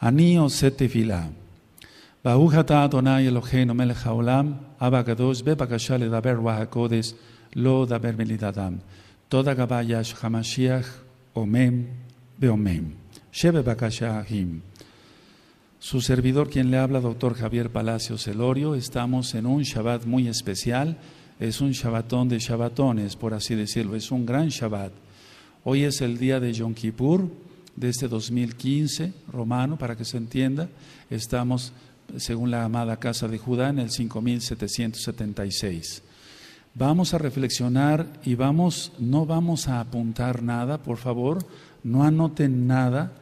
Anío setefila. Bahujata Adonai el Melech Haolam, Abagadosh, Bebakashale, Daber Wahakodes, Lo Daber Melidadam. Toda Gabayash Hamashiach, Omem, Beomem. Shebe Bakashahim. Su servidor, quien le habla, doctor Javier Palacio Celorio, estamos en un Shabbat muy especial. Es un Shabbatón de Shabbatones, por así decirlo. Es un gran Shabbat. Hoy es el día de Yom Kippur de este 2015 romano, para que se entienda, estamos, según la amada Casa de Judá, en el 5776. Vamos a reflexionar y vamos, no vamos a apuntar nada, por favor, no anoten nada,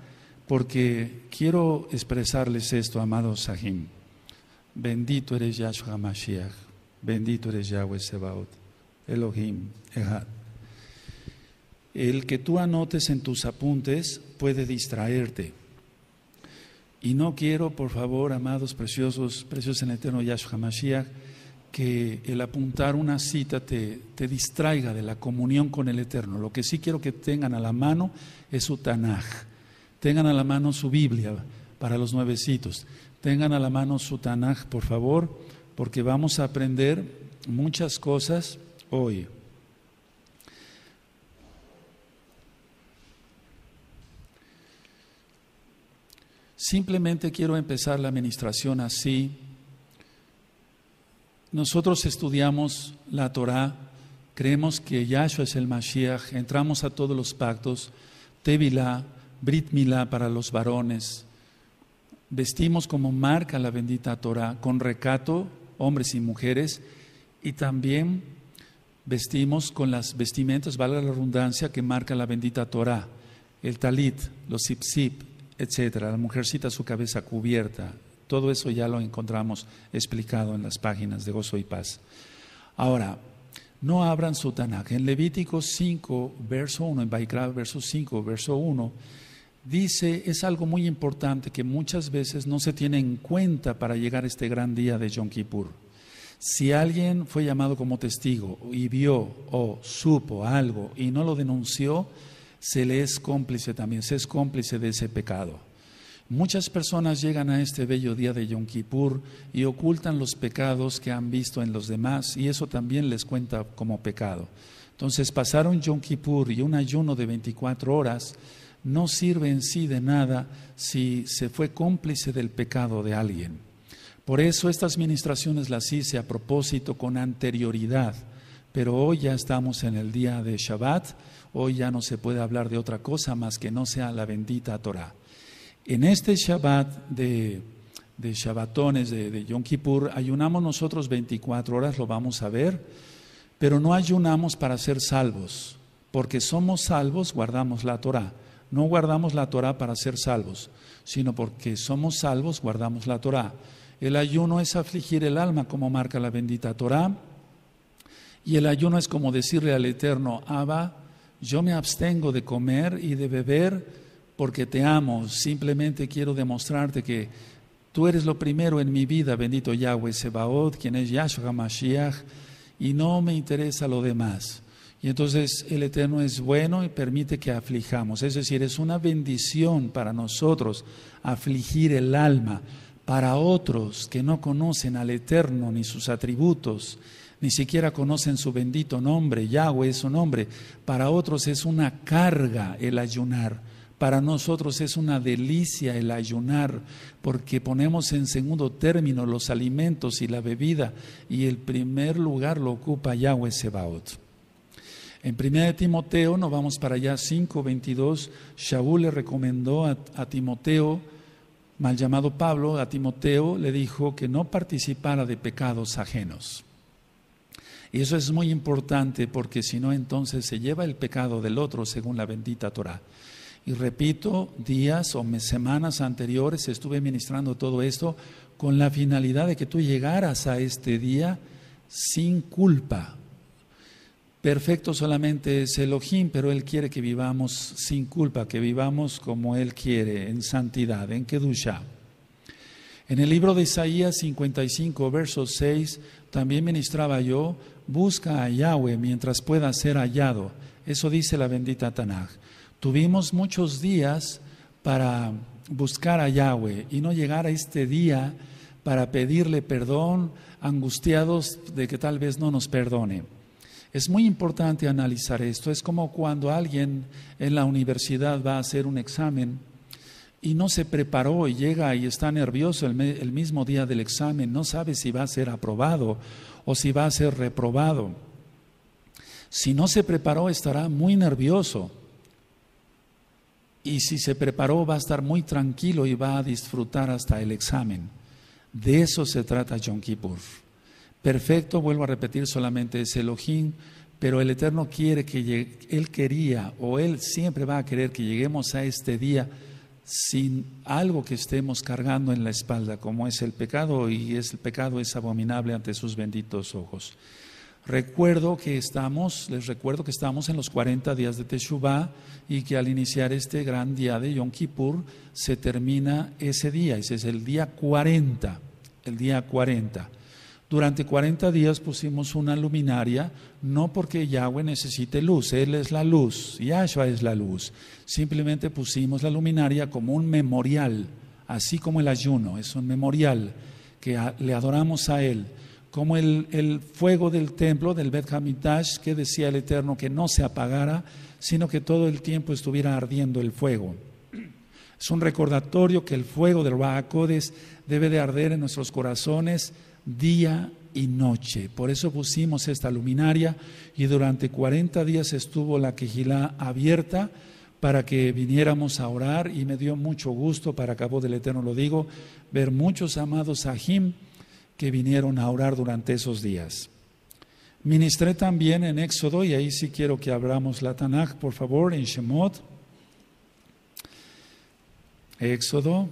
porque quiero expresarles esto, amados Sahim. Bendito eres Yahshua Mashiach, bendito eres Yahweh Sebaot, Elohim, Ejad. El que tú anotes en tus apuntes puede distraerte. Y no quiero, por favor, amados, preciosos, preciosos en el eterno Yahshua Hamashiach, que el apuntar una cita te, te, distraiga de la comunión con el Eterno. Lo que sí quiero que tengan a la mano es su Tanaj. Tengan a la mano su Biblia para los nuevecitos. Tengan a la mano su Tanaj, por favor, porque vamos a aprender muchas cosas hoy. Simplemente quiero empezar la administración así. Nosotros estudiamos la Torá, creemos que Yahshua es el Mashiach, entramos a todos los pactos, Tevilá, Brit Milá para los varones, vestimos como marca la bendita Torá, con recato, hombres y mujeres, y también vestimos con las vestimentas, valga la redundancia, que marca la bendita Torá, el talit, los sipsip, etcétera, la mujercita su cabeza cubierta, todo eso ya lo encontramos explicado en las páginas de Gozo y Paz. Ahora, no abran su Tanakh. En Levítico 5, verso 1, en Baikra, verso 5, verso 1, dice, es algo muy importante que muchas veces no se tiene en cuenta para llegar a este gran día de Yom Kippur. Si alguien fue llamado como testigo y vio o supo algo y no lo denunció, se le es cómplice también, se es cómplice de ese pecado. Muchas personas llegan a este bello día de Yom Kippur y ocultan los pecados que han visto en los demás y eso también les cuenta como pecado. Entonces pasar un Yom Kippur y un ayuno de 24 horas no sirve en sí de nada si se fue cómplice del pecado de alguien. Por eso estas ministraciones las hice a propósito con anterioridad, pero hoy ya estamos en el día de Shabbat Hoy ya no se puede hablar de otra cosa más que no sea la bendita Torah. En este Shabbat de, de Shabbatones, de, de Yom Kippur, ayunamos nosotros 24 horas, lo vamos a ver, pero no ayunamos para ser salvos, porque somos salvos, guardamos la Torah. No guardamos la Torah para ser salvos, sino porque somos salvos, guardamos la Torah. El ayuno es afligir el alma, como marca la bendita Torá. Y el ayuno es como decirle al Eterno, Abba, yo me abstengo de comer y de beber porque te amo, simplemente quiero demostrarte que tú eres lo primero en mi vida, bendito Yahweh Sebaot, quien es Yahshua Mashiach, y no me interesa lo demás. Y entonces el Eterno es bueno y permite que aflijamos. Es decir, es una bendición para nosotros afligir el alma para otros que no conocen al Eterno ni sus atributos ni siquiera conocen su bendito nombre, Yahweh es su nombre. Para otros es una carga el ayunar. Para nosotros es una delicia el ayunar, porque ponemos en segundo término los alimentos y la bebida, y el primer lugar lo ocupa Yahweh Sebaot. En 1 Timoteo, no vamos para allá, 5:22, Shaul le recomendó a Timoteo, mal llamado Pablo, a Timoteo le dijo que no participara de pecados ajenos. Y eso es muy importante porque si no, entonces se lleva el pecado del otro según la bendita Torah. Y repito, días o semanas anteriores estuve ministrando todo esto con la finalidad de que tú llegaras a este día sin culpa. Perfecto solamente es Elohim, pero Él quiere que vivamos sin culpa, que vivamos como Él quiere, en santidad, en ducha En el libro de Isaías 55, verso 6, también ministraba yo Busca a Yahweh mientras pueda ser hallado. Eso dice la bendita Tanaj. Tuvimos muchos días para buscar a Yahweh y no llegar a este día para pedirle perdón, angustiados de que tal vez no nos perdone. Es muy importante analizar esto. Es como cuando alguien en la universidad va a hacer un examen y no se preparó y llega y está nervioso el, mismo día del examen, no sabe si va a ser aprobado o si va a ser reprobado. Si no se preparó estará muy nervioso y si se preparó va a estar muy tranquilo y va a disfrutar hasta el examen. De eso se trata john Kippur. Perfecto, vuelvo a repetir, solamente ese Elohim, pero el Eterno quiere que Él quería o Él siempre va a querer que lleguemos a este día sin algo que estemos cargando en la espalda, como es el pecado, y el pecado es abominable ante sus benditos ojos. Recuerdo que estamos, les recuerdo que estamos en los 40 días de Teshuvah y que al iniciar este gran día de Yom Kippur se termina ese día, ese es el día 40, el día 40. Durante 40 días pusimos una luminaria, no porque Yahweh necesite luz, Él es la luz, Yahshua es la luz. Simplemente pusimos la luminaria como un memorial, así como el ayuno, es un memorial que le adoramos a Él. Como el, fuego del templo, del Beth Hamitash, que decía el Eterno que no se apagara, sino que todo el tiempo estuviera ardiendo el fuego. Es un recordatorio que el fuego del Bahacodes debe de arder en nuestros corazones día y noche. Por eso pusimos esta luminaria y durante 40 días estuvo la quejilá abierta para que viniéramos a orar y me dio mucho gusto, para cabo del Eterno lo digo, ver muchos amados a ajim que vinieron a orar durante esos días. Ministré también en Éxodo, y ahí sí quiero que abramos la Tanaj, por favor, en Shemot. Éxodo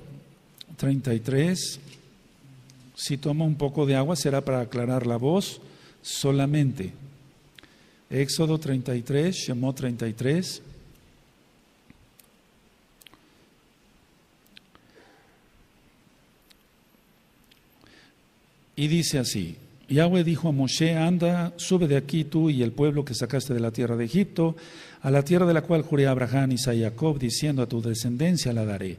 33. Si toma un poco de agua será para aclarar la voz solamente. Éxodo 33, Shemot 33. Y dice así, Yahweh dijo a Moshe, anda, sube de aquí tú y el pueblo que sacaste de la tierra de Egipto, a la tierra de la cual juré a Abraham y a Jacob, diciendo a tu descendencia la daré.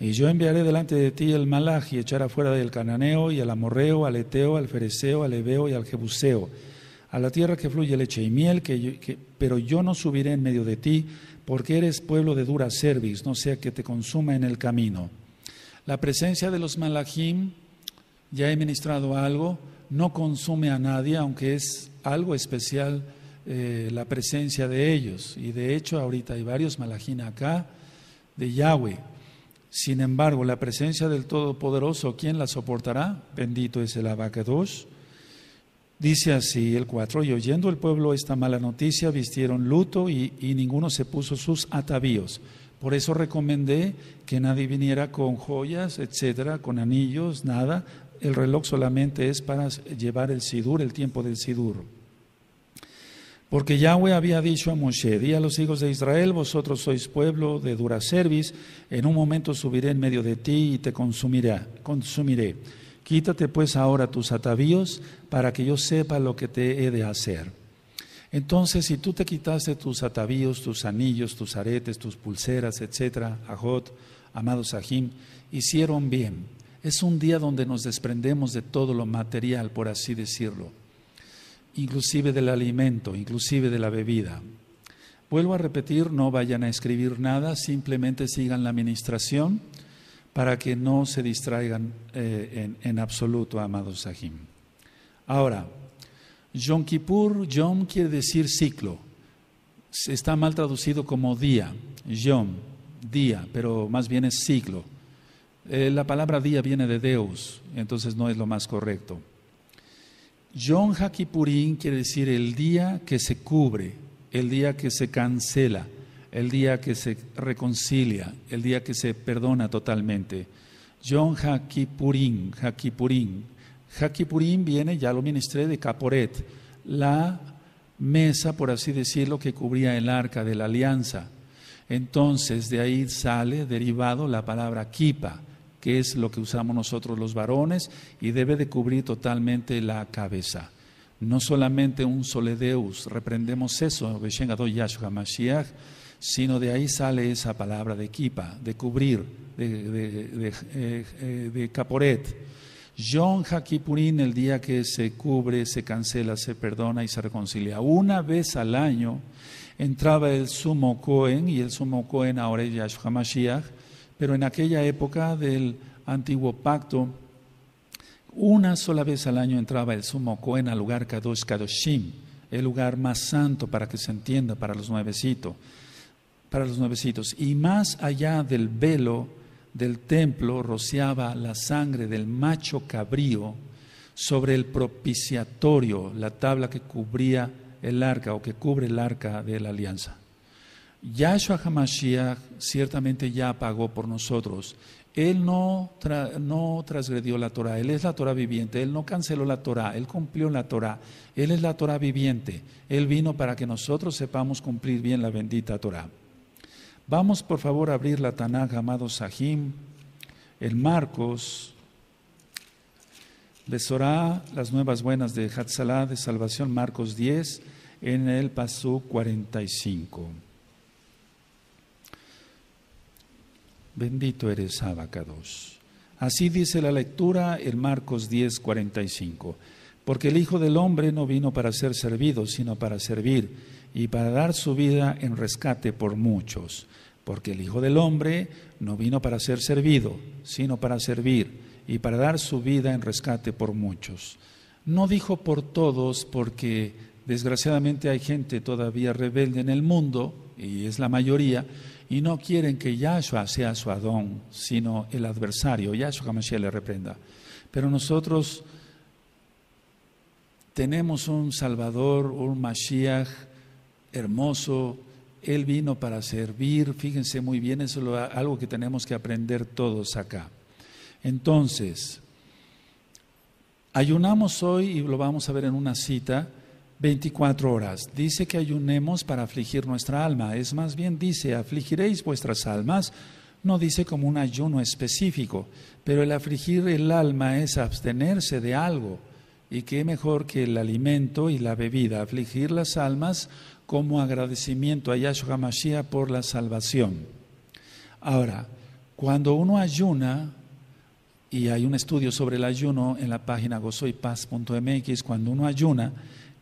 Y yo enviaré delante de ti el malaj y echará fuera del cananeo y el amorreo, al eteo, al fereceo, al ebeo y al jebuseo, a la tierra que fluye leche y miel, pero yo no subiré en medio de ti, porque eres pueblo de dura cerviz, no sea que te consuma en el camino. La presencia de los malajim, ya he ministrado algo, no consume a nadie, aunque es algo especial eh, la presencia de ellos. Y de hecho, ahorita hay varios malajim acá de Yahweh sin embargo, la presencia del Todopoderoso, ¿quién la soportará? Bendito es el Abacados. Dice así el cuatro, y oyendo el pueblo esta mala noticia, vistieron luto y, y, ninguno se puso sus atavíos. Por eso recomendé que nadie viniera con joyas, etcétera, con anillos, nada. El reloj solamente es para llevar el sidur, el tiempo del sidur. Porque Yahweh había dicho a Moshe, di a los hijos de Israel, vosotros sois pueblo de dura cerviz, en un momento subiré en medio de ti y te consumiré. Quítate pues ahora tus atavíos para que yo sepa lo que te he de hacer. Entonces, si tú te quitaste tus atavíos, tus anillos, tus aretes, tus pulseras, etcétera, ajot, amado Sahim, hicieron bien. Es un día donde nos desprendemos de todo lo material, por así decirlo inclusive del alimento, inclusive de la bebida. Vuelvo a repetir, no vayan a escribir nada, simplemente sigan la administración para que no se distraigan eh, en, absoluto, amados Sahim. Ahora, Yom Kippur, Yom quiere decir ciclo. Está mal traducido como día, Yom, día, pero más bien es ciclo. Eh, la palabra día viene de Deus, entonces no es lo más correcto. Yom Jaquipurín quiere decir el día que se cubre, el día que se cancela, el día que se reconcilia, el día que se perdona totalmente. Yom hakipurín, Jaquipurín. HaKippurim viene, ya lo ministré, de Caporet, la mesa, por así decirlo, que cubría el arca de la alianza. Entonces de ahí sale derivado la palabra kipa, que es lo que usamos nosotros los varones, y debe de cubrir totalmente la cabeza. No solamente un soledeus, reprendemos eso, Mashiach, sino de ahí sale esa palabra de kipa, de cubrir, de, eh, eh, caporet. John Hakipurín, el día que se cubre, se cancela, se perdona y se reconcilia. Una vez al año entraba el sumo Cohen, y el sumo Cohen ahora es Yahshua Mashiach, pero en aquella época del antiguo pacto, una sola vez al año entraba el sumo Cohen al lugar Kadosh Kadoshim, el lugar más santo para que se entienda para los nuevecitos, para los nuevecitos. Y más allá del velo del templo rociaba la sangre del macho cabrío sobre el propiciatorio, la tabla que cubría el arca o que cubre el arca de la alianza. Yahshua HaMashiach ciertamente ya pagó por nosotros. Él no, no transgredió la Torah, Él es la Torah viviente, Él no canceló la Torah, Él cumplió la Torah, Él es la Torah viviente, Él vino para que nosotros sepamos cumplir bien la bendita Torah. Vamos por favor a abrir la Tanaj, amado Sahim, el Marcos, De Sorá, las nuevas buenas de Hatzalá de salvación, Marcos 10, en el Pasú 45. Bendito eres Abacados. Así dice la lectura en Marcos 10, 45. Porque el Hijo del Hombre no vino para ser servido, sino para servir y para dar su vida en rescate por muchos. Porque el Hijo del Hombre no vino para ser servido, sino para servir y para dar su vida en rescate por muchos. No dijo por todos porque desgraciadamente hay gente todavía rebelde en el mundo, y es la mayoría, y no quieren que Yahshua sea su Adón, sino el adversario. Yahshua Mashiach le reprenda. Pero nosotros tenemos un Salvador, un Mashiach hermoso. Él vino para servir. Fíjense muy bien, eso es algo que tenemos que aprender todos acá. Entonces, ayunamos hoy y lo vamos a ver en una cita 24 horas. Dice que ayunemos para afligir nuestra alma. Es más bien dice, afligiréis vuestras almas. No dice como un ayuno específico, pero el afligir el alma es abstenerse de algo. Y qué mejor que el alimento y la bebida, afligir las almas como agradecimiento a Yahshua Mashiach por la salvación. Ahora, cuando uno ayuna, y hay un estudio sobre el ayuno en la página gozoypaz.mx, cuando uno ayuna,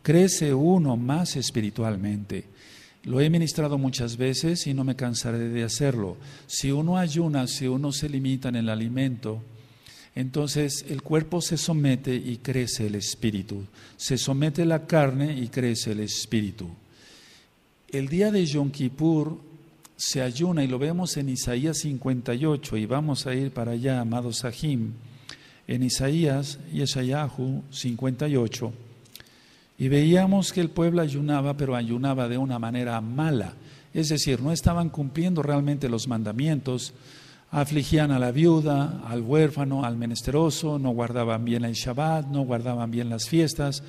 crece uno más espiritualmente. Lo he ministrado muchas veces y no me cansaré de hacerlo. Si uno ayuna, si uno se limita en el alimento, entonces el cuerpo se somete y crece el espíritu. Se somete la carne y crece el espíritu. El día de Yom Kippur se ayuna y lo vemos en Isaías 58 y vamos a ir para allá, amado Sahim, en Isaías, Yeshayahu 58. Y veíamos que el pueblo ayunaba, pero ayunaba de una manera mala. Es decir, no estaban cumpliendo realmente los mandamientos. Afligían a la viuda, al huérfano, al menesteroso, no guardaban bien el Shabbat, no guardaban bien las fiestas.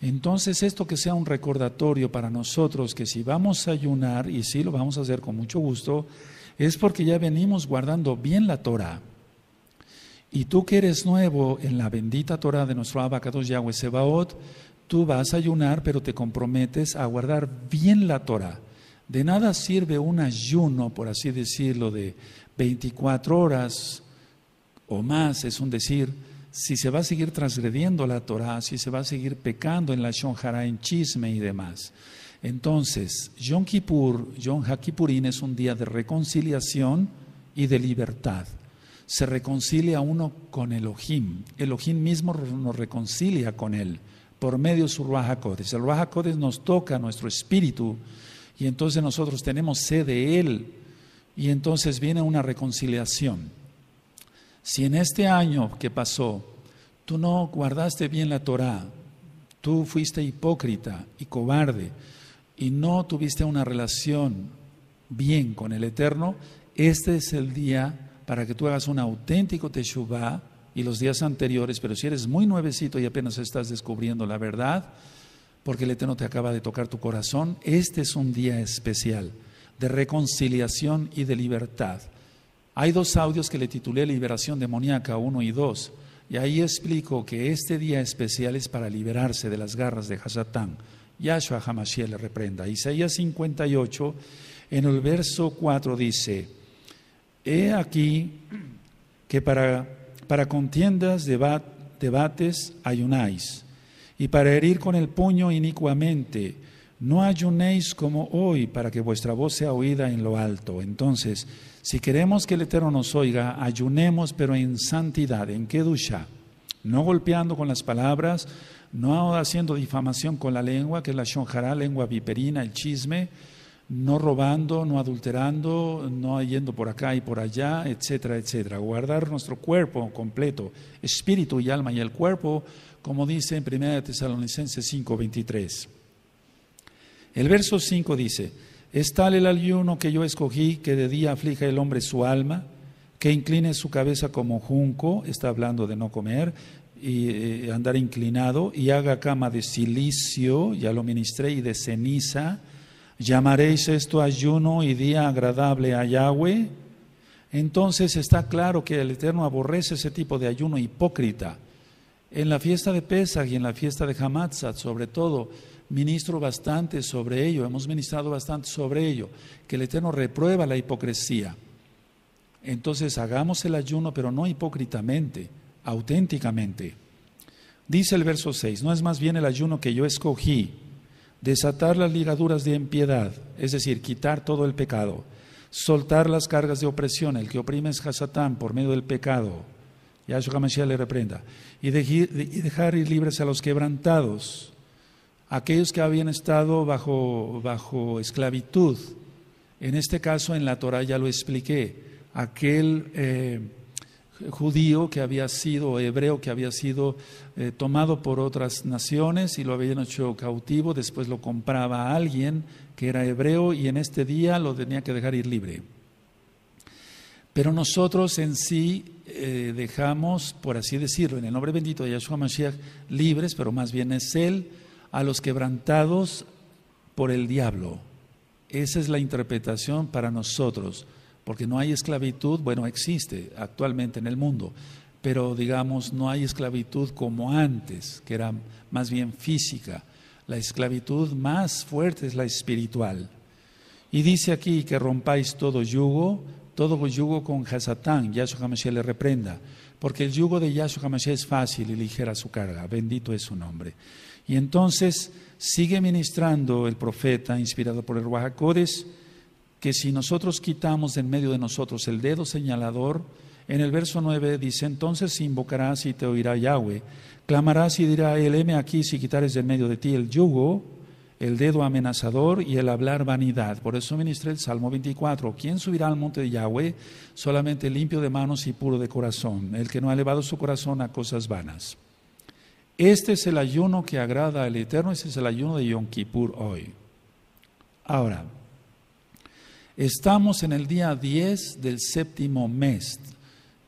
Entonces esto que sea un recordatorio para nosotros que si vamos a ayunar, y sí lo vamos a hacer con mucho gusto, es porque ya venimos guardando bien la Torah. Y tú que eres nuevo en la bendita Torah de nuestro Abacados Yahweh Sebaot, tú vas a ayunar, pero te comprometes a guardar bien la Torah. De nada sirve un ayuno, por así decirlo, de 24 horas o más, es un decir, si se va a seguir transgrediendo la Torah, si se va a seguir pecando en la Shonjara, en chisme y demás. Entonces, Yom Kippur, Yom Hakipurin es un día de reconciliación y de libertad. Se reconcilia uno con Elohim. Elohim mismo nos reconcilia con él por medio de su Ruach El Ruach nos toca nuestro espíritu y entonces nosotros tenemos sed de Él y entonces viene una reconciliación. Si en este año que pasó tú no guardaste bien la Torá, tú fuiste hipócrita y cobarde y no tuviste una relación bien con el Eterno, este es el día para que tú hagas un auténtico teshuvah y los días anteriores, pero si eres muy nuevecito y apenas estás descubriendo la verdad, porque el Eterno te acaba de tocar tu corazón, este es un día especial de reconciliación y de libertad. Hay dos audios que le titulé Liberación demoníaca 1 y 2, y ahí explico que este día especial es para liberarse de las garras de Hasatán. Yahshua Hamashiach le reprenda. Isaías 58, en el verso 4 dice, He aquí que para para contiendas, debates, ayunáis, y para herir con el puño inicuamente. No ayunéis como hoy para que vuestra voz sea oída en lo alto. Entonces, si queremos que el Eterno nos oiga, ayunemos pero en santidad, en qué ducha? no golpeando con las palabras, no haciendo difamación con la lengua, que es la shonjara, lengua viperina, el chisme, no robando, no adulterando, no yendo por acá y por allá, etcétera, etcétera. Guardar nuestro cuerpo completo, espíritu y alma y el cuerpo, como dice en 1 Tesalonicenses 5:23. El verso 5 dice, es tal el ayuno que yo escogí que de día aflija el hombre su alma, que incline su cabeza como junco, está hablando de no comer, y eh, andar inclinado, y haga cama de silicio, ya lo ministré, y de ceniza, ¿Llamaréis esto ayuno y día agradable a Yahweh? Entonces está claro que el Eterno aborrece ese tipo de ayuno hipócrita. En la fiesta de Pesach y en la fiesta de Hamatzat, sobre todo, ministro bastante sobre ello, hemos ministrado bastante sobre ello, que el Eterno reprueba la hipocresía. Entonces hagamos el ayuno, pero no hipócritamente, auténticamente. Dice el verso 6, no es más bien el ayuno que yo escogí, desatar las ligaduras de impiedad, es decir, quitar todo el pecado, soltar las cargas de opresión, el que oprime es Hasatán por medio del pecado, su Mashiach le reprenda, y, dejar ir libres a los quebrantados, aquellos que habían estado bajo, bajo esclavitud, en este caso en la Torah ya lo expliqué, aquel... Eh, judío que había sido, hebreo que había sido eh, tomado por otras naciones y lo habían hecho cautivo, después lo compraba a alguien que era hebreo y en este día lo tenía que dejar ir libre. Pero nosotros en sí eh, dejamos, por así decirlo, en el nombre bendito de Yahshua Mashiach, libres, pero más bien es Él, a los quebrantados por el diablo. Esa es la interpretación para nosotros porque no hay esclavitud, bueno, existe actualmente en el mundo, pero digamos, no hay esclavitud como antes, que era más bien física. La esclavitud más fuerte es la espiritual. Y dice aquí que rompáis todo yugo, todo yugo con Hasatán, Yahshua HaMashiach le reprenda, porque el yugo de Yahshua es fácil y ligera su carga, bendito es su nombre. Y entonces sigue ministrando el profeta, inspirado por el Ruach que si nosotros quitamos en medio de nosotros el dedo señalador, en el verso 9 dice, entonces invocarás y te oirá Yahweh, clamarás y dirá, el M aquí si quitares de en medio de ti el yugo, el dedo amenazador y el hablar vanidad. Por eso ministra el Salmo 24, ¿quién subirá al monte de Yahweh? Solamente limpio de manos y puro de corazón, el que no ha elevado su corazón a cosas vanas. Este es el ayuno que agrada al Eterno, ese es el ayuno de Yom Kippur hoy. Ahora, Estamos en el día 10 del séptimo mes,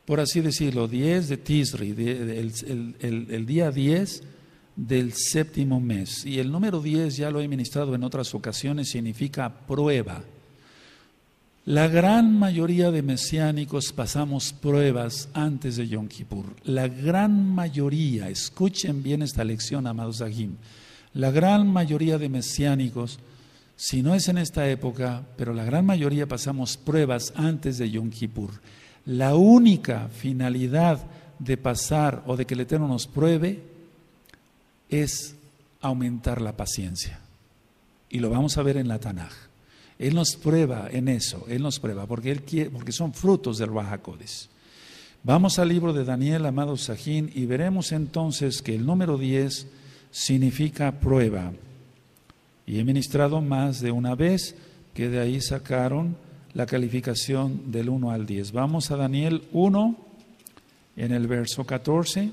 por así decirlo, 10 de Tisri, el, día 10 del séptimo mes. Y el número 10, ya lo he ministrado en otras ocasiones, significa prueba. La gran mayoría de mesiánicos pasamos pruebas antes de Yom Kippur. La gran mayoría, escuchen bien esta lección, amados Agim, la gran mayoría de mesiánicos si no es en esta época, pero la gran mayoría pasamos pruebas antes de Yom Kippur. La única finalidad de pasar o de que el Eterno nos pruebe es aumentar la paciencia. Y lo vamos a ver en la Tanaj. Él nos prueba en eso, Él nos prueba, porque, él quiere, porque son frutos del Bajacodes. Vamos al libro de Daniel, amado Sajín, y veremos entonces que el número 10 significa prueba. Y he ministrado más de una vez que de ahí sacaron la calificación del 1 al 10. Vamos a Daniel 1 en el verso 14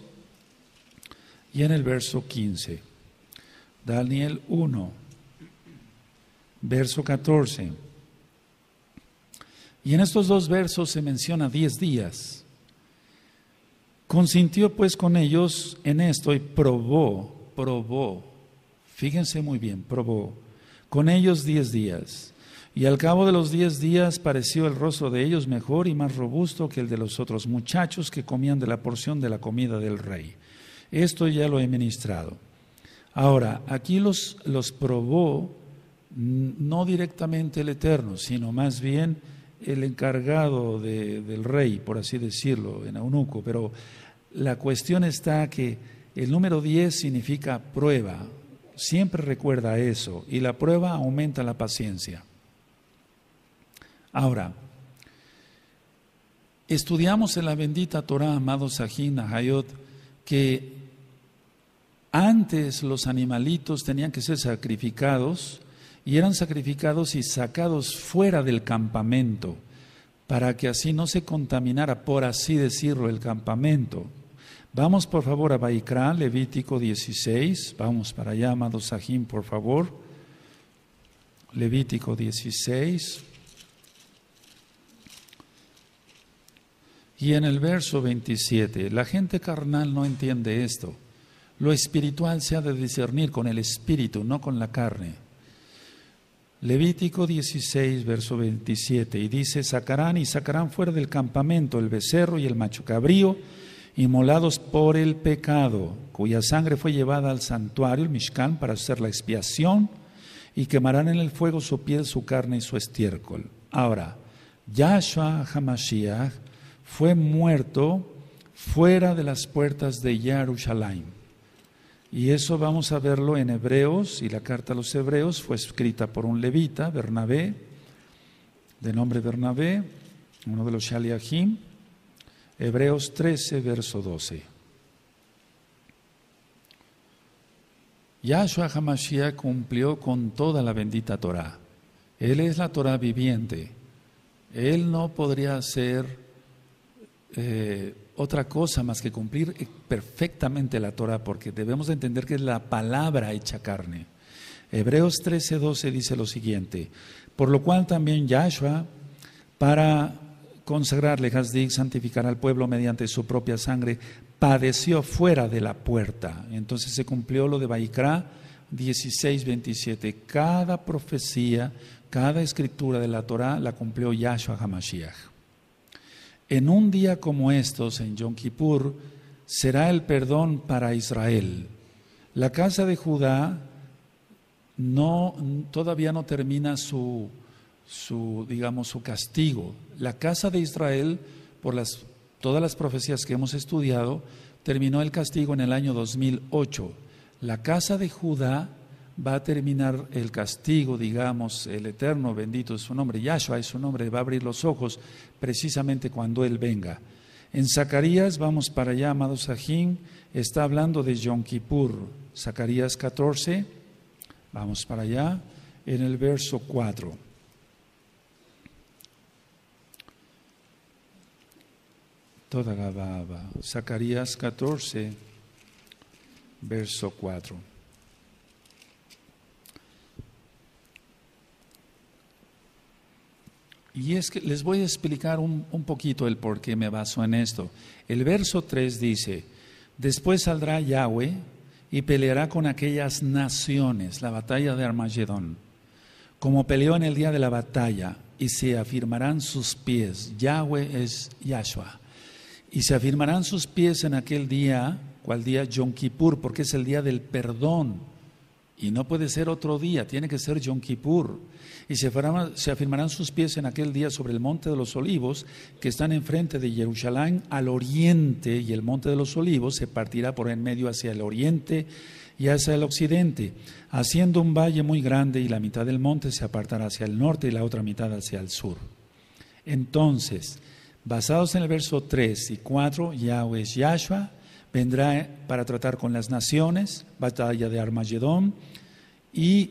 y en el verso 15. Daniel 1, verso 14. Y en estos dos versos se menciona 10 días. Consintió pues con ellos en esto y probó, probó Fíjense muy bien, probó con ellos diez días. Y al cabo de los diez días pareció el rostro de ellos mejor y más robusto que el de los otros muchachos que comían de la porción de la comida del rey. Esto ya lo he ministrado. Ahora, aquí los, los probó no directamente el Eterno, sino más bien el encargado de, del rey, por así decirlo, en Eunuco. Pero la cuestión está que el número diez significa prueba Siempre recuerda eso y la prueba aumenta la paciencia. Ahora, estudiamos en la bendita Torah, amado Sahin Hayot, que antes los animalitos tenían que ser sacrificados y eran sacrificados y sacados fuera del campamento para que así no se contaminara, por así decirlo, el campamento. Vamos por favor a Baikra, Levítico 16. Vamos para allá, amado Sahim, por favor. Levítico 16. Y en el verso 27, la gente carnal no entiende esto. Lo espiritual se ha de discernir con el espíritu, no con la carne. Levítico 16, verso 27, y dice, sacarán y sacarán fuera del campamento el becerro y el macho cabrío inmolados por el pecado, cuya sangre fue llevada al santuario, el Mishkan, para hacer la expiación, y quemarán en el fuego su piel, su carne y su estiércol. Ahora, Yahshua Hamashiach fue muerto fuera de las puertas de Yerushalayim. Y eso vamos a verlo en Hebreos, y la carta a los Hebreos fue escrita por un levita, Bernabé, de nombre Bernabé, uno de los Shaliahim. Hebreos 13, verso 12. Yahshua HaMashiach cumplió con toda la bendita Torah. Él es la Torah viviente. Él no podría hacer eh, otra cosa más que cumplir perfectamente la Torah, porque debemos entender que es la palabra hecha carne. Hebreos 13, 12 dice lo siguiente, por lo cual también Yahshua, para consagrarle, Hasdik, santificar al pueblo mediante su propia sangre, padeció fuera de la puerta. Entonces se cumplió lo de Baikra 16, 27. Cada profecía, cada escritura de la Torah la cumplió Yahshua HaMashiach. En un día como estos, en Yom Kippur, será el perdón para Israel. La casa de Judá no, todavía no termina su, su, digamos, su castigo. La casa de Israel, por las, todas las profecías que hemos estudiado, terminó el castigo en el año 2008. La casa de Judá va a terminar el castigo, digamos, el eterno, bendito es su nombre, Yahshua es su nombre, va a abrir los ojos precisamente cuando Él venga. En Zacarías, vamos para allá, amado Sajín, está hablando de Yom Kippur, Zacarías 14, vamos para allá, en el verso 4. toda la Zacarías 14, verso 4. Y es que les voy a explicar un, un, poquito el por qué me baso en esto. El verso 3 dice, después saldrá Yahweh y peleará con aquellas naciones, la batalla de Armagedón, como peleó en el día de la batalla, y se afirmarán sus pies. Yahweh es Yahshua y se afirmarán sus pies en aquel día, cual día Yom Kippur, porque es el día del perdón. Y no puede ser otro día, tiene que ser Yom Kippur. Y se se afirmarán sus pies en aquel día sobre el monte de los olivos, que están enfrente de Jerusalén al oriente, y el monte de los olivos se partirá por en medio hacia el oriente y hacia el occidente, haciendo un valle muy grande, y la mitad del monte se apartará hacia el norte y la otra mitad hacia el sur. Entonces, basados en el verso 3 y 4, Yahweh es Yahshua, vendrá para tratar con las naciones, batalla de Armagedón, y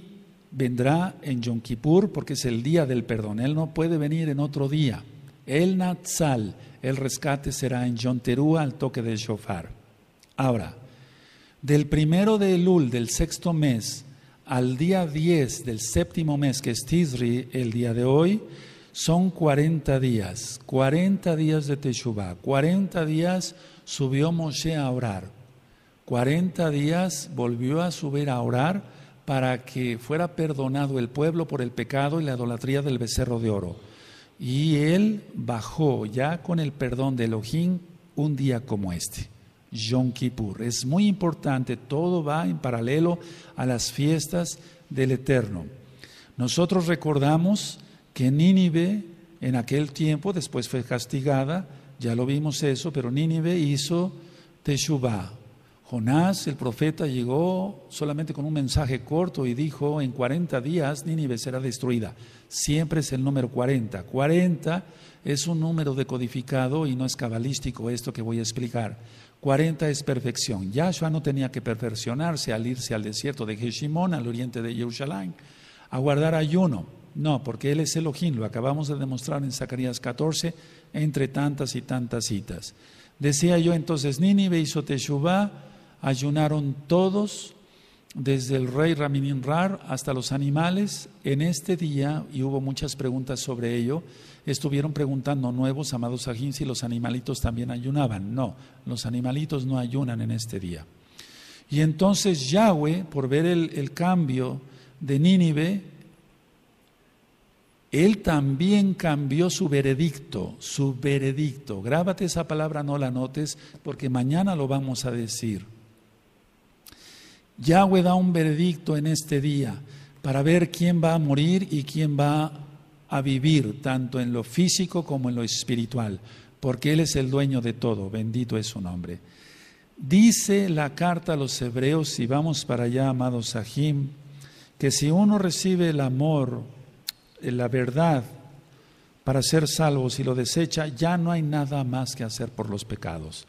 vendrá en Yom Kippur porque es el día del perdón. Él no puede venir en otro día. El Natsal, el rescate será en Yom Terúa al toque del shofar. Ahora, del primero de Elul, del sexto mes, al día 10 del séptimo mes, que es Tizri, el día de hoy, son 40 días, 40 días de Teshuvah, 40 días subió Moshe a orar, 40 días volvió a subir a orar para que fuera perdonado el pueblo por el pecado y la idolatría del becerro de oro. Y él bajó ya con el perdón de Elohim un día como este, Yom Kippur. Es muy importante, todo va en paralelo a las fiestas del Eterno. Nosotros recordamos que Nínive en aquel tiempo, después fue castigada, ya lo vimos eso, pero Nínive hizo Teshuvah. Jonás, el profeta, llegó solamente con un mensaje corto y dijo, en 40 días Nínive será destruida. Siempre es el número 40. 40 es un número decodificado y no es cabalístico esto que voy a explicar. 40 es perfección. Yahshua no tenía que perfeccionarse al irse al desierto de Heshimón, al oriente de Jerusalén, a guardar ayuno. No, porque Él es Elohim, lo acabamos de demostrar en Zacarías 14, entre tantas y tantas citas. Decía yo entonces, Nínive y Teshuvá, ayunaron todos, desde el rey Ramininrar hasta los animales. En este día, y hubo muchas preguntas sobre ello, estuvieron preguntando nuevos, amados ajín, si los animalitos también ayunaban. No, los animalitos no ayunan en este día. Y entonces Yahweh, por ver el, el cambio de Nínive, él también cambió su veredicto, su veredicto. Grábate esa palabra, no la notes, porque mañana lo vamos a decir. Yahweh da un veredicto en este día para ver quién va a morir y quién va a vivir, tanto en lo físico como en lo espiritual, porque Él es el dueño de todo, bendito es su nombre. Dice la carta a los hebreos, y vamos para allá, amados Sahim, que si uno recibe el amor, eh, la verdad para ser salvo, si lo desecha, ya no hay nada más que hacer por los pecados.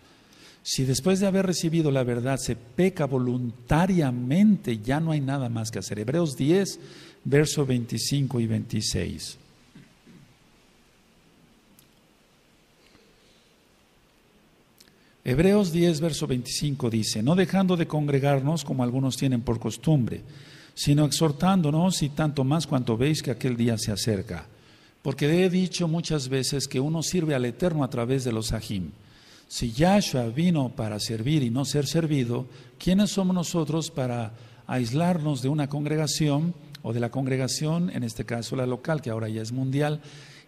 Si después de haber recibido la verdad se peca voluntariamente, ya no hay nada más que hacer. Hebreos 10, verso 25 y 26. Hebreos 10, verso 25 dice, no dejando de congregarnos como algunos tienen por costumbre, sino exhortándonos y tanto más cuanto veis que aquel día se acerca. Porque he dicho muchas veces que uno sirve al Eterno a través de los ajim. Si Yahshua vino para servir y no ser servido, ¿quiénes somos nosotros para aislarnos de una congregación o de la congregación, en este caso la local, que ahora ya es mundial,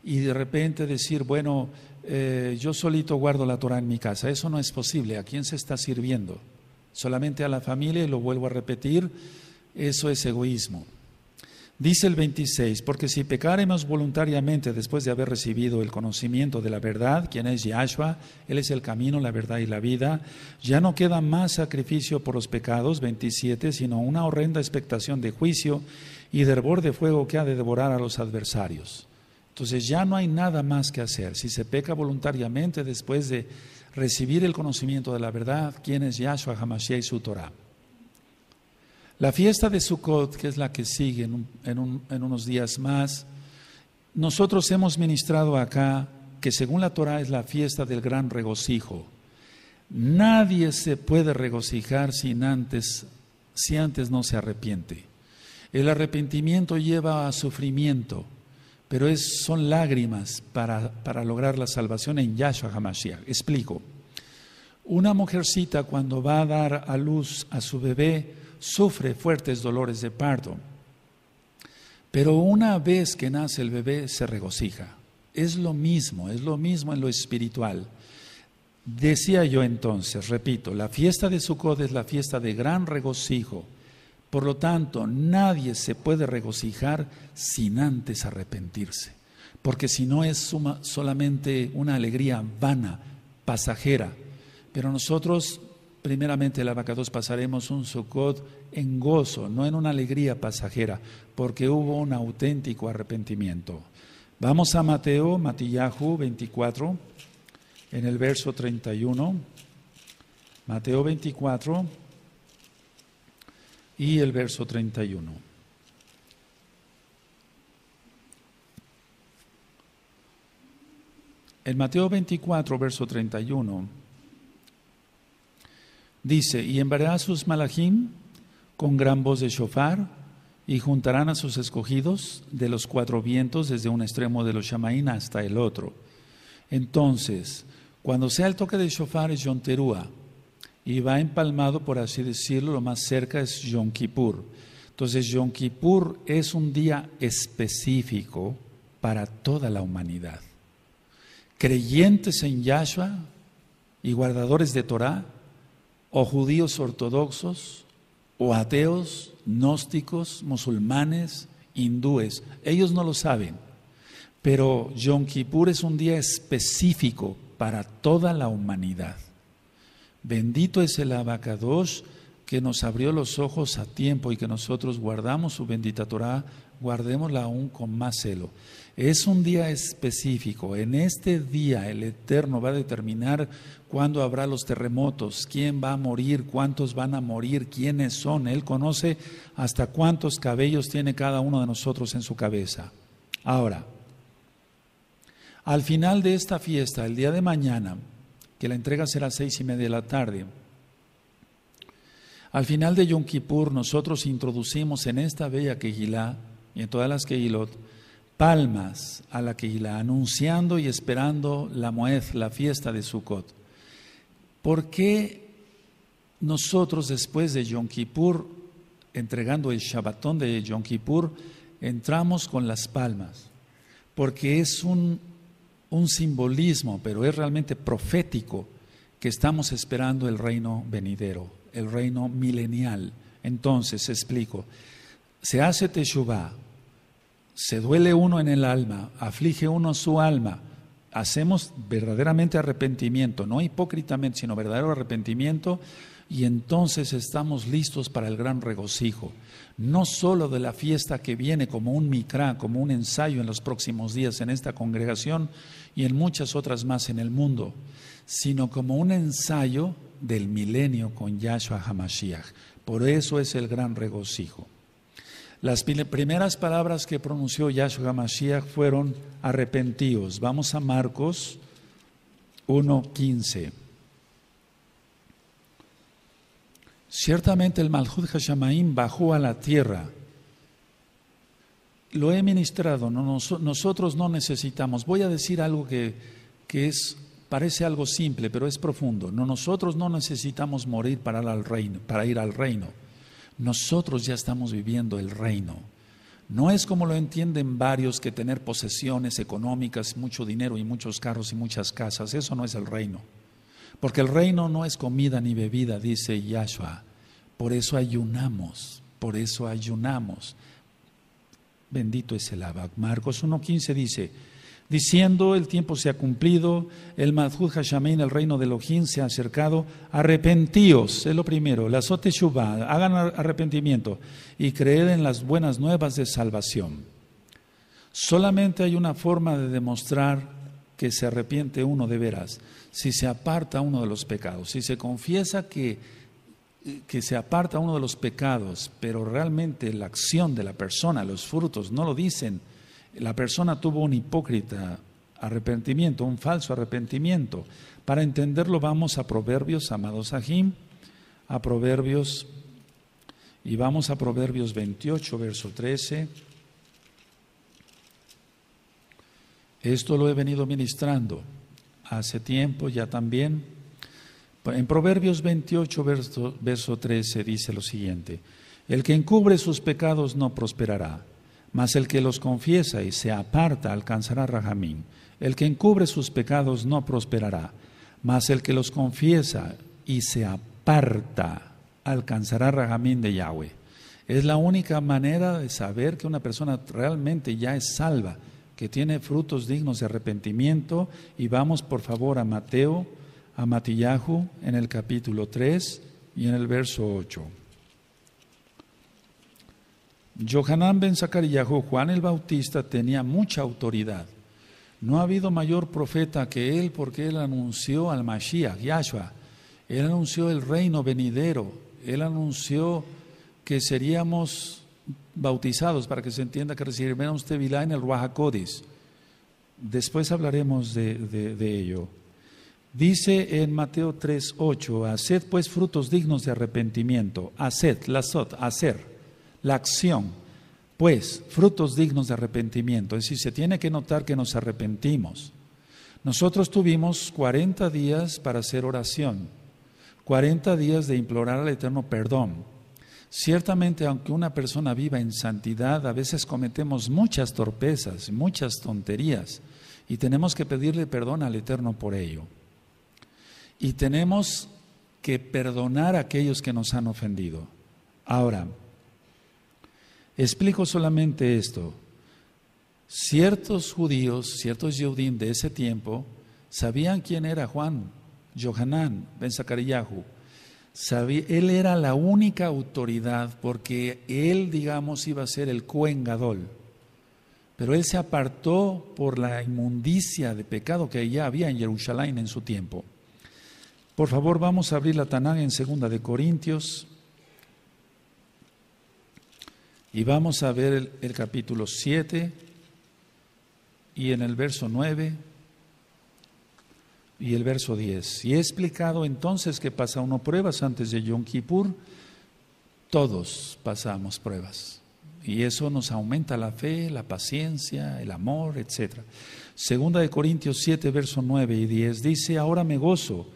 y de repente decir, bueno, eh, yo solito guardo la Torah en mi casa? Eso no es posible. ¿A quién se está sirviendo? Solamente a la familia, y lo vuelvo a repetir, eso es egoísmo. Dice el 26, porque si pecaremos voluntariamente después de haber recibido el conocimiento de la verdad, quien es Yahshua, Él es el camino, la verdad y la vida, ya no queda más sacrificio por los pecados, 27, sino una horrenda expectación de juicio y de hervor de fuego que ha de devorar a los adversarios. Entonces ya no hay nada más que hacer. Si se peca voluntariamente después de recibir el conocimiento de la verdad, quien es Yahshua, Hamashiach y su Torah. La fiesta de Sukkot, que es la que sigue en, unos días más, nosotros hemos ministrado acá que según la Torah es la fiesta del gran regocijo. Nadie se puede regocijar sin antes, si antes no se arrepiente. El arrepentimiento lleva a sufrimiento, pero es, son lágrimas para, para lograr la salvación en Yahshua HaMashiach. Explico. Una mujercita cuando va a dar a luz a su bebé, sufre fuertes dolores de parto. Pero una vez que nace el bebé se regocija. Es lo mismo, es lo mismo en lo espiritual. Decía yo entonces, repito, la fiesta de Sukkot es la fiesta de gran regocijo. Por lo tanto, nadie se puede regocijar sin antes arrepentirse, porque si no es solamente una alegría vana, pasajera. Pero nosotros primeramente la vaca 2 pasaremos un socot en gozo, no en una alegría pasajera, porque hubo un auténtico arrepentimiento. Vamos a Mateo, Matillahu 24, en el verso 31. Mateo 24 y el verso 31. En Mateo 24, verso 31. Dice, y enviará sus malachim con gran voz de shofar, y juntarán a sus escogidos de los cuatro vientos desde un extremo de los Shamaín hasta el otro. Entonces, cuando sea el toque de shofar es Yonterúa y va empalmado, por así decirlo, lo más cerca es Yom Kippur. Entonces, Yom Kippur es un día específico para toda la humanidad. Creyentes en Yahshua y guardadores de Torah, o judíos ortodoxos, o ateos, gnósticos, musulmanes, hindúes. Ellos no lo saben, pero Yom Kippur es un día específico para toda la humanidad. Bendito es el Abacadosh que nos abrió los ojos a tiempo y que nosotros guardamos su bendita Torah, guardémosla aún con más celo. Es un día específico. En este día el Eterno va a determinar cuándo habrá los terremotos, quién va a morir, cuántos van a morir, quiénes son. Él conoce hasta cuántos cabellos tiene cada uno de nosotros en su cabeza. Ahora, al final de esta fiesta, el día de mañana, que la entrega será a seis y media de la tarde, al final de Yom Kippur nosotros introducimos en esta bella Kehilá y en todas las Kehilot, palmas a la la anunciando y esperando la Moed, la fiesta de Sukkot. ¿Por qué nosotros después de Yom Kippur, entregando el Shabbatón de Yom Kippur, entramos con las palmas? Porque es un, un simbolismo, pero es realmente profético, que estamos esperando el reino venidero, el reino milenial. Entonces, explico, se hace Teshuvah, se duele uno en el alma, aflige uno su alma, hacemos verdaderamente arrepentimiento, no hipócritamente, sino verdadero arrepentimiento, y entonces estamos listos para el gran regocijo, no solo de la fiesta que viene como un micrá, como un ensayo en los próximos días en esta congregación y en muchas otras más en el mundo, sino como un ensayo del milenio con Yahshua Hamashiach. Por eso es el gran regocijo. Las primeras palabras que pronunció Yahshua Mashiach fueron arrepentidos. Vamos a Marcos 1.15. Ciertamente el Malhud Hashamaim bajó a la tierra. Lo he ministrado, nosotros no necesitamos. Voy a decir algo que, es, parece algo simple, pero es profundo. No, nosotros no necesitamos morir para al Para ir al reino nosotros ya estamos viviendo el reino. No es como lo entienden varios que tener posesiones económicas, mucho dinero y muchos carros y muchas casas, eso no es el reino. Porque el reino no es comida ni bebida, dice Yahshua. Por eso ayunamos, por eso ayunamos. Bendito es el abad Marcos 1.15 dice, diciendo, el tiempo se ha cumplido, el Madhud Hashamein, el reino de Elohim, se ha acercado, arrepentíos, es lo primero, la Sote hagan arrepentimiento y creed en las buenas nuevas de salvación. Solamente hay una forma de demostrar que se arrepiente uno de veras, si se aparta uno de los pecados, si se confiesa que se aparta uno de los pecados, pero realmente la acción de la persona, los frutos, no lo dicen, la persona tuvo un hipócrita arrepentimiento, un falso arrepentimiento. Para entenderlo vamos a Proverbios, amados Ajim, a Proverbios y vamos a Proverbios 28, verso 13. Esto lo he venido ministrando hace tiempo ya también. En Proverbios 28, verso, verso 13 dice lo siguiente, el que encubre sus pecados no prosperará mas el que los confiesa y se aparta alcanzará rajamín. El que encubre sus pecados no prosperará. Mas el que los confiesa y se aparta alcanzará rajamín de Yahweh. Es la única manera de saber que una persona realmente ya es salva, que tiene frutos dignos de arrepentimiento. Y vamos por favor a Mateo, a Matillahu en el capítulo 3 y en el verso 8. Johanán ben Zacarías Juan el Bautista, tenía mucha autoridad. No ha habido mayor profeta que él porque él anunció al Mashiach, Yahshua. Él anunció el reino venidero. Él anunció que seríamos bautizados para que se entienda que recibiremos Tevilá en el Ruajacodes. Después hablaremos de, ello. Dice en Mateo 3:8, haced pues frutos dignos de arrepentimiento. Haced, lazot, hacer la acción, pues frutos dignos de arrepentimiento. Es decir, se tiene que notar que nos arrepentimos. Nosotros tuvimos 40 días para hacer oración, 40 días de implorar al Eterno perdón. Ciertamente, aunque una persona viva en santidad, a veces cometemos muchas torpezas, muchas tonterías, y tenemos que pedirle perdón al Eterno por ello. Y tenemos que perdonar a aquellos que nos han ofendido. Ahora, Explico solamente esto. Ciertos judíos, ciertos Yehudim de ese tiempo, sabían quién era Juan, Johanán, Ben Zacariyahu. él era la única autoridad porque él, digamos, iba a ser el Gadol. Pero él se apartó por la inmundicia de pecado que ya había en Jerusalén en su tiempo. Por favor, vamos a abrir la Tanán en 2 de Corintios y vamos a ver el, capítulo 7 y en el verso 9 y el verso 10. Y he explicado entonces que pasa uno pruebas antes de Yom Kippur. Todos pasamos pruebas. Y eso nos aumenta la fe, la paciencia, el amor, etc. Segunda de Corintios 7, verso 9 y 10 dice, ahora me gozo,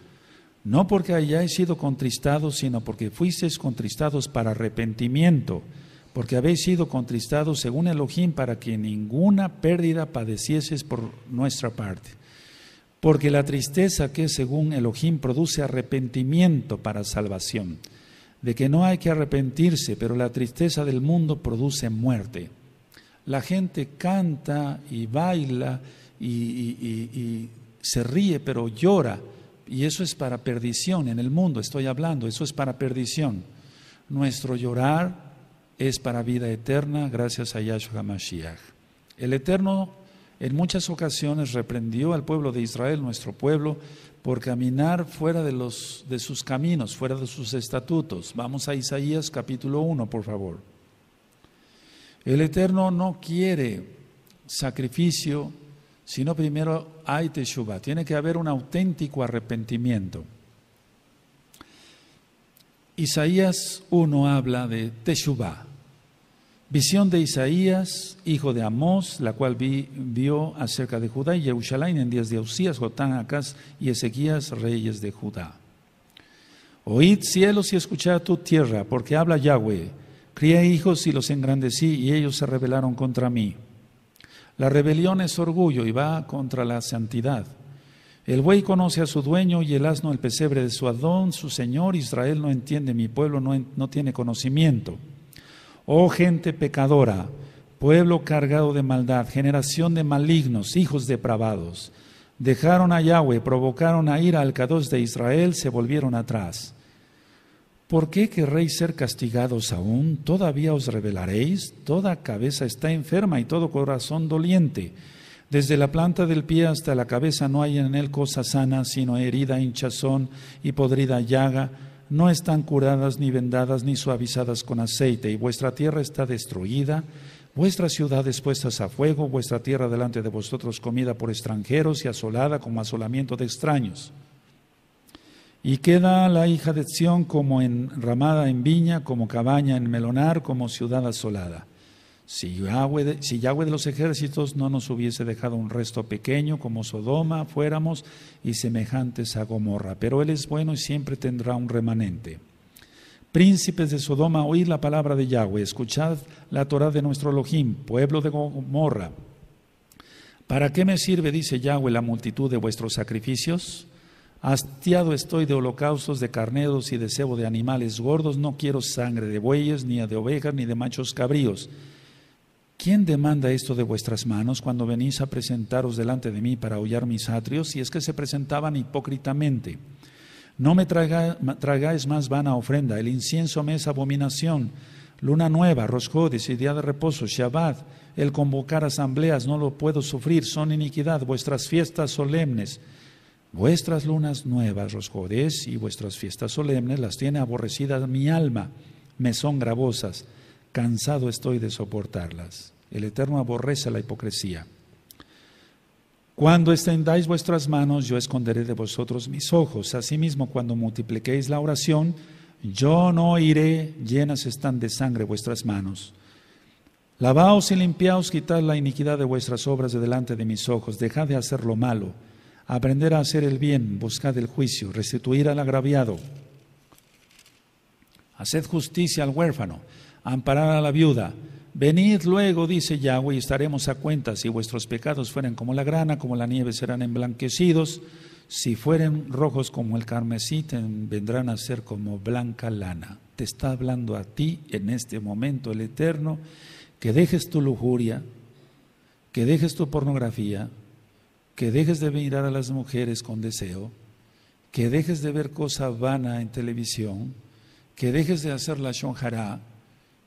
no porque hayáis sido contristados, sino porque fuisteis contristados para arrepentimiento porque habéis sido contristados según Elohim para que ninguna pérdida padecieses por nuestra parte. Porque la tristeza que según Elohim produce arrepentimiento para salvación, de que no hay que arrepentirse, pero la tristeza del mundo produce muerte. La gente canta y baila y se ríe, pero llora. Y eso es para perdición en el mundo, estoy hablando, eso es para perdición. Nuestro llorar, es para vida eterna gracias a Yahshua Mashiach El Eterno en muchas ocasiones reprendió al pueblo de Israel, nuestro pueblo, por caminar fuera de, los, de sus caminos, fuera de sus estatutos. Vamos a Isaías capítulo 1, por favor. El Eterno no quiere sacrificio, sino primero hay teshuva. Tiene que haber un auténtico arrepentimiento. Isaías 1 habla de Teshuvah Visión de Isaías, hijo de Amós, la cual vio acerca de Judá y Jerusalén en días de Usías, Jotán, y Ezequías, reyes de Judá. Oíd cielos y escuchad tu tierra, porque habla Yahweh. Crié hijos y los engrandecí, y ellos se rebelaron contra mí. La rebelión es orgullo y va contra la santidad. El buey conoce a su dueño y el asno el pesebre de su adón, su señor. Israel no entiende, mi pueblo no, no tiene conocimiento. Oh gente pecadora, pueblo cargado de maldad, generación de malignos, hijos depravados. Dejaron a Yahweh, provocaron a ira al cadáver de Israel, se volvieron atrás. ¿Por qué querréis ser castigados aún? ¿Todavía os rebelaréis? Toda cabeza está enferma y todo corazón doliente. Desde la planta del pie hasta la cabeza no hay en él cosa sana, sino herida, hinchazón y podrida llaga no están curadas, ni vendadas, ni suavizadas con aceite, y vuestra tierra está destruida, vuestras ciudades puestas a fuego, vuestra tierra delante de vosotros comida por extranjeros y asolada como asolamiento de extraños. Y queda la hija de Sión como enramada en viña, como cabaña en melonar, como ciudad asolada. Si Yahweh, de, si de los ejércitos no nos hubiese dejado un resto pequeño como Sodoma fuéramos y semejantes a Gomorra, pero Él es bueno y siempre tendrá un remanente. Príncipes de Sodoma, oíd la palabra de Yahweh, escuchad la Torah de nuestro Elohim, pueblo de Gomorra. ¿Para qué me sirve, dice Yahweh, la multitud de vuestros sacrificios? Hastiado estoy de holocaustos, de carneros y de sebo de animales gordos, no quiero sangre de bueyes, ni de ovejas, ni de machos cabríos. ¿Quién demanda esto de vuestras manos cuando venís a presentaros delante de mí para hollar mis atrios? Si es que se presentaban hipócritamente. No me tragáis más vana ofrenda, el incienso me es abominación. Luna nueva, rosjodes y día de reposo, Shabbat, el convocar asambleas, no lo puedo sufrir, son iniquidad vuestras fiestas solemnes. Vuestras lunas nuevas, rosjodes, y vuestras fiestas solemnes las tiene aborrecidas mi alma, me son gravosas cansado estoy de soportarlas. El Eterno aborrece la hipocresía. Cuando extendáis vuestras manos, yo esconderé de vosotros mis ojos. Asimismo, cuando multipliquéis la oración, yo no iré, llenas están de sangre vuestras manos. Lavaos y limpiaos, quitad la iniquidad de vuestras obras de delante de mis ojos, dejad de hacer lo malo, aprender a hacer el bien, buscad el juicio, restituir al agraviado, haced justicia al huérfano amparar a la viuda. Venid luego, dice Yahweh, y estaremos a cuenta. Si vuestros pecados fueren como la grana, como la nieve, serán emblanquecidos. Si fueren rojos como el carmesí, vendrán a ser como blanca lana. Te está hablando a ti en este momento el Eterno, que dejes tu lujuria, que dejes tu pornografía, que dejes de mirar a las mujeres con deseo, que dejes de ver cosa vana en televisión, que dejes de hacer la shonjará,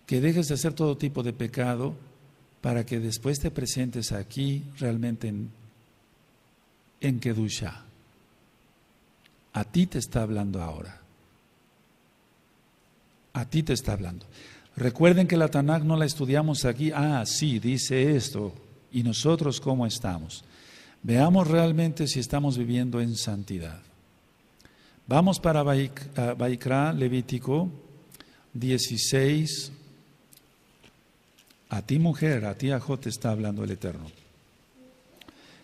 que dejes de hacer todo tipo de pecado para que después te presentes aquí realmente en, en Kedusha. A ti te está hablando ahora. A ti te está hablando. Recuerden que la Tanakh no la estudiamos aquí. Ah, sí, dice esto. ¿Y nosotros cómo estamos? Veamos realmente si estamos viviendo en santidad. Vamos para eh, Baikra, Levítico 16, a ti mujer, a ti Ajot te está hablando el Eterno.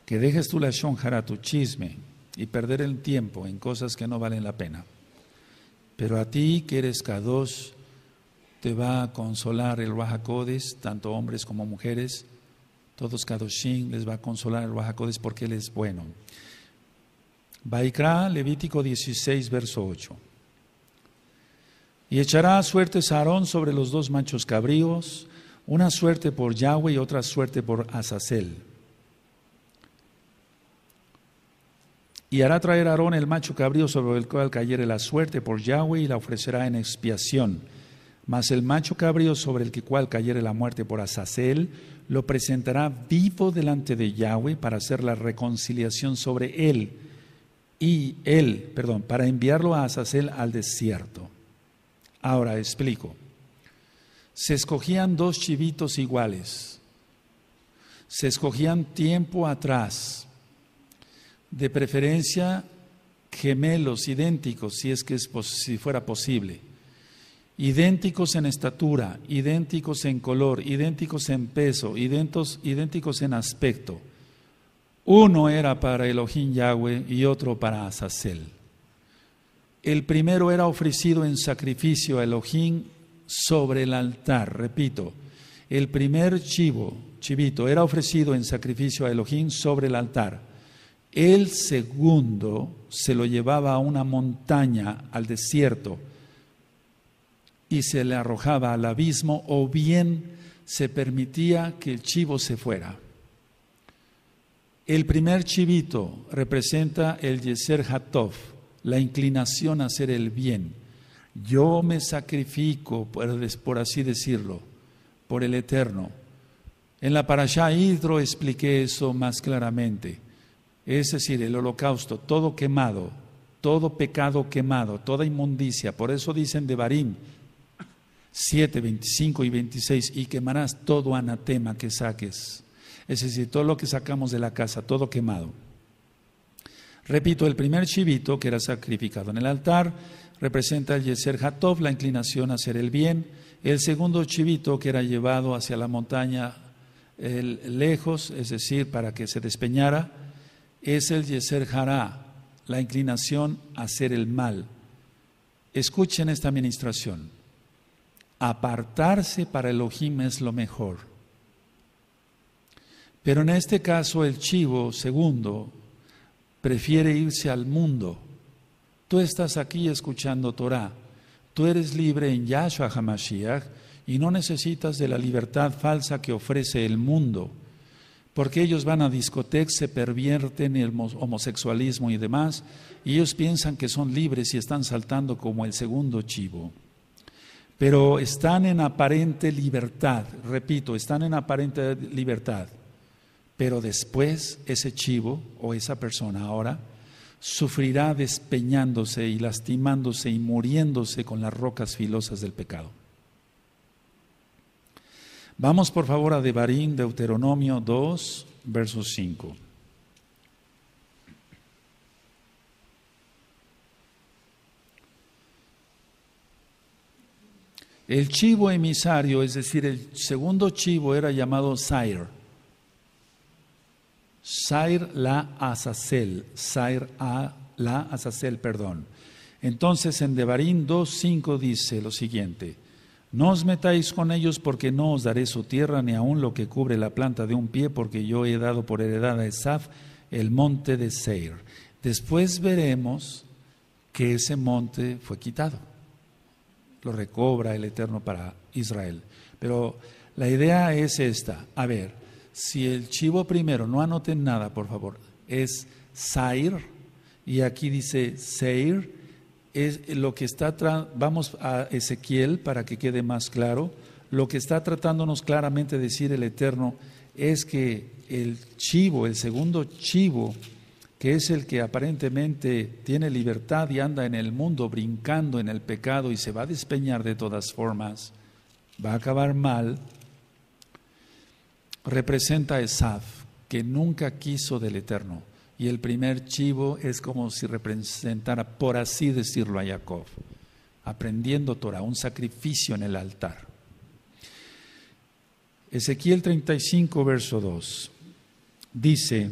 Que dejes tu la jara, tu chisme, y perder el tiempo en cosas que no valen la pena. Pero a ti que eres Kadosh, te va a consolar el Wahakodes, tanto hombres como mujeres. Todos Kadoshim les va a consolar el bajacodes porque Él es bueno. Baikra, Levítico 16, verso 8. Y echará suerte a sobre los dos machos cabríos una suerte por Yahweh y otra suerte por Azazel. Y hará traer a Aarón el macho cabrío sobre el cual cayere la suerte por Yahweh y la ofrecerá en expiación. Mas el macho cabrío sobre el que cual cayere la muerte por Azazel lo presentará vivo delante de Yahweh para hacer la reconciliación sobre él y él, perdón, para enviarlo a Azazel al desierto. Ahora explico se escogían dos chivitos iguales, se escogían tiempo atrás, de preferencia gemelos, idénticos, si es que si fuera posible, idénticos en estatura, idénticos en color, idénticos en peso, idénticos, idénticos en aspecto. Uno era para Elohim Yahweh y otro para Azazel. El primero era ofrecido en sacrificio a Elohim sobre el altar. Repito, el primer chivo, chivito, era ofrecido en sacrificio a Elohim sobre el altar. El segundo se lo llevaba a una montaña, al desierto, y se le arrojaba al abismo o bien se permitía que el chivo se fuera. El primer chivito representa el Yeser Hatov, la inclinación a hacer el bien. Yo me sacrifico, por, por así decirlo, por el Eterno. En la Parashá Hidro expliqué eso más claramente. Es decir, el holocausto, todo quemado, todo pecado quemado, toda inmundicia. Por eso dicen de barín 7, 25 y 26, y quemarás todo anatema que saques. Es decir, todo lo que sacamos de la casa, todo quemado. Repito, el primer chivito que era sacrificado en el altar, representa el Yeser Hatov, la inclinación a hacer el bien. El segundo chivito, que era llevado hacia la montaña lejos, es decir, para que se despeñara, es el Yeser Hará, la inclinación a hacer el mal. Escuchen esta administración. Apartarse para Elohim es lo mejor. Pero en este caso el chivo segundo prefiere irse al mundo Tú estás aquí escuchando Torah. Tú eres libre en Yahshua HaMashiach y no necesitas de la libertad falsa que ofrece el mundo. Porque ellos van a discotecas, se pervierten el homosexualismo y demás, y ellos piensan que son libres y están saltando como el segundo chivo. Pero están en aparente libertad, repito, están en aparente libertad. Pero después ese chivo o esa persona ahora sufrirá despeñándose y lastimándose y muriéndose con las rocas filosas del pecado. Vamos por favor a Devarim, Deuteronomio 2, versos 5. El chivo emisario, es decir, el segundo chivo era llamado sire Sair la Azazel, Sair a la Azazel, perdón. Entonces en Devarim 2.5 dice lo siguiente, no os metáis con ellos porque no os daré su tierra ni aun lo que cubre la planta de un pie porque yo he dado por heredada a Esaf el monte de Seir. Después veremos que ese monte fue quitado. Lo recobra el Eterno para Israel. Pero la idea es esta. A ver, si el chivo primero, no anoten nada, por favor, es Sair, y aquí dice Seir, es lo que está, vamos a Ezequiel para que quede más claro, lo que está tratándonos claramente decir el Eterno es que el chivo, el segundo chivo, que es el que aparentemente tiene libertad y anda en el mundo brincando en el pecado y se va a despeñar de todas formas, va a acabar mal, representa a Esaf, que nunca quiso del Eterno. Y el primer chivo es como si representara, por así decirlo, a Jacob, aprendiendo Torah, un sacrificio en el altar. Ezequiel 35, verso 2, dice,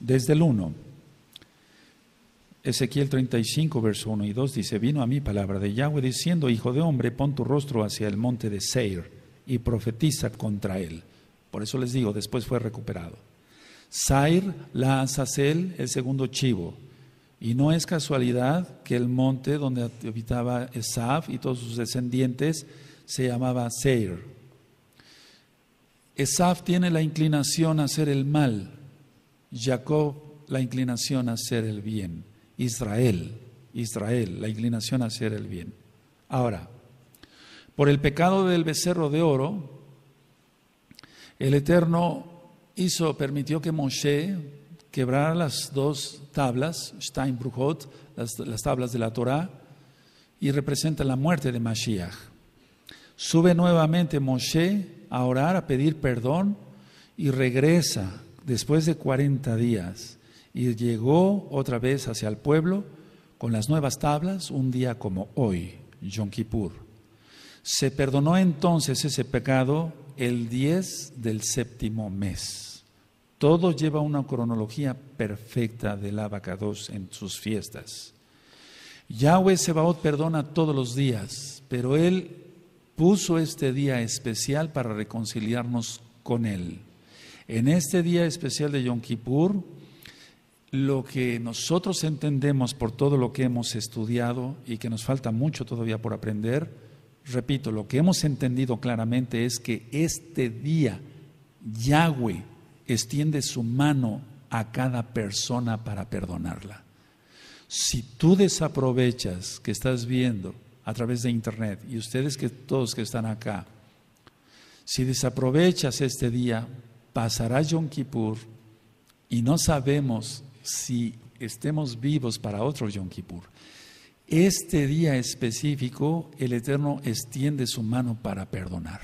desde el 1, Ezequiel 35, verso 1 y 2 dice, vino a mí palabra de Yahweh diciendo, Hijo de hombre, pon tu rostro hacia el monte de Seir y profetiza contra él. Por eso les digo, después fue recuperado. Sair la Azazel, el segundo chivo. Y no es casualidad que el monte donde habitaba Esaf y todos sus descendientes se llamaba Seir. Esaf tiene la inclinación a hacer el mal, Jacob la inclinación a hacer el bien, Israel, Israel, la inclinación a hacer el bien. Ahora, por el pecado del becerro de oro, el Eterno hizo, permitió que Moshe quebrara las dos tablas, Steinbruchot, las, tablas de la Torá, y representa la muerte de Mashiach. Sube nuevamente Moshe a orar, a pedir perdón, y regresa después de 40 días. Y llegó otra vez hacia el pueblo con las nuevas tablas, un día como hoy, Yom Kippur. Se perdonó entonces ese pecado el 10 del séptimo mes. Todo lleva una cronología perfecta del abacados en sus fiestas. Yahweh Sebaot perdona todos los días, pero Él puso este día especial para reconciliarnos con Él. En este día especial de Yom Kippur, lo que nosotros entendemos por todo lo que hemos estudiado y que nos falta mucho todavía por aprender, repito, lo que hemos entendido claramente es que este día Yahweh extiende su mano a cada persona para perdonarla. Si tú desaprovechas que estás viendo a través de internet y ustedes que todos que están acá, si desaprovechas este día, pasará Yom Kippur y no sabemos si estemos vivos para otro Yom Kippur. Este día específico el Eterno extiende su mano para perdonar.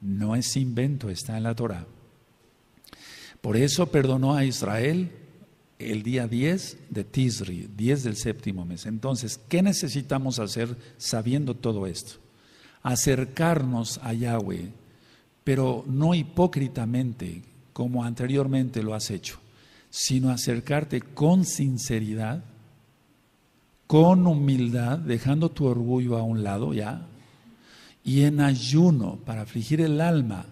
No es invento, está en la Torah. Por eso perdonó a Israel el día 10 de Tisri, 10 del séptimo mes. Entonces, ¿qué necesitamos hacer sabiendo todo esto? Acercarnos a Yahweh, pero no hipócritamente como anteriormente lo has hecho, sino acercarte con sinceridad con humildad, dejando tu orgullo a un lado ya, y en ayuno para afligir el alma,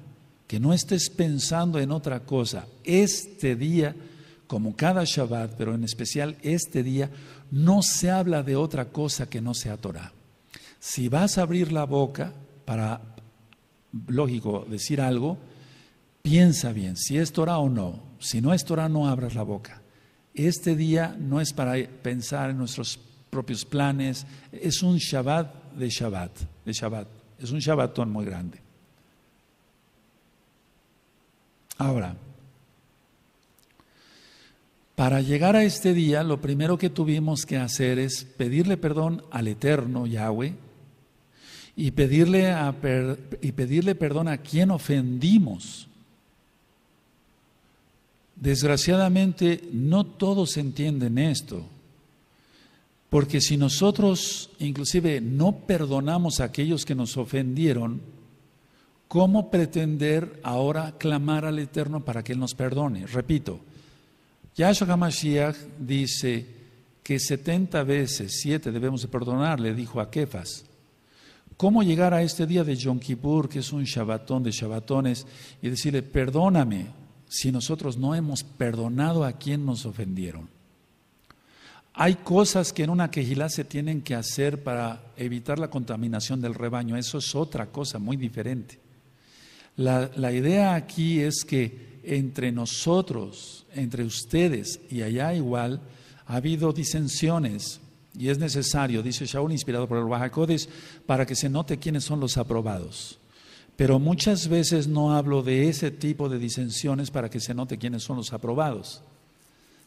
que no estés pensando en otra cosa. Este día, como cada Shabbat, pero en especial este día, no se habla de otra cosa que no sea Torah. Si vas a abrir la boca para, lógico, decir algo, piensa bien si es Torah o no. Si no es Torah, no abras la boca. Este día no es para pensar en nuestros propios planes. Es un Shabbat de Shabbat, de Shabat Es un Shabbatón muy grande. Ahora, para llegar a este día, lo primero que tuvimos que hacer es pedirle perdón al Eterno Yahweh y pedirle, a y pedirle perdón a quien ofendimos. Desgraciadamente, no todos entienden esto. Porque si nosotros inclusive no perdonamos a aquellos que nos ofendieron, ¿cómo pretender ahora clamar al Eterno para que Él nos perdone? Repito, Yahshua HaMashiach dice que 70 veces, 7 debemos de perdonar, le dijo a Kefas. ¿Cómo llegar a este día de Yom Kippur, que es un Shabbatón de Shabbatones, y decirle, perdóname si nosotros no hemos perdonado a quien nos ofendieron? Hay cosas que en una quejilá se tienen que hacer para evitar la contaminación del rebaño. Eso es otra cosa muy diferente. La, idea aquí es que entre nosotros, entre ustedes y allá igual, ha habido disensiones y es necesario, dice Shaul, inspirado por el Bajacodes, para que se note quiénes son los aprobados. Pero muchas veces no hablo de ese tipo de disensiones para que se note quiénes son los aprobados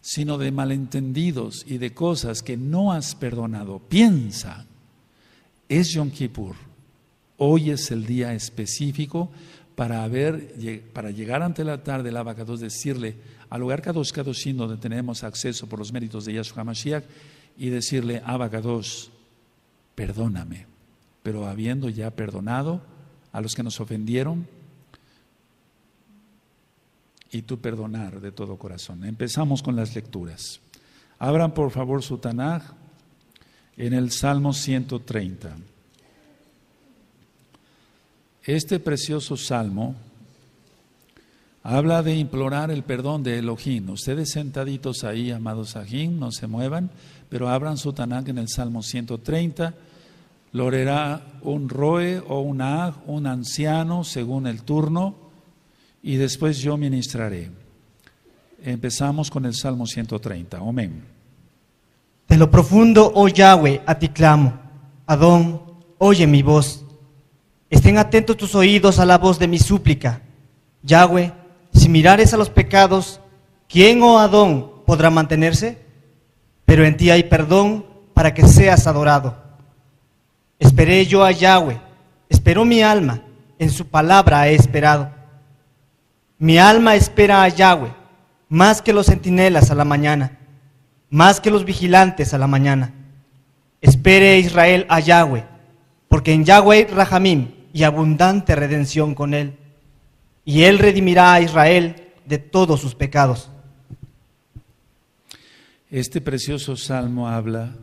sino de malentendidos y de cosas que no has perdonado. Piensa, es Yom Kippur. Hoy es el día específico para, para llegar ante la tarde del Abacados, decirle al lugar Kadosh Kadoshim, donde tenemos acceso por los méritos de Yahshua Mashiach, y decirle, Abacados, perdóname, pero habiendo ya perdonado a los que nos ofendieron, y tu perdonar de todo corazón. Empezamos con las lecturas. Abran por favor su Tanaj en el Salmo 130. Este precioso salmo habla de implorar el perdón de Elohim. Ustedes sentaditos ahí, amados Ajim, no se muevan, pero abran su Tanaj en el Salmo 130. lorerá un roe o un ag, un anciano, según el turno y después yo ministraré. Empezamos con el Salmo 130. Amén. De lo profundo, oh Yahweh, a ti clamo. Adón, oye mi voz. Estén atentos tus oídos a la voz de mi súplica. Yahweh, si mirares a los pecados, ¿quién, oh Adón, podrá mantenerse? Pero en ti hay perdón para que seas adorado. Esperé yo a Yahweh, esperó mi alma, en su palabra he esperado. Mi alma espera a Yahweh, más que los centinelas a la mañana, más que los vigilantes a la mañana. Espere Israel a Yahweh, porque en Yahweh Rahamim y abundante redención con él, y él redimirá a Israel de todos sus pecados. Este precioso salmo habla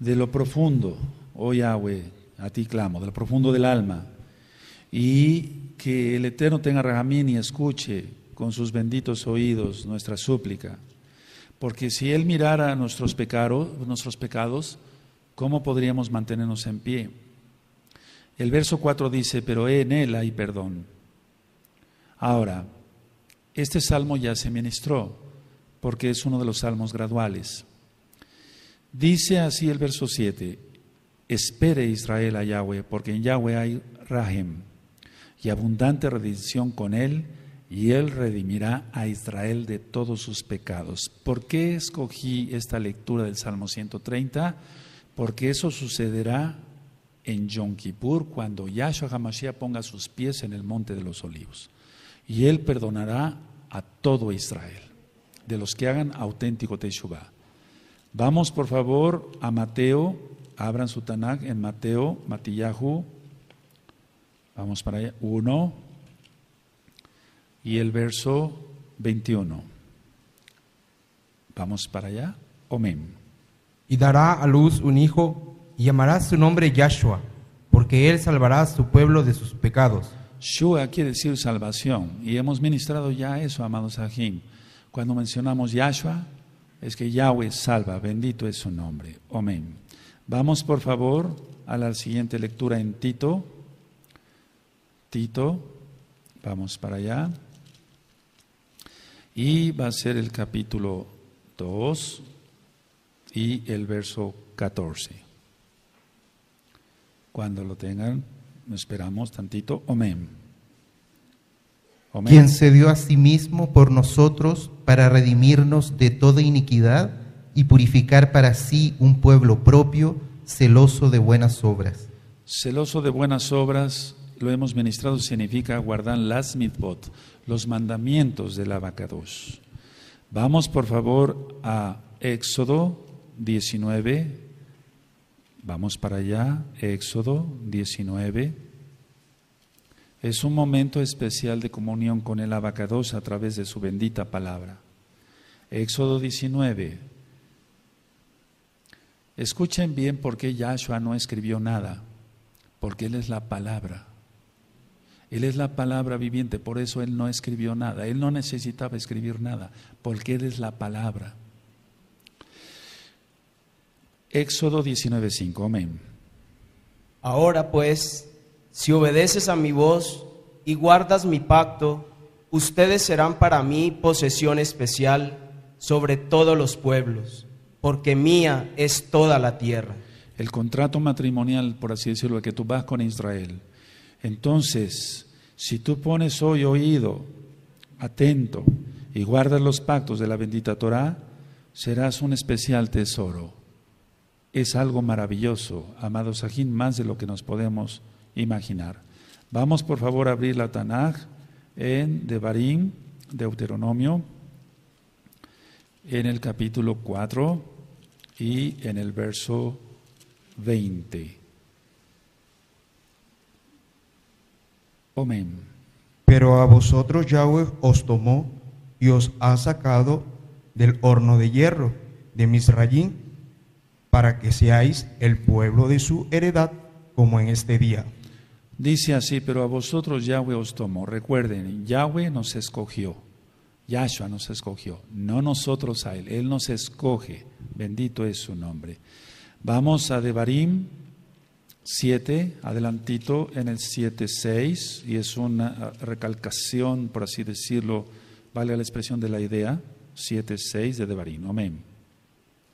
de lo profundo, oh Yahweh, a ti clamo, de lo profundo del alma, y que el Eterno tenga rajamín y escuche con sus benditos oídos nuestra súplica. Porque si Él mirara nuestros, pecados, nuestros pecados, ¿cómo podríamos mantenernos en pie? El verso 4 dice, pero en Él hay perdón. Ahora, este salmo ya se ministró, porque es uno de los salmos graduales. Dice así el verso 7, espere Israel a Yahweh, porque en Yahweh hay rahem, y abundante redención con él, y él redimirá a Israel de todos sus pecados. ¿Por qué escogí esta lectura del Salmo 130? Porque eso sucederá en Yom Kippur cuando Yahshua HaMashiach ponga sus pies en el monte de los olivos. Y él perdonará a todo Israel, de los que hagan auténtico Teshuvah. Vamos por favor a Mateo, abran su Tanakh en Mateo, Matillahu Vamos para allá. 1 y el verso 21. Vamos para allá. Amén. Y dará a luz un hijo y llamará su nombre Yahshua, porque él salvará a su pueblo de sus pecados. Shua quiere decir salvación y hemos ministrado ya eso, amados Ajim. Cuando mencionamos Yahshua, es que Yahweh salva, bendito es su nombre. Amén. Vamos por favor a la siguiente lectura en Tito vamos para allá. Y va a ser el capítulo 2 y el verso 14. Cuando lo tengan, esperamos tantito. Amén. Amén. Quien se dio a sí mismo por nosotros para redimirnos de toda iniquidad y purificar para sí un pueblo propio, celoso de buenas obras. Celoso de buenas obras, lo hemos ministrado significa guardar las mitbot los mandamientos del la Vamos por favor a Éxodo 19. Vamos para allá, Éxodo 19. Es un momento especial de comunión con el abacados a través de su bendita palabra. Éxodo 19. Escuchen bien por qué Yahshua no escribió nada, porque Él es la palabra. Él es la palabra viviente, por eso Él no escribió nada. Él no necesitaba escribir nada, porque Él es la palabra. Éxodo 19:5, amén. Ahora pues, si obedeces a mi voz y guardas mi pacto, ustedes serán para mí posesión especial sobre todos los pueblos, porque mía es toda la tierra. El contrato matrimonial, por así decirlo, que tú vas con Israel entonces, si tú pones hoy oído, atento, y guardas los pactos de la bendita Torá, serás un especial tesoro. Es algo maravilloso, amado Sajín, más de lo que nos podemos imaginar. Vamos por favor a abrir la Tanaj en Devarim, Deuteronomio, en el capítulo 4 y en el verso 20. Amén. Pero a vosotros Yahweh os tomó y os ha sacado del horno de hierro de Misraín para que seáis el pueblo de su heredad como en este día. Dice así, pero a vosotros Yahweh os tomó. Recuerden, Yahweh nos escogió. Yahshua nos escogió, no nosotros a Él. Él nos escoge. Bendito es su nombre. Vamos a Devarim 7, adelantito en el 7.6, y es una ah, recalcación, por así decirlo, vale la expresión de la idea, 7.6 de Devarim. Amén.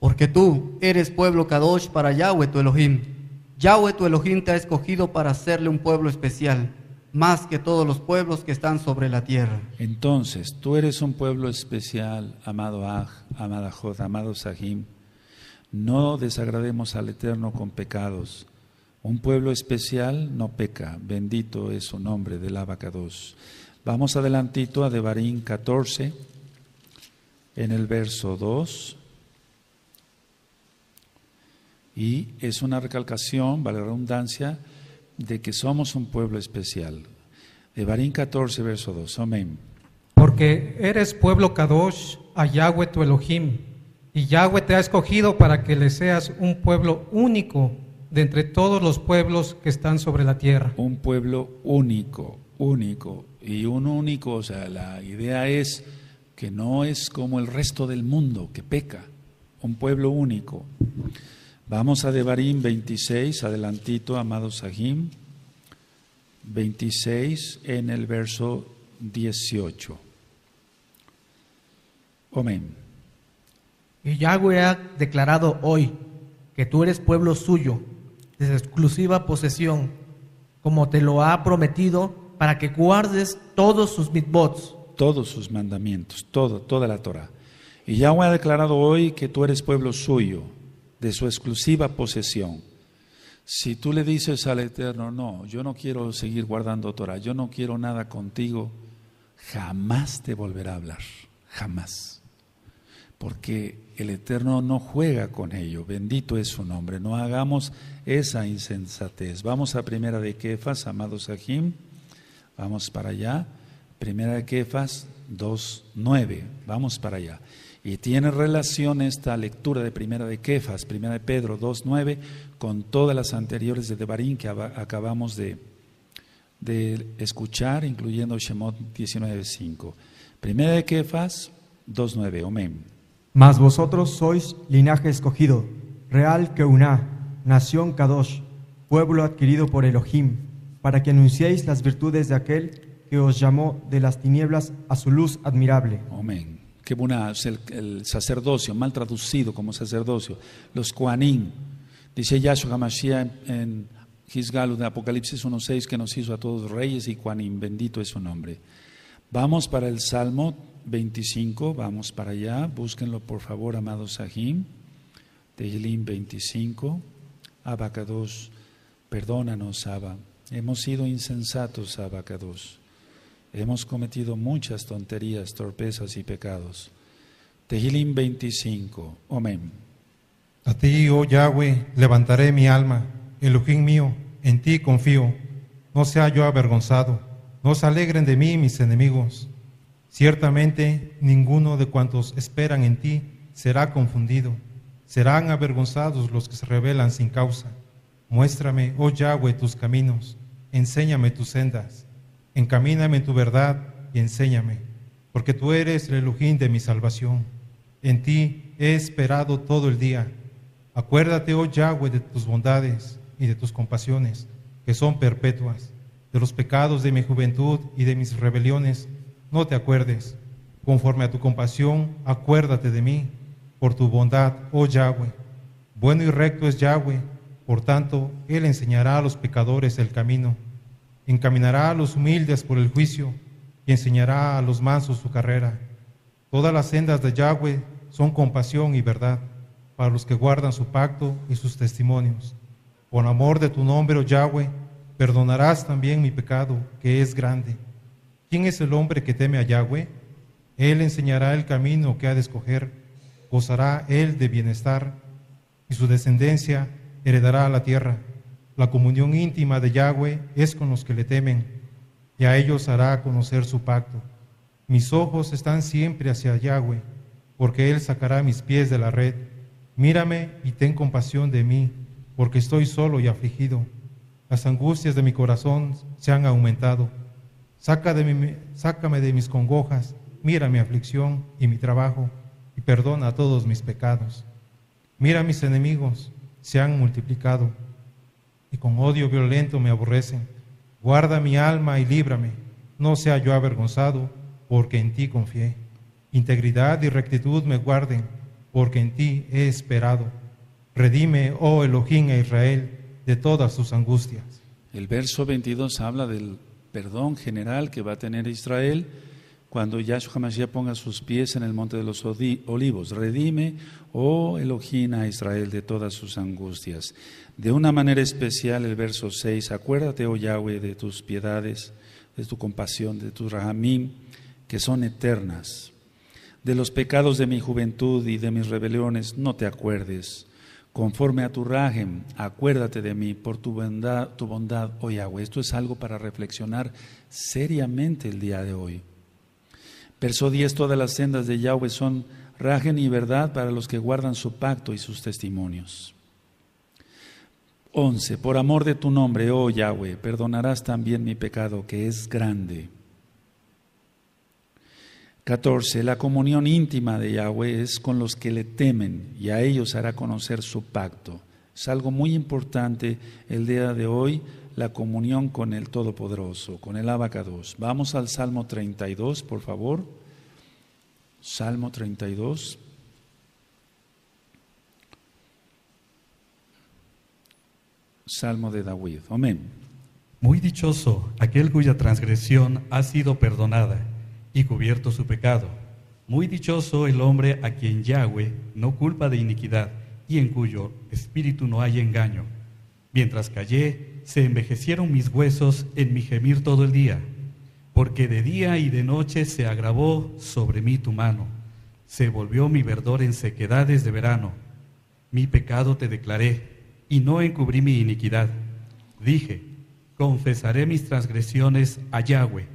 Porque tú eres pueblo Kadosh para Yahweh tu Elohim. Yahweh tu Elohim te ha escogido para hacerle un pueblo especial, más que todos los pueblos que están sobre la tierra. Entonces, tú eres un pueblo especial, amado Ah, amada Jod, amado Sahim. No desagrademos al Eterno con pecados un pueblo especial no peca, bendito es su nombre del abacados. Vamos adelantito a Devarín 14, en el verso 2. Y es una recalcación, vale redundancia, de que somos un pueblo especial. Devarín 14, verso 2. Amén. Porque eres pueblo Kadosh a Yahweh tu Elohim, y Yahweh te ha escogido para que le seas un pueblo único de entre todos los pueblos que están sobre la tierra. Un pueblo único, único, y un único, o sea, la idea es que no es como el resto del mundo que peca, un pueblo único. Vamos a Devarim 26, adelantito, amado Sahim, 26 en el verso 18. Amén. Y Yahweh ha declarado hoy que tú eres pueblo suyo exclusiva posesión, como te lo ha prometido, para que guardes todos sus mitbots. Todos sus mandamientos, todo, toda la Torah. Y Yahweh ha declarado hoy que tú eres pueblo suyo, de su exclusiva posesión. Si tú le dices al Eterno, no, yo no quiero seguir guardando Torah, yo no quiero nada contigo, jamás te volverá a hablar, jamás. Porque el Eterno no juega con ello, bendito es su nombre. No hagamos esa insensatez. Vamos a Primera de Kefas, amados Ajim. Vamos para allá. Primera de Kefas 2.9. Vamos para allá. Y tiene relación esta lectura de Primera de Kefas, Primera de Pedro 2.9, con todas las anteriores de barín que acabamos de, de escuchar, incluyendo Shemot 19.5. Primera de Kefas 2.9. Amén. Mas vosotros sois linaje escogido, real Keuná, nación Kadosh, pueblo adquirido por Elohim, para que anunciéis las virtudes de aquel que os llamó de las tinieblas a su luz admirable. Amén. Qué buena el, el sacerdocio, mal traducido como sacerdocio, los Koanim. Dice Yahshua Hamashiach en Gisgalu de Apocalipsis 1.6 que nos hizo a todos reyes y Koanim, bendito es su nombre. Vamos para el Salmo 25, vamos para allá, búsquenlo por favor, amados Sahim, Tehilim 25, Abacados, perdónanos, Abba, hemos sido insensatos, Abacados, hemos cometido muchas tonterías, torpezas y pecados. Tehilim 25, Amén. A ti, oh Yahweh, levantaré mi alma, Elohim mío, en ti confío, no sea yo avergonzado. No se alegren de mí mis enemigos. Ciertamente ninguno de cuantos esperan en ti será confundido. Serán avergonzados los que se rebelan sin causa. Muéstrame, oh Yahweh, tus caminos. Enséñame tus sendas. Encamíname tu verdad y enséñame. Porque tú eres el elujín de mi salvación. En ti he esperado todo el día. Acuérdate, oh Yahweh, de tus bondades y de tus compasiones, que son perpetuas de los pecados de mi juventud y de mis rebeliones, no te acuerdes. Conforme a tu compasión, acuérdate de mí, por tu bondad, oh Yahweh. Bueno y recto es Yahweh, por tanto, Él enseñará a los pecadores el camino, encaminará a los humildes por el juicio y enseñará a los mansos su carrera. Todas las sendas de Yahweh son compasión y verdad para los que guardan su pacto y sus testimonios. Por amor de tu nombre, oh Yahweh, perdonarás también mi pecado, que es grande. ¿Quién es el hombre que teme a Yahweh? Él enseñará el camino que ha de escoger, gozará él de bienestar, y su descendencia heredará la tierra. La comunión íntima de Yahweh es con los que le temen, y a ellos hará conocer su pacto. Mis ojos están siempre hacia Yahweh, porque él sacará mis pies de la red. Mírame y ten compasión de mí, porque estoy solo y afligido las angustias de mi corazón se han aumentado. Saca de sácame de mis congojas, mira mi aflicción y mi trabajo, y perdona todos mis pecados. Mira mis enemigos, se han multiplicado, y con odio violento me aborrecen. Guarda mi alma y líbrame, no sea yo avergonzado, porque en ti confié. Integridad y rectitud me guarden, porque en ti he esperado. Redime, oh Elohim a Israel, de todas sus angustias. El verso 22 habla del perdón general que va a tener Israel cuando Yahshua Mashiach ponga sus pies en el monte de los olivos. Redime, oh Elohim, a Israel de todas sus angustias. De una manera especial, el verso 6, acuérdate, oh Yahweh, de tus piedades, de tu compasión, de tu rahamim, que son eternas. De los pecados de mi juventud y de mis rebeliones, no te acuerdes. Conforme a tu rajem, acuérdate de mí por tu bondad, tu bondad, oh Yahweh. Esto es algo para reflexionar seriamente el día de hoy. Verso 10, todas las sendas de Yahweh son ragen y verdad para los que guardan su pacto y sus testimonios. 11. Por amor de tu nombre, oh Yahweh, perdonarás también mi pecado, que es grande. 14. La comunión íntima de Yahweh es con los que le temen y a ellos hará conocer su pacto. Es algo muy importante el día de hoy, la comunión con el Todopoderoso, con el Abacados. Vamos al Salmo 32, por favor. Salmo 32. Salmo de David. Amén. Muy dichoso aquel cuya transgresión ha sido perdonada y cubierto su pecado. Muy dichoso el hombre a quien Yahweh no culpa de iniquidad y en cuyo espíritu no hay engaño. Mientras callé, se envejecieron mis huesos en mi gemir todo el día, porque de día y de noche se agravó sobre mí tu mano. Se volvió mi verdor en sequedades de verano. Mi pecado te declaré, y no encubrí mi iniquidad. Dije, confesaré mis transgresiones a Yahweh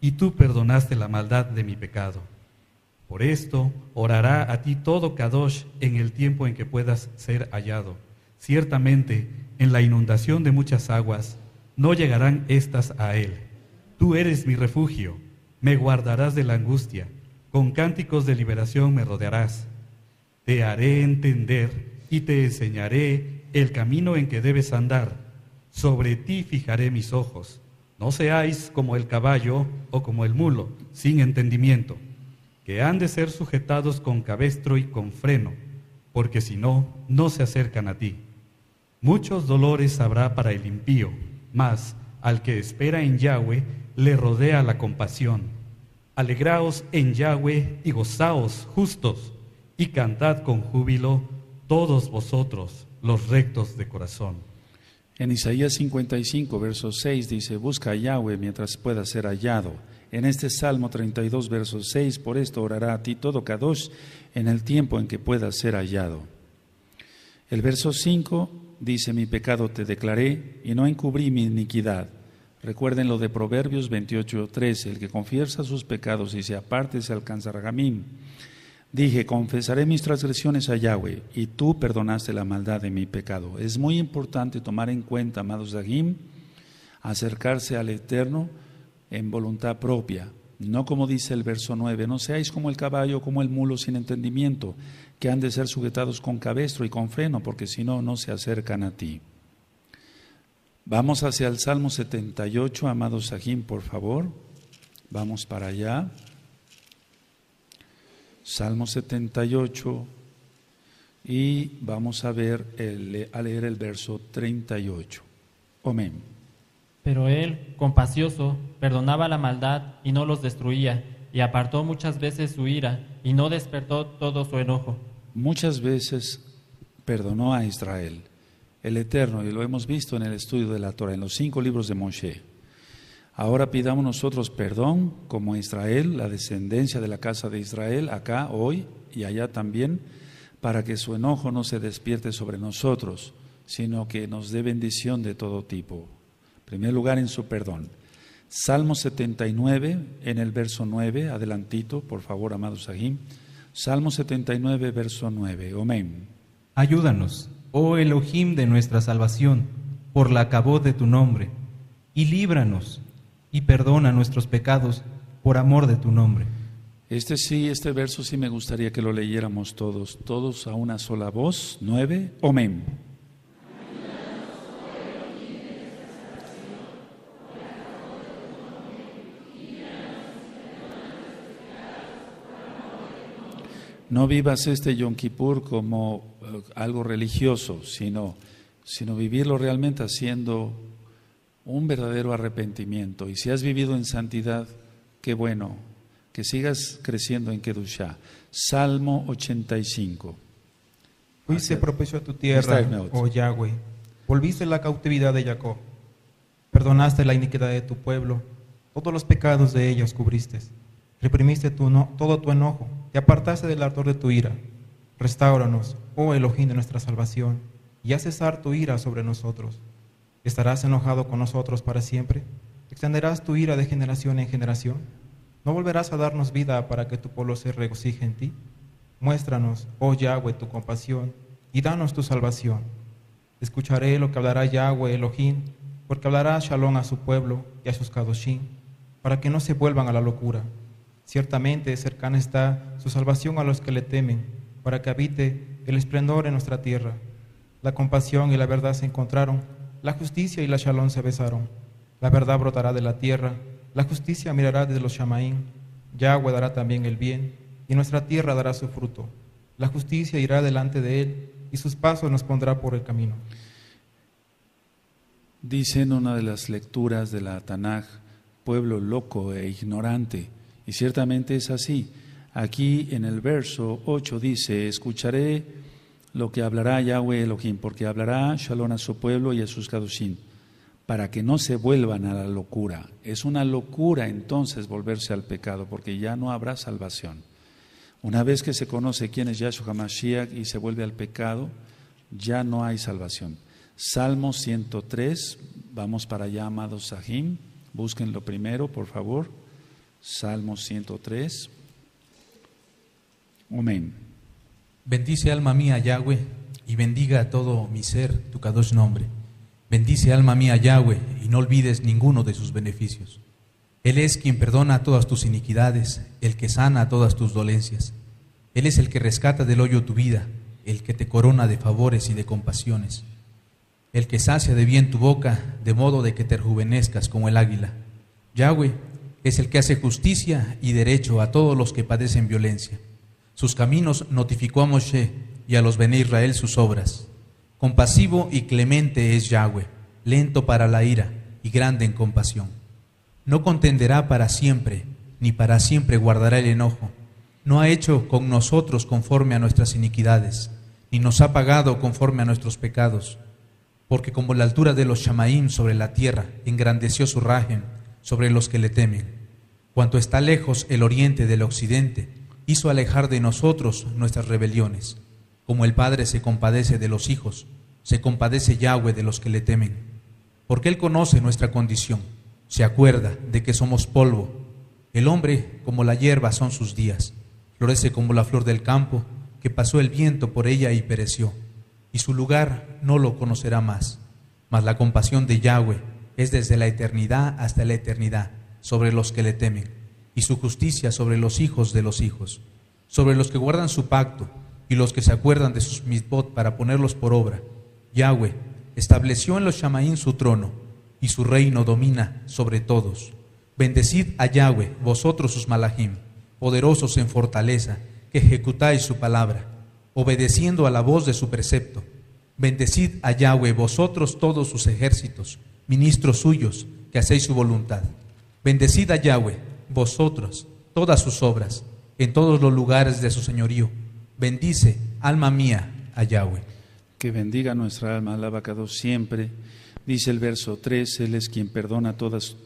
y tú perdonaste la maldad de mi pecado. Por esto orará a ti todo Kadosh en el tiempo en que puedas ser hallado. Ciertamente, en la inundación de muchas aguas, no llegarán éstas a él. Tú eres mi refugio, me guardarás de la angustia, con cánticos de liberación me rodearás. Te haré entender y te enseñaré el camino en que debes andar. Sobre ti fijaré mis ojos no seáis como el caballo o como el mulo, sin entendimiento, que han de ser sujetados con cabestro y con freno, porque si no, no se acercan a ti. Muchos dolores habrá para el impío, mas al que espera en Yahweh le rodea la compasión. Alegraos en Yahweh y gozaos justos, y cantad con júbilo todos vosotros los rectos de corazón. En Isaías 55, verso 6 dice, busca a Yahweh mientras pueda ser hallado. En este Salmo 32, verso 6, por esto orará a ti todo Kadosh en el tiempo en que pueda ser hallado. El verso 5 dice, mi pecado te declaré y no encubrí mi iniquidad. Recuerden lo de Proverbios 28, 13, el que confiesa sus pecados y se aparte se alcanzará gamín. Dije, confesaré mis transgresiones a Yahweh, y tú perdonaste la maldad de mi pecado. Es muy importante tomar en cuenta, amados Zahim, acercarse al Eterno en voluntad propia, no como dice el verso 9, no seáis como el caballo, como el mulo sin entendimiento, que han de ser sujetados con cabestro y con freno, porque si no, no se acercan a ti. Vamos hacia el Salmo 78, amados Sahim, por favor. Vamos para allá. Salmo 78 y vamos a ver a leer el verso 38. Amén. Pero él, compasioso, perdonaba la maldad y no los destruía, y apartó muchas veces su ira y no despertó todo su enojo. Muchas veces perdonó a Israel, el Eterno, y lo hemos visto en el estudio de la Torah, en los cinco libros de Moshe. Ahora pidamos nosotros perdón, como Israel, la descendencia de la casa de Israel, acá, hoy y allá también, para que su enojo no se despierte sobre nosotros, sino que nos dé bendición de todo tipo. primer lugar, en su perdón. Salmo 79, en el verso 9, adelantito, por favor, amados Sahim. Salmo 79, verso 9. Amén. Ayúdanos, oh Elohim de nuestra salvación, por la acabó de tu nombre, y líbranos y perdona nuestros pecados por amor de tu nombre. Este sí, este verso sí me gustaría que lo leyéramos todos, todos a una sola voz. Nueve, amén. No vivas este Yom Kippur como eh, algo religioso, sino, sino vivirlo realmente haciendo un verdadero arrepentimiento. Y si has vivido en santidad, qué bueno, que sigas creciendo en Kedusha. Salmo 85. Fuiste propicio a tu tierra, oh Yahweh. Volviste la cautividad de Jacob. Perdonaste la iniquidad de tu pueblo. Todos los pecados de ellos cubriste. Reprimiste tu no, todo tu enojo. Te apartaste del ardor de tu ira. Restáuranos, oh Elohim de nuestra salvación, y haz cesar tu ira sobre nosotros ¿Estarás enojado con nosotros para siempre? ¿Extenderás tu ira de generación en generación? ¿No volverás a darnos vida para que tu pueblo se regocije en ti? Muéstranos, oh Yahweh, tu compasión y danos tu salvación. Escucharé lo que hablará Yahweh Elohim, porque hablará Shalom a su pueblo y a sus Kadoshim, para que no se vuelvan a la locura. Ciertamente cercana está su salvación a los que le temen, para que habite el esplendor en nuestra tierra. La compasión y la verdad se encontraron la justicia y la shalom se besaron. La verdad brotará de la tierra. La justicia mirará desde los shamaín. Ya dará también el bien. Y nuestra tierra dará su fruto. La justicia irá delante de él. Y sus pasos nos pondrá por el camino. Dice en una de las lecturas de la Tanaj, pueblo loco e ignorante. Y ciertamente es así. Aquí en el verso 8 dice, escucharé lo que hablará Yahweh Elohim, porque hablará Shalom a su pueblo y a sus kadushin, para que no se vuelvan a la locura. Es una locura entonces volverse al pecado, porque ya no habrá salvación. Una vez que se conoce quién es Yahshua Mashiach y se vuelve al pecado, ya no hay salvación. Salmo 103, vamos para allá, amados Sahim, búsquenlo primero, por favor. Salmo 103. Amén. Bendice alma mía Yahweh y bendiga a todo mi ser tu Kadosh nombre. Bendice alma mía Yahweh y no olvides ninguno de sus beneficios. Él es quien perdona todas tus iniquidades, el que sana todas tus dolencias. Él es el que rescata del hoyo tu vida, el que te corona de favores y de compasiones, el que sacia de bien tu boca, de modo de que te rejuvenezcas como el águila. Yahweh es el que hace justicia y derecho a todos los que padecen violencia sus caminos, notificó a Moshe y a los Bene Israel sus obras. Compasivo y clemente es Yahweh, lento para la ira y grande en compasión. No contenderá para siempre, ni para siempre guardará el enojo. No ha hecho con nosotros conforme a nuestras iniquidades, ni nos ha pagado conforme a nuestros pecados. Porque como la altura de los Shamaim sobre la tierra, engrandeció su rajen sobre los que le temen. Cuanto está lejos el oriente del occidente, hizo alejar de nosotros nuestras rebeliones. Como el Padre se compadece de los hijos, se compadece Yahweh de los que le temen. Porque Él conoce nuestra condición, se acuerda de que somos polvo. El hombre, como la hierba, son sus días. Florece como la flor del campo, que pasó el viento por ella y pereció. Y su lugar no lo conocerá más. Mas la compasión de Yahweh es desde la eternidad hasta la eternidad sobre los que le temen y su justicia sobre los hijos de los hijos, sobre los que guardan su pacto y los que se acuerdan de sus mitbot para ponerlos por obra. Yahweh estableció en los Shamaín su trono y su reino domina sobre todos. Bendecid a Yahweh, vosotros sus malahim, poderosos en fortaleza, que ejecutáis su palabra, obedeciendo a la voz de su precepto. Bendecid a Yahweh, vosotros todos sus ejércitos, ministros suyos, que hacéis su voluntad. Bendecid a Yahweh, vosotros todas sus obras en todos los lugares de su señorío. Bendice, alma mía, a Yahweh. Que bendiga nuestra alma, abacados, siempre. Dice el verso 3, Él es quien perdona todas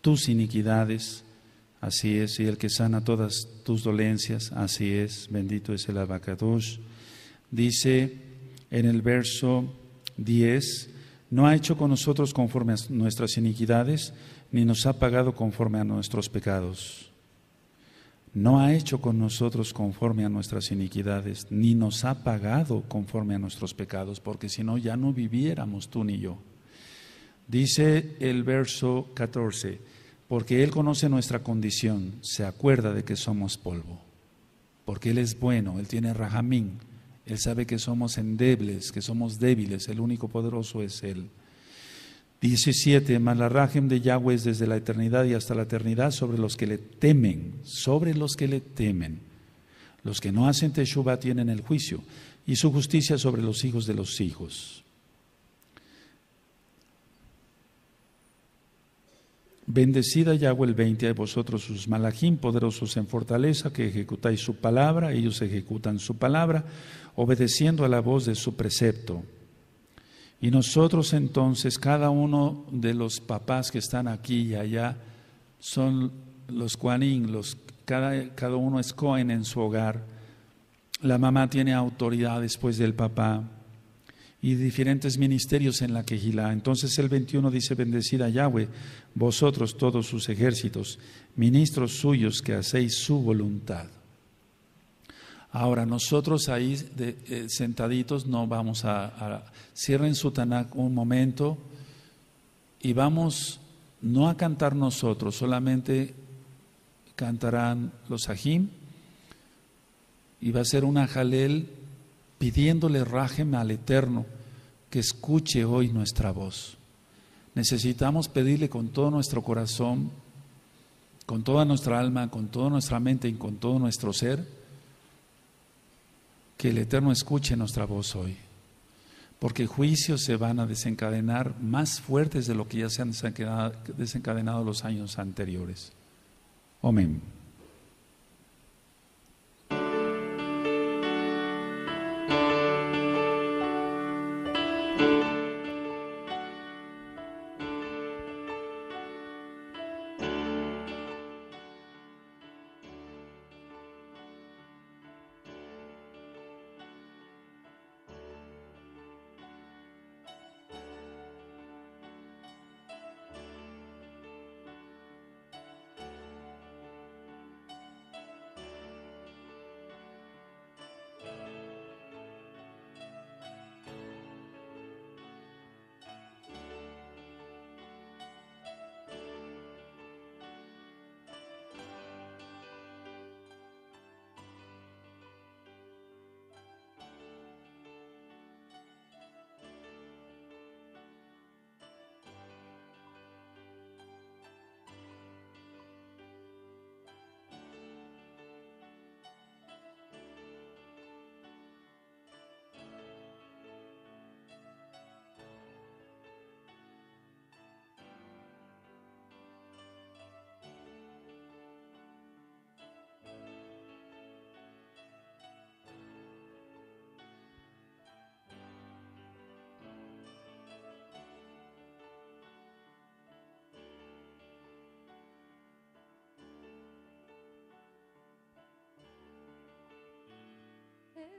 tus iniquidades, así es, y el que sana todas tus dolencias, así es, bendito es el abacados. Dice en el verso 10, no ha hecho con nosotros conforme a nuestras iniquidades, ni nos ha pagado conforme a nuestros pecados. No ha hecho con nosotros conforme a nuestras iniquidades, ni nos ha pagado conforme a nuestros pecados, porque si no, ya no viviéramos tú ni yo. Dice el verso 14, porque Él conoce nuestra condición, se acuerda de que somos polvo, porque Él es bueno, Él tiene rajamín, Él sabe que somos endebles, que somos débiles, el único poderoso es Él. 17. Mas de Yahweh es desde la eternidad y hasta la eternidad sobre los que le temen, sobre los que le temen. Los que no hacen teshuva tienen el juicio y su justicia sobre los hijos de los hijos. Bendecida Yahweh el 20 a vosotros sus malajim, poderosos en fortaleza, que ejecutáis su palabra, ellos ejecutan su palabra, obedeciendo a la voz de su precepto. Y nosotros entonces, cada uno de los papás que están aquí y allá, son los Kuanin, los, cada, cada uno es Cohen en su hogar. La mamá tiene autoridad después del papá y diferentes ministerios en la quejila. Entonces el 21 dice, bendecida Yahweh, vosotros todos sus ejércitos, ministros suyos que hacéis su voluntad. Ahora, nosotros ahí de, eh, sentaditos no vamos a, Cierren su tanak un momento y vamos no a cantar nosotros, solamente cantarán los ajim y va a ser una jalel pidiéndole rájeme al Eterno que escuche hoy nuestra voz. Necesitamos pedirle con todo nuestro corazón, con toda nuestra alma, con toda nuestra mente y con todo nuestro ser que el Eterno escuche nuestra voz hoy, porque juicios se van a desencadenar más fuertes de lo que ya se han desencadenado, los años anteriores. Amén.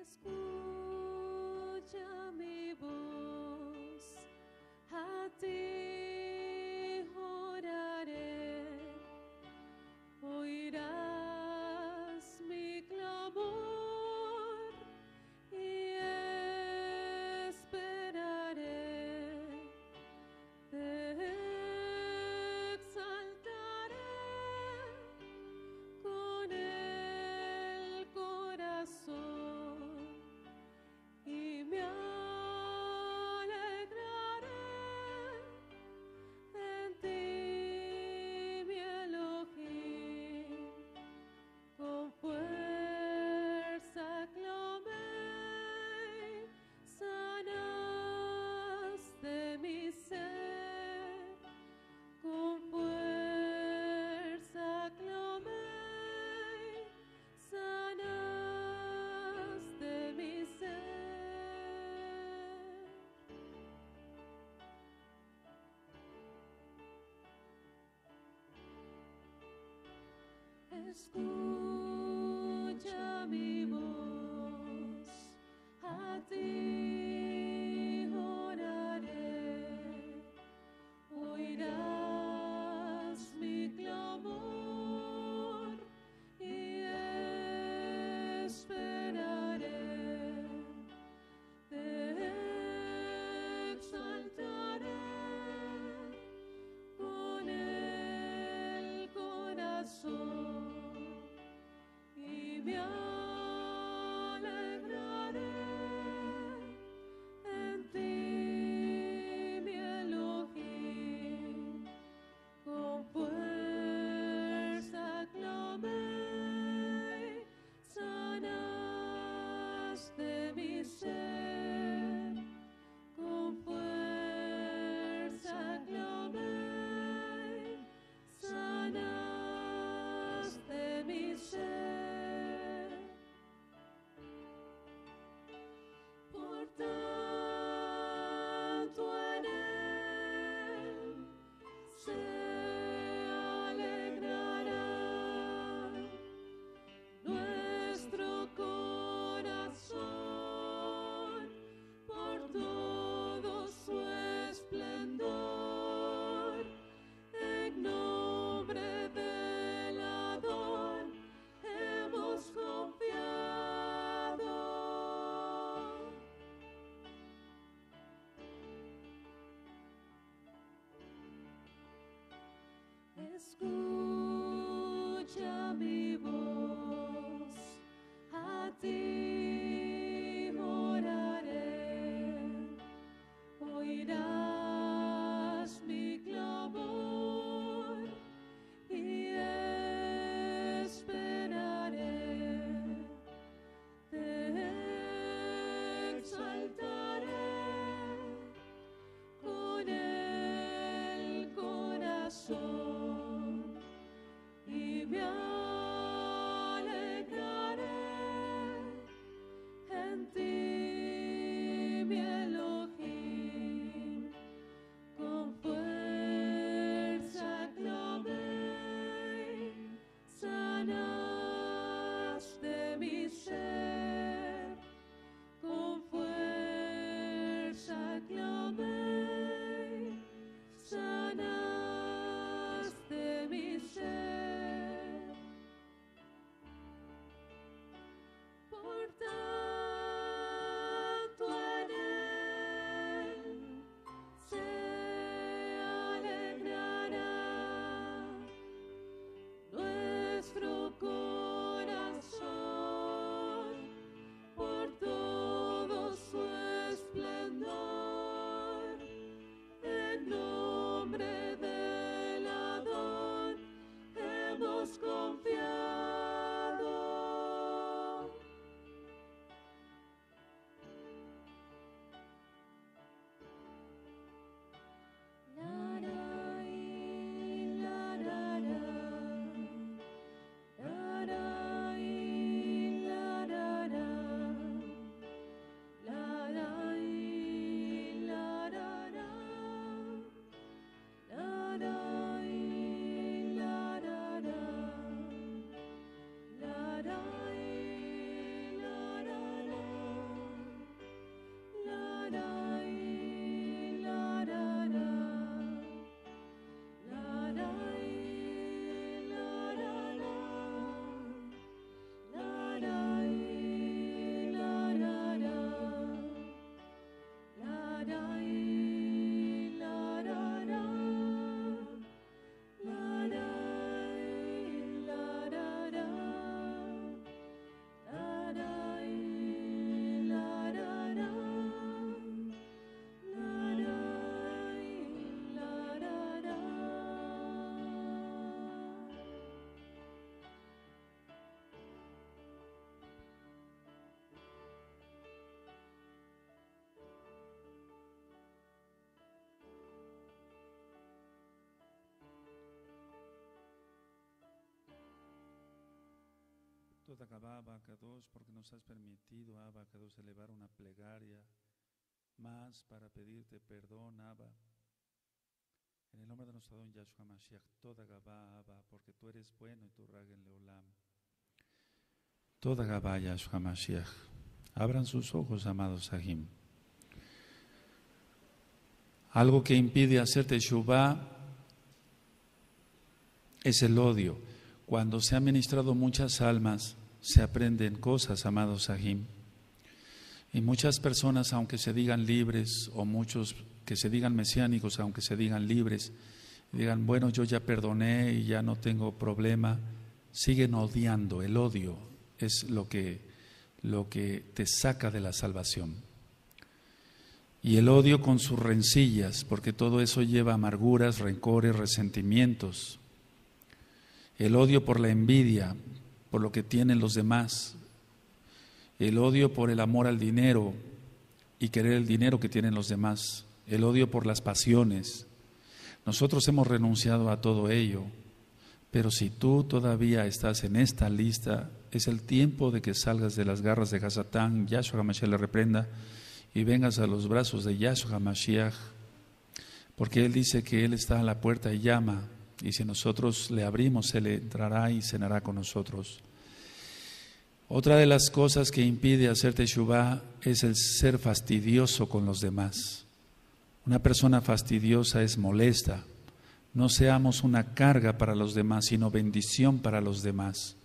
escuro. school. 되면 escucha mi voz, a ti moraré, oirás mi clamor y esperaré, te exaltaré con el corazón. Abacados, porque nos has permitido, Abacados, ah, elevar una plegaria más para pedirte perdón, ah, Abba. En el nombre de nuestro don Yahshua Mashiach, toda Gabá, ah, Abba, porque tú eres bueno y tú en Leolam. Toda Gabá, Yahshua Mashiach. Abran sus ojos, amados Sahim. Algo que impide hacerte Shubá es el odio. Cuando se han ministrado muchas almas, se aprenden cosas, amados Sahim. Y muchas personas, aunque se digan libres, o muchos que se digan mesiánicos, aunque se digan libres, digan, bueno, yo ya perdoné y ya no tengo problema, siguen odiando. El odio es lo que, lo que te saca de la salvación. Y el odio con sus rencillas, porque todo eso lleva amarguras, rencores, resentimientos el odio por la envidia, por lo que tienen los demás, el odio por el amor al dinero y querer el dinero que tienen los demás, el odio por las pasiones. Nosotros hemos renunciado a todo ello, pero si tú todavía estás en esta lista, es el tiempo de que salgas de las garras de Hazatán, Yahshua Hamashiach le reprenda, y vengas a los brazos de Yahshua Hamashiach, porque Él dice que Él está a la puerta y llama. Y si nosotros le abrimos, Él entrará y cenará con nosotros. Otra de las cosas que impide hacer Teshuvah es el ser fastidioso con los demás. Una persona fastidiosa es molesta. No seamos una carga para los demás, sino bendición para los demás.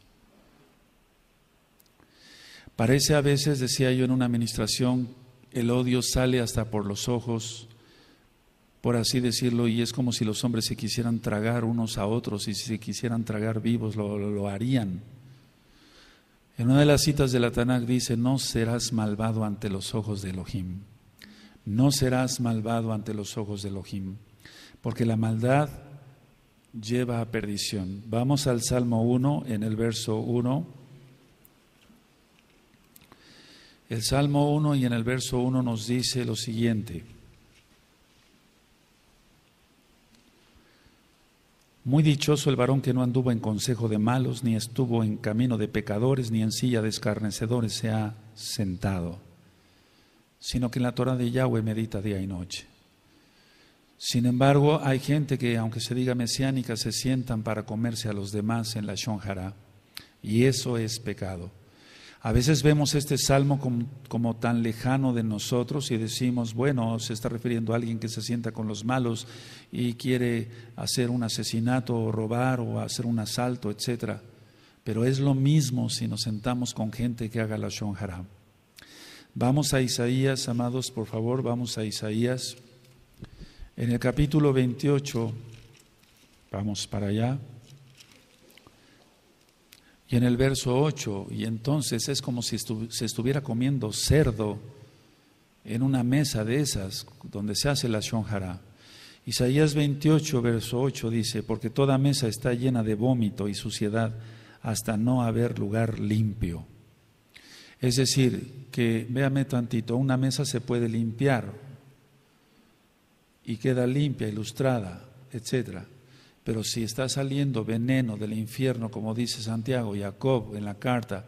Parece a veces, decía yo en una administración, el odio sale hasta por los ojos, por así decirlo, y es como si los hombres se quisieran tragar unos a otros y si se quisieran tragar vivos lo, harían. En una de las citas de la Tanakh dice, no serás malvado ante los ojos de Elohim, no serás malvado ante los ojos de Elohim, porque la maldad lleva a perdición. Vamos al Salmo 1, en el verso 1. El Salmo 1 y en el verso 1 nos dice lo siguiente. Muy dichoso el varón que no anduvo en consejo de malos, ni estuvo en camino de pecadores, ni en silla de escarnecedores se ha sentado, sino que en la Torah de Yahweh medita día y noche. Sin embargo, hay gente que, aunque se diga mesiánica, se sientan para comerse a los demás en la Shonjara, y eso es pecado. A veces vemos este salmo como, tan lejano de nosotros y decimos, bueno, se está refiriendo a alguien que se sienta con los malos y quiere hacer un asesinato o robar o hacer un asalto, etc. Pero es lo mismo si nos sentamos con gente que haga la Shon Vamos a Isaías, amados, por favor, vamos a Isaías. En el capítulo 28, vamos para allá. Y en el verso 8, y entonces es como si se estuviera comiendo cerdo en una mesa de esas donde se hace la shonjara. Isaías 28, verso 8 dice, porque toda mesa está llena de vómito y suciedad hasta no haber lugar limpio. Es decir, que véame tantito, una mesa se puede limpiar y queda limpia, ilustrada, etcétera pero si está saliendo veneno del infierno, como dice Santiago y Jacob en la carta,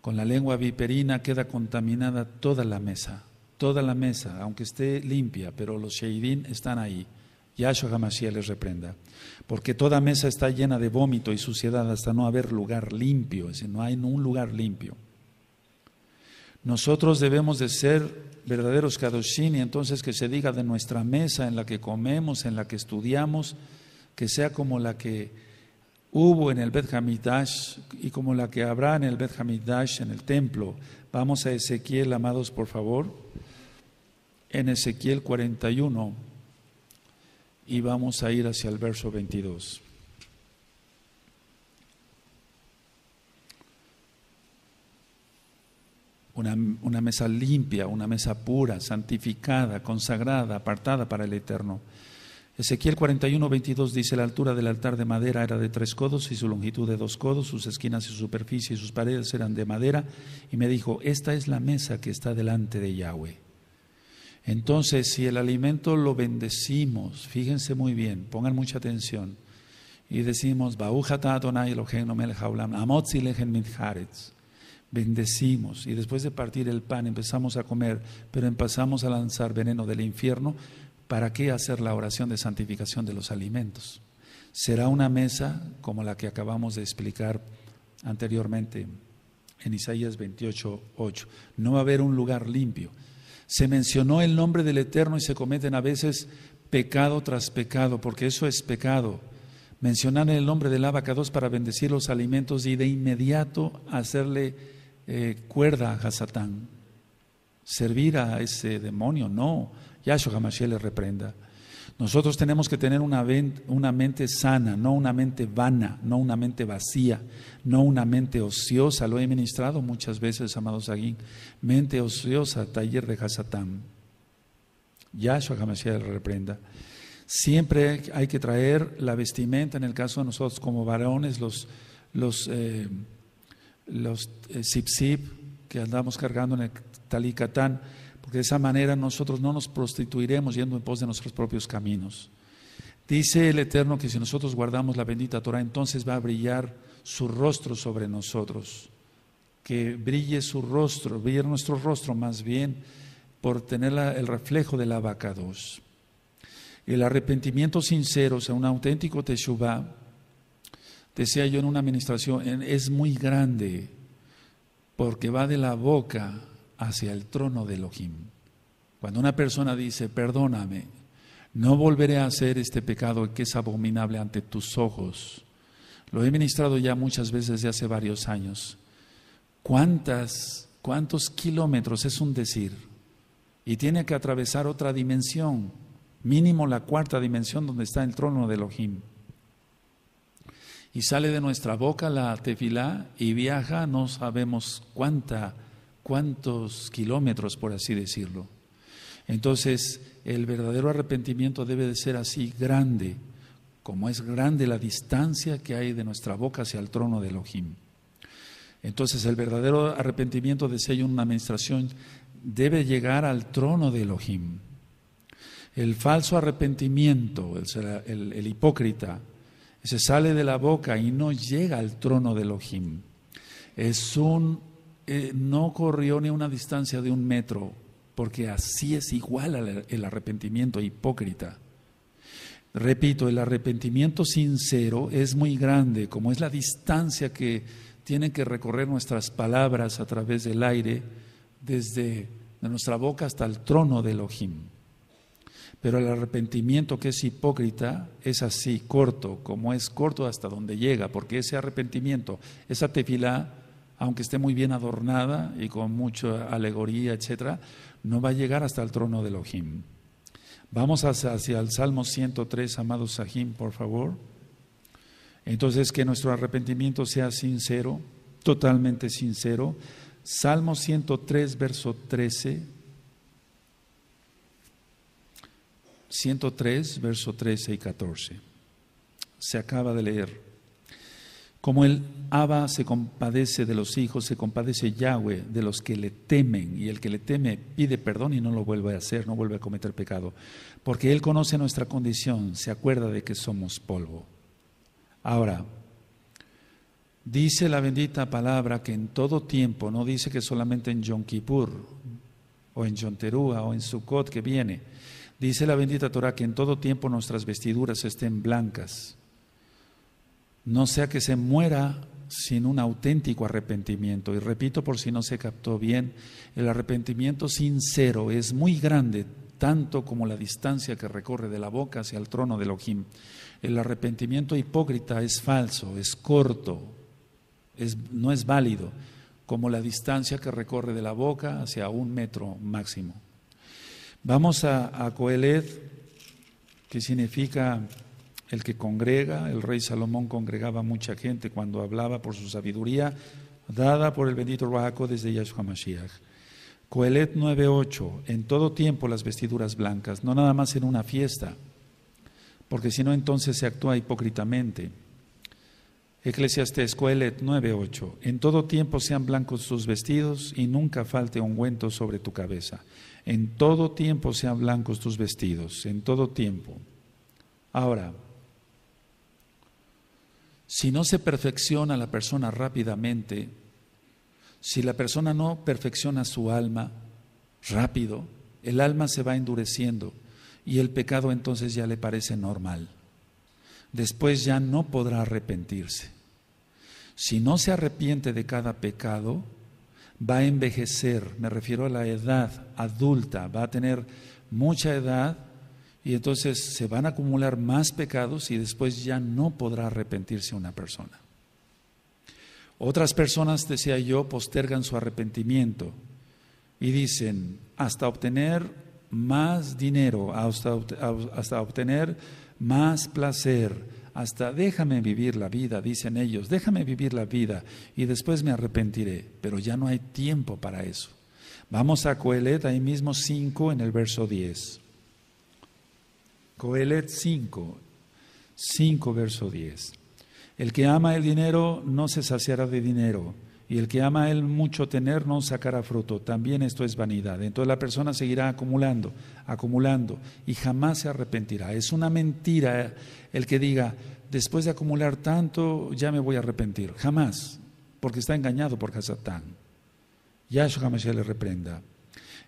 con la lengua viperina queda contaminada toda la mesa, toda la mesa, aunque esté limpia, pero los sheidín están ahí. Yahshua Hamashiach les reprenda. Porque toda mesa está llena de vómito y suciedad hasta no haber lugar limpio, es no hay un lugar limpio. Nosotros debemos de ser verdaderos kadoshini, y entonces que se diga de nuestra mesa en la que comemos, en la que estudiamos, que sea como la que hubo en el Bet Hamidash y como la que habrá en el Bet Hamidash en el templo. Vamos a Ezequiel, amados, por favor. En Ezequiel 41 y vamos a ir hacia el verso 22. Una, una mesa limpia, una mesa pura, santificada, consagrada, apartada para el Eterno Ezequiel 41, 22 dice, la altura del altar de madera era de tres codos y su longitud de dos codos, sus esquinas y su superficie y sus paredes eran de madera. Y me dijo, esta es la mesa que está delante de Yahweh. Entonces, si el alimento lo bendecimos, fíjense muy bien, pongan mucha atención, y decimos, bendecimos, y después de partir el pan empezamos a comer, pero empezamos a lanzar veneno del infierno, ¿para qué hacer la oración de santificación de los alimentos? Será una mesa como la que acabamos de explicar anteriormente en Isaías 28, No va a haber un lugar limpio. Se mencionó el nombre del Eterno y se cometen a veces pecado tras pecado, porque eso es pecado. Mencionar el nombre del abacados para bendecir los alimentos y de inmediato hacerle eh, cuerda a Satán. Servir a ese demonio, no. Yahshua Hamashiach le reprenda. Nosotros tenemos que tener una, mente sana, no una mente vana, no una mente vacía, no una mente ociosa. Lo he ministrado muchas veces, amados Aguín. Mente ociosa, taller de Hasatán. Yahshua Hamashiach le reprenda. Siempre hay que traer la vestimenta, en el caso de nosotros como varones, los, los, eh, los eh, que andamos cargando en el talikatán de esa manera nosotros no nos prostituiremos yendo en pos de nuestros propios caminos. Dice el Eterno que si nosotros guardamos la bendita Torah, entonces va a brillar su rostro sobre nosotros. Que brille su rostro, brille nuestro rostro más bien por tener el reflejo de la vaca dos. El arrepentimiento sincero, o sea, un auténtico teshuvah, decía yo en una administración, es muy grande porque va de la boca hacia el trono de Elohim. Cuando una persona dice, perdóname, no volveré a hacer este pecado que es abominable ante tus ojos. Lo he ministrado ya muchas veces de hace varios años. ¿Cuántas, cuántos kilómetros es un decir? Y tiene que atravesar otra dimensión, mínimo la cuarta dimensión donde está el trono de Elohim. Y sale de nuestra boca la tefilá y viaja no sabemos cuánta cuántos kilómetros, por así decirlo. Entonces, el verdadero arrepentimiento debe de ser así grande, como es grande la distancia que hay de nuestra boca hacia el trono de Elohim. Entonces, el verdadero arrepentimiento de una administración debe llegar al trono de Elohim. El falso arrepentimiento, el, el hipócrita, se sale de la boca y no llega al trono de Elohim. Es un eh, no corrió ni una distancia de un metro, porque así es igual el arrepentimiento hipócrita. Repito, el arrepentimiento sincero es muy grande, como es la distancia que tienen que recorrer nuestras palabras a través del aire, desde de nuestra boca hasta el trono de Elohim. Pero el arrepentimiento que es hipócrita es así, corto, como es corto hasta donde llega, porque ese arrepentimiento, esa tefilá, aunque esté muy bien adornada y con mucha alegoría, etcétera, no va a llegar hasta el trono de Elohim. Vamos hacia, el Salmo 103, amados Sahim, por favor. Entonces, que nuestro arrepentimiento sea sincero, totalmente sincero. Salmo 103, verso 13. 103, verso 13 y 14. Se acaba de leer. Como el Abba se compadece de los hijos, se compadece Yahweh de los que le temen, y el que le teme pide perdón y no lo vuelve a hacer, no vuelve a cometer pecado, porque Él conoce nuestra condición, se acuerda de que somos polvo. Ahora, dice la bendita palabra que en todo tiempo, no dice que solamente en Yom Kippur, o en Yonterúa, o en Sukot que viene, dice la bendita Torah que en todo tiempo nuestras vestiduras estén blancas no sea que se muera sin un auténtico arrepentimiento. Y repito por si no se captó bien, el arrepentimiento sincero es muy grande, tanto como la distancia que recorre de la boca hacia el trono de Elohim. El arrepentimiento hipócrita es falso, es corto, no es válido, como la distancia que recorre de la boca hacia un metro máximo. Vamos a, a que significa el que congrega, el rey Salomón congregaba mucha gente cuando hablaba por su sabiduría, dada por el bendito rojaco desde Yahshua Mashiach. Coelet 9.8, en todo tiempo las vestiduras blancas, no nada más en una fiesta, porque si no entonces se actúa hipócritamente. Eclesiastes Coelet 9.8, en todo tiempo sean blancos tus vestidos y nunca falte ungüento sobre tu cabeza. En todo tiempo sean blancos tus vestidos, en todo tiempo. Ahora, si no se perfecciona la persona rápidamente, si la persona no perfecciona su alma rápido, el alma se va endureciendo y el pecado entonces ya le parece normal. Después ya no podrá arrepentirse. Si no se arrepiente de cada pecado, va a envejecer, me refiero a la edad adulta, va a tener mucha edad y entonces se van a acumular más pecados y después ya no podrá arrepentirse una persona. Otras personas, decía yo, postergan su arrepentimiento y dicen, hasta obtener más dinero, hasta, obtener más placer, hasta déjame vivir la vida, dicen ellos, déjame vivir la vida y después me arrepentiré, pero ya no hay tiempo para eso. Vamos a Coelet, ahí mismo 5 en el verso 10. Coelet 5, 5 verso 10. El que ama el dinero no se saciará de dinero, y el que ama el mucho tener no sacará fruto. También esto es vanidad. Entonces la persona seguirá acumulando, acumulando, y jamás se arrepentirá. Es una mentira el que diga, después de acumular tanto, ya me voy a arrepentir. Jamás, porque está engañado por eso Yahshua se le reprenda.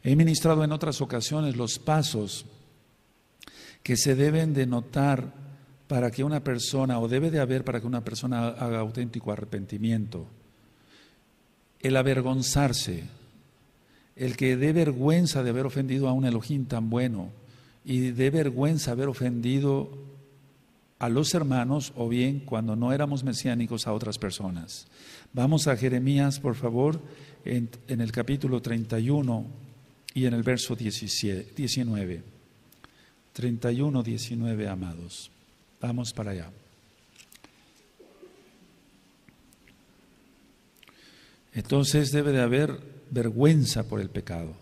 He ministrado en otras ocasiones los pasos que se deben de notar para que una persona, o debe de haber para que una persona haga auténtico arrepentimiento. El avergonzarse, el que dé vergüenza de haber ofendido a un Elohim tan bueno y dé vergüenza haber ofendido a los hermanos o bien cuando no éramos mesiánicos a otras personas. Vamos a Jeremías, por favor, en, en el capítulo 31 y en el verso 17, 19. 31, 19, amados. Vamos para allá. Entonces debe de haber vergüenza por el pecado.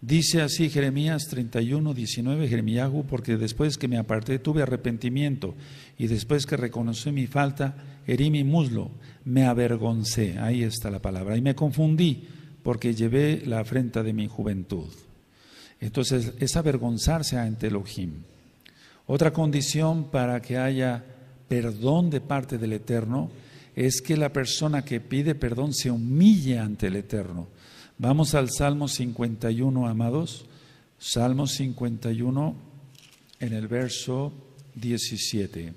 Dice así Jeremías 31, 19, Jeremiahu, porque después que me aparté tuve arrepentimiento y después que reconocí mi falta, herí mi muslo, me avergoncé, ahí está la palabra, y me confundí porque llevé la afrenta de mi juventud. Entonces es avergonzarse ante Elohim. Otra condición para que haya perdón de parte del Eterno es que la persona que pide perdón se humille ante el Eterno. Vamos al Salmo 51, amados. Salmo 51 en el verso 17.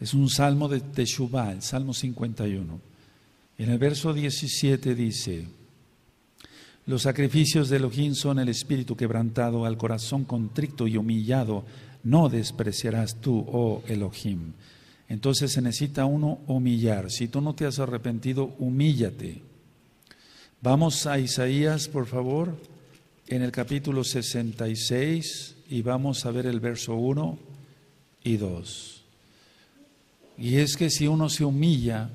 Es un salmo de Teshuvah, el Salmo 51. En el verso 17 dice, los sacrificios de Elohim son el espíritu quebrantado, al corazón contrito y humillado, no despreciarás tú, oh Elohim. Entonces se necesita uno humillar. Si tú no te has arrepentido, humíllate. Vamos a Isaías, por favor, en el capítulo 66 y vamos a ver el verso 1 y 2. Y es que si uno se humilla,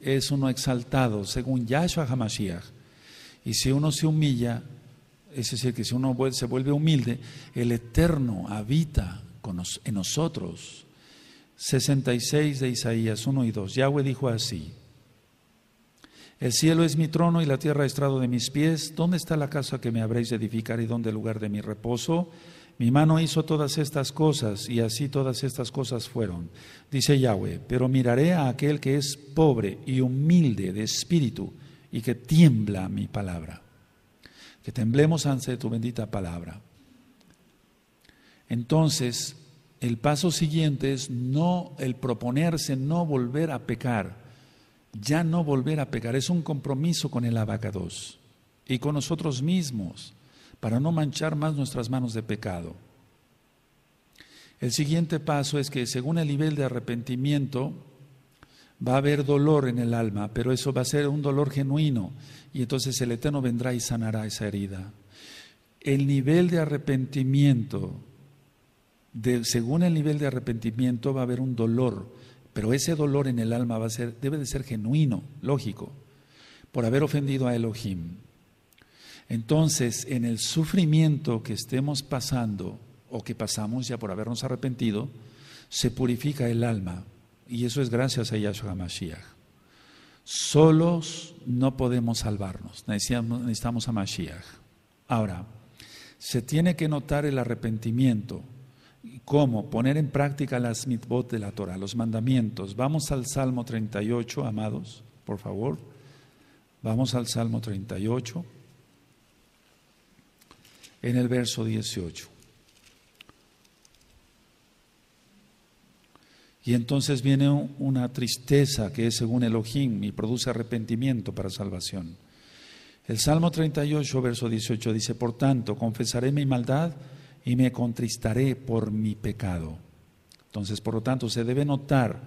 es uno exaltado, según Yahshua HaMashiach. Y si uno se humilla, es decir, que si uno se vuelve humilde, el Eterno habita con en nosotros. 66 de Isaías 1 y 2. Yahweh dijo así, el cielo es mi trono y la tierra estrado de mis pies. ¿Dónde está la casa que me habréis de edificar y dónde el lugar de mi reposo? Mi mano hizo todas estas cosas y así todas estas cosas fueron. Dice Yahweh, pero miraré a aquel que es pobre y humilde de espíritu y que tiembla mi palabra. Que temblemos ante tu bendita palabra. Entonces, el paso siguiente es no el proponerse no volver a pecar, ya no volver a pecar, es un compromiso con el abacados y con nosotros mismos para no manchar más nuestras manos de pecado. El siguiente paso es que según el nivel de arrepentimiento va a haber dolor en el alma, pero eso va a ser un dolor genuino y entonces el Eterno vendrá y sanará esa herida. El nivel de arrepentimiento, según el nivel de arrepentimiento va a haber un dolor, pero ese dolor en el alma va a ser, debe de ser genuino, lógico, por haber ofendido a Elohim. Entonces, en el sufrimiento que estemos pasando o que pasamos ya por habernos arrepentido, se purifica el alma. Y eso es gracias a Yahshua Mashiach. Solos no podemos salvarnos, necesitamos, a Mashiach. Ahora, se tiene que notar el arrepentimiento. ¿Cómo? Poner en práctica las mitzvot de la Torah, los mandamientos. Vamos al Salmo 38, amados, por favor. Vamos al Salmo 38 en el verso 18. Y entonces viene una tristeza que es según Elohim y produce arrepentimiento para salvación. El Salmo 38, verso 18 dice, por tanto, confesaré mi maldad y me contristaré por mi pecado. Entonces, por lo tanto, se debe notar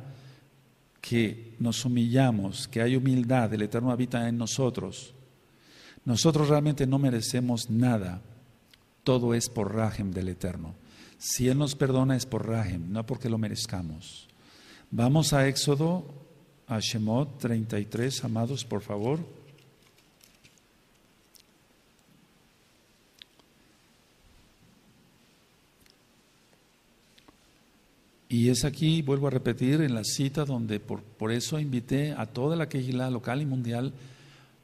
que nos humillamos, que hay humildad, el Eterno habita en nosotros. Nosotros realmente no merecemos nada, todo es por Rahem del Eterno. Si Él nos perdona es por Rahem, no porque lo merezcamos. Vamos a Éxodo, a Shemot 33, amados, por favor. Y es aquí, vuelvo a repetir, en la cita donde por, eso invité a toda la quejila local y mundial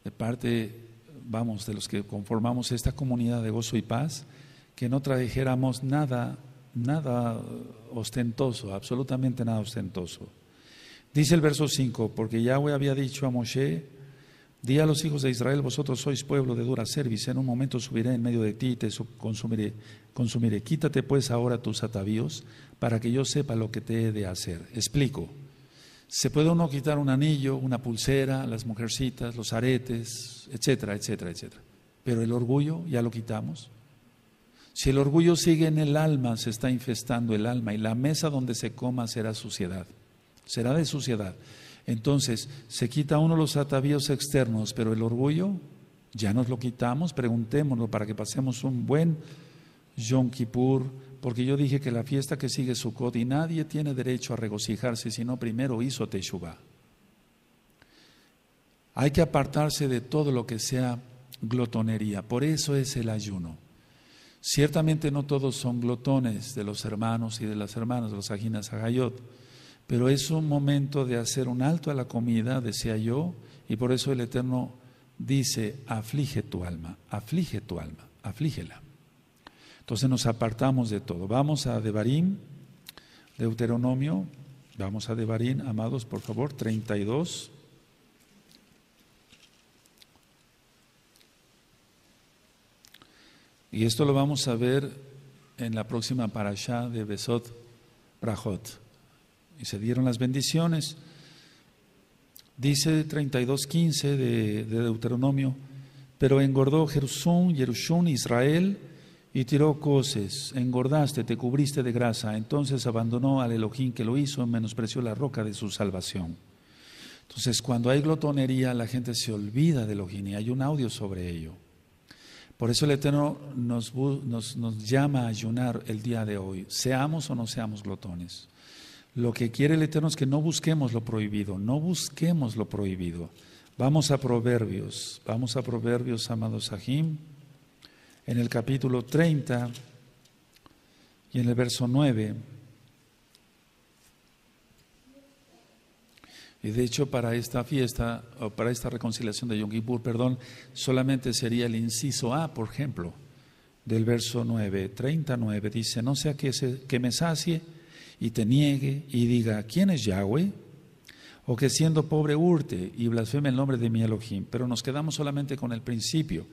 de parte vamos, de los que conformamos esta comunidad de gozo y paz, que no trajéramos nada, nada ostentoso, absolutamente nada ostentoso. Dice el verso 5, porque Yahweh había dicho a Moshe, di a los hijos de Israel, vosotros sois pueblo de dura servicio en un momento subiré en medio de ti y te consumiré, consumiré. Quítate pues ahora tus atavíos para que yo sepa lo que te he de hacer. Explico. Se puede uno quitar un anillo, una pulsera, las mujercitas, los aretes, etcétera, etcétera, etcétera. Pero el orgullo ya lo quitamos. Si el orgullo sigue en el alma, se está infestando el alma y la mesa donde se coma será suciedad, será de suciedad. Entonces, se quita uno los atavíos externos, pero el orgullo ya nos lo quitamos, preguntémoslo para que pasemos un buen Yom Kippur porque yo dije que la fiesta que sigue su y nadie tiene derecho a regocijarse si no primero hizo Teshuvah. Hay que apartarse de todo lo que sea glotonería, por eso es el ayuno. Ciertamente no todos son glotones de los hermanos y de las hermanas, los aginas agayot, pero es un momento de hacer un alto a la comida, decía yo, y por eso el Eterno dice, aflige tu alma, aflige tu alma, aflígela. Entonces nos apartamos de todo. Vamos a Devarim, Deuteronomio, vamos a Devarim, amados, por favor, 32. Y esto lo vamos a ver en la próxima parasha de Besot Rajot. Y se dieron las bendiciones. Dice 32.15 15 de Deuteronomio, pero engordó Jerusalén, Jerusalén, Israel, y tiró coces, engordaste, te cubriste de grasa. Entonces abandonó al Elohim que lo hizo menospreció la roca de su salvación. Entonces, cuando hay glotonería, la gente se olvida de Elohim y hay un audio sobre ello. Por eso el Eterno nos, llama a ayunar el día de hoy, seamos o no seamos glotones. Lo que quiere el Eterno es que no busquemos lo prohibido, no busquemos lo prohibido. Vamos a Proverbios, vamos a Proverbios, amados Sahim en el capítulo 30 y en el verso 9. Y de hecho para esta fiesta, o para esta reconciliación de Yom perdón, solamente sería el inciso A, por ejemplo, del verso 9, 39, dice, no sea que, se, que me sacie y te niegue y diga, ¿quién es Yahweh? O que siendo pobre urte y blasfeme el nombre de mi Elohim. Pero nos quedamos solamente con el principio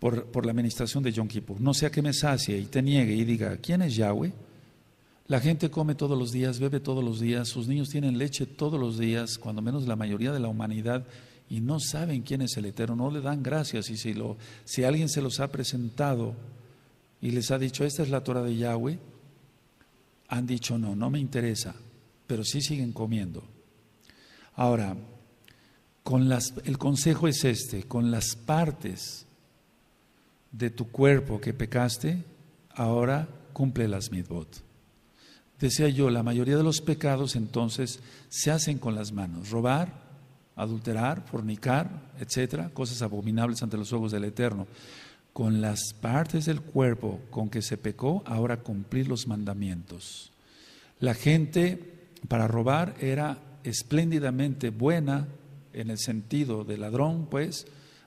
por, la administración de Yom Kippur. No sea que me sacie y te niegue y diga, ¿quién es Yahweh? La gente come todos los días, bebe todos los días, sus niños tienen leche todos los días, cuando menos la mayoría de la humanidad, y no saben quién es el Eterno, no le dan gracias. Y si, lo, si alguien se los ha presentado y les ha dicho, esta es la Torah de Yahweh, han dicho, no, no me interesa, pero sí siguen comiendo. Ahora, con las, el consejo es este, con las partes de tu cuerpo que pecaste, ahora cumple las mitbot. Decía yo, la mayoría de los pecados entonces se hacen con las manos. Robar, adulterar, fornicar, etcétera, cosas abominables ante los ojos del Eterno. Con las partes del cuerpo con que se pecó, ahora cumplir los mandamientos. La gente para robar era espléndidamente buena en el sentido de ladrón, pues,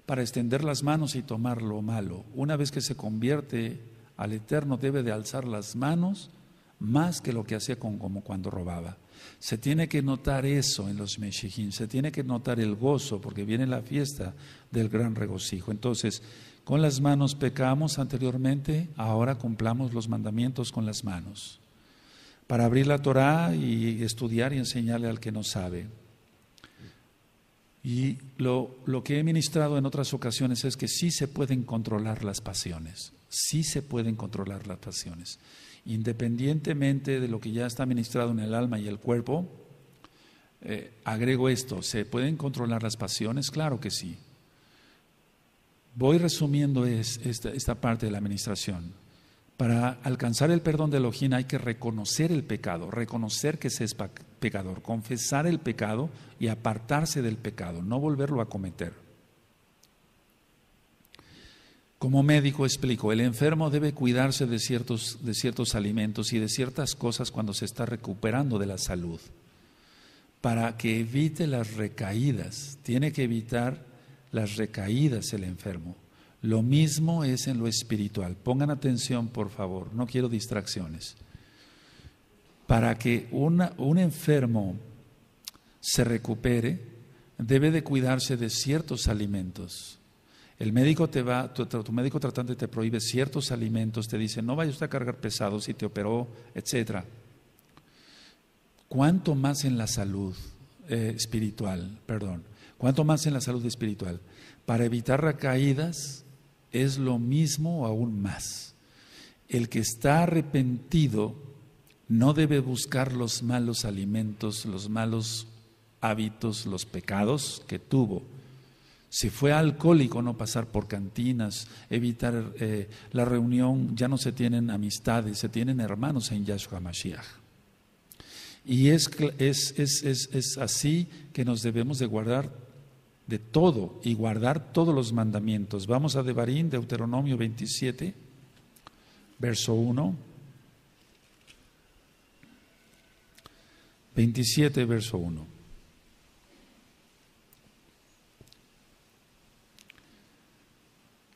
para extender las manos y tomar lo malo. Una vez que se convierte al Eterno debe de alzar las manos más que lo que hacía con, como cuando robaba. Se tiene que notar eso en los Meshijim, se tiene que notar el gozo, porque viene la fiesta del gran regocijo. Entonces, con las manos pecamos anteriormente, ahora cumplamos los mandamientos con las manos, para abrir la Torah y estudiar y enseñarle al que no sabe. Y lo, que he ministrado en otras ocasiones es que sí se pueden controlar las pasiones, sí se pueden controlar las pasiones. Independientemente de lo que ya está ministrado en el alma y el cuerpo, eh, agrego esto, ¿se pueden controlar las pasiones? Claro que sí. Voy resumiendo esta, parte de la administración. Para alcanzar el perdón de Elohim hay que reconocer el pecado, reconocer que se es pecador, confesar el pecado y apartarse del pecado, no volverlo a cometer. Como médico explico, el enfermo debe cuidarse de ciertos, de ciertos alimentos y de ciertas cosas cuando se está recuperando de la salud, para que evite las recaídas. Tiene que evitar las recaídas el enfermo. Lo mismo es en lo espiritual. Pongan atención, por favor, no quiero distracciones para que un enfermo se recupere, debe de cuidarse de ciertos alimentos. El médico te va, tu, médico tratante te prohíbe ciertos alimentos, te dice, no vayas a cargar pesados si te operó, etc. ¿Cuánto más en la salud eh, espiritual? Perdón. ¿Cuánto más en la salud espiritual? Para evitar recaídas es lo mismo o aún más. El que está arrepentido no debe buscar los malos alimentos, los malos hábitos, los pecados que tuvo. Si fue alcohólico, no pasar por cantinas, evitar eh, la reunión, ya no se tienen amistades, se tienen hermanos en Yahshua Mashiach. Y es, es, es, es así que nos debemos de guardar de todo y guardar todos los mandamientos. Vamos a Devarín, Deuteronomio 27, verso 1. 27, verso 1.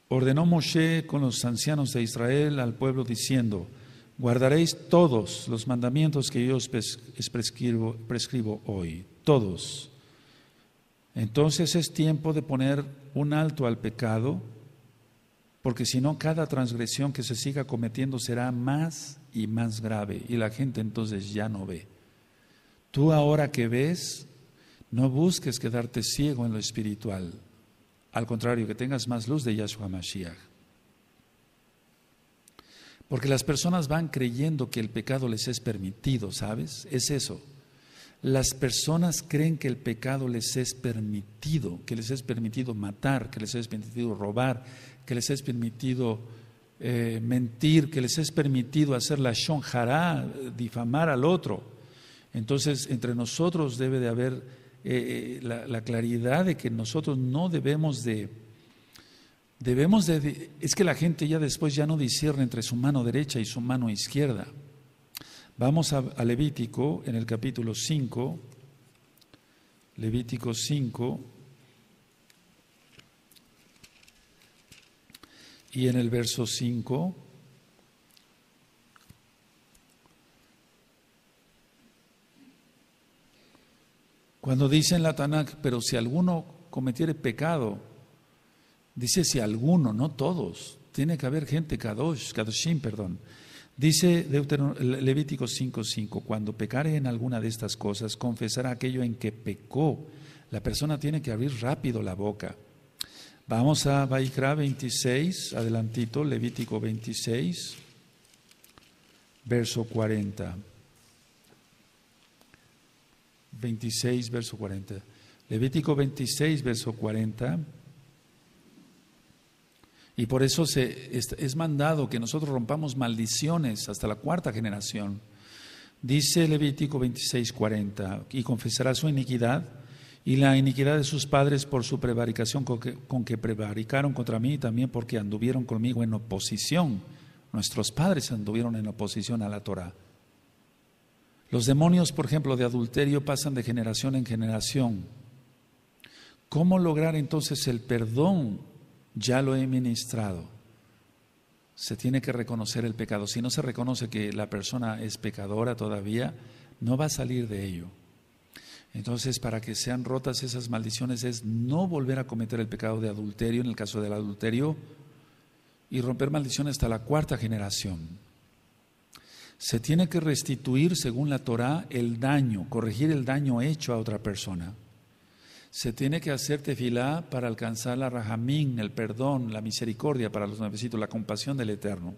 Ordenó Moshe con los ancianos de Israel al pueblo diciendo, guardaréis todos los mandamientos que yo os prescribo, prescribo hoy, todos. Entonces es tiempo de poner un alto al pecado, porque si no, cada transgresión que se siga cometiendo será más y más grave, y la gente entonces ya no ve. Tú ahora que ves, no busques quedarte ciego en lo espiritual. Al contrario, que tengas más luz de Yahshua Mashiach. Porque las personas van creyendo que el pecado les es permitido, ¿sabes? Es eso. Las personas creen que el pecado les es permitido, que les es permitido matar, que les es permitido robar, que les es permitido eh, mentir, que les es permitido hacer la shonjara, difamar al otro. Entonces, entre nosotros debe de haber eh, eh, la, claridad de que nosotros no debemos de, debemos de, es que la gente ya después ya no discierne entre su mano derecha y su mano izquierda. Vamos a Levítico en el capítulo 5, Levítico 5, y en el verso 5. Cuando dice en la Tanakh, pero si alguno cometiere pecado, dice si alguno, no todos, tiene que haber gente, Kadosh, Kadoshim, perdón. Dice Levítico Levítico 5:5, cuando pecare en alguna de estas cosas, confesará aquello en que pecó. La persona tiene que abrir rápido la boca. Vamos a Baikra 26, adelantito, Levítico 26, verso 40 verso Levítico 26, verso 40. Y por eso se, es, mandado que nosotros rompamos maldiciones hasta la cuarta generación. Dice Levítico 26, 40, y confesará su iniquidad y la iniquidad de sus padres por su prevaricación con que, prevaricaron contra mí y también porque anduvieron conmigo en oposición. Nuestros padres anduvieron en oposición a la Torah. Los demonios, por ejemplo, de adulterio pasan de generación en generación. ¿Cómo lograr entonces el perdón? Ya lo he ministrado. Se tiene que reconocer el pecado. Si no se reconoce que la persona es pecadora todavía, no va a salir de ello. Entonces, para que sean rotas esas maldiciones es no volver a cometer el pecado de adulterio, en el caso del adulterio, y romper maldiciones hasta la cuarta generación. Se tiene que restituir, según la Torá, el daño, corregir el daño hecho a otra persona. Se tiene que hacer tefilá para alcanzar la rajamín, el perdón, la misericordia para los nuevecitos, la compasión del Eterno.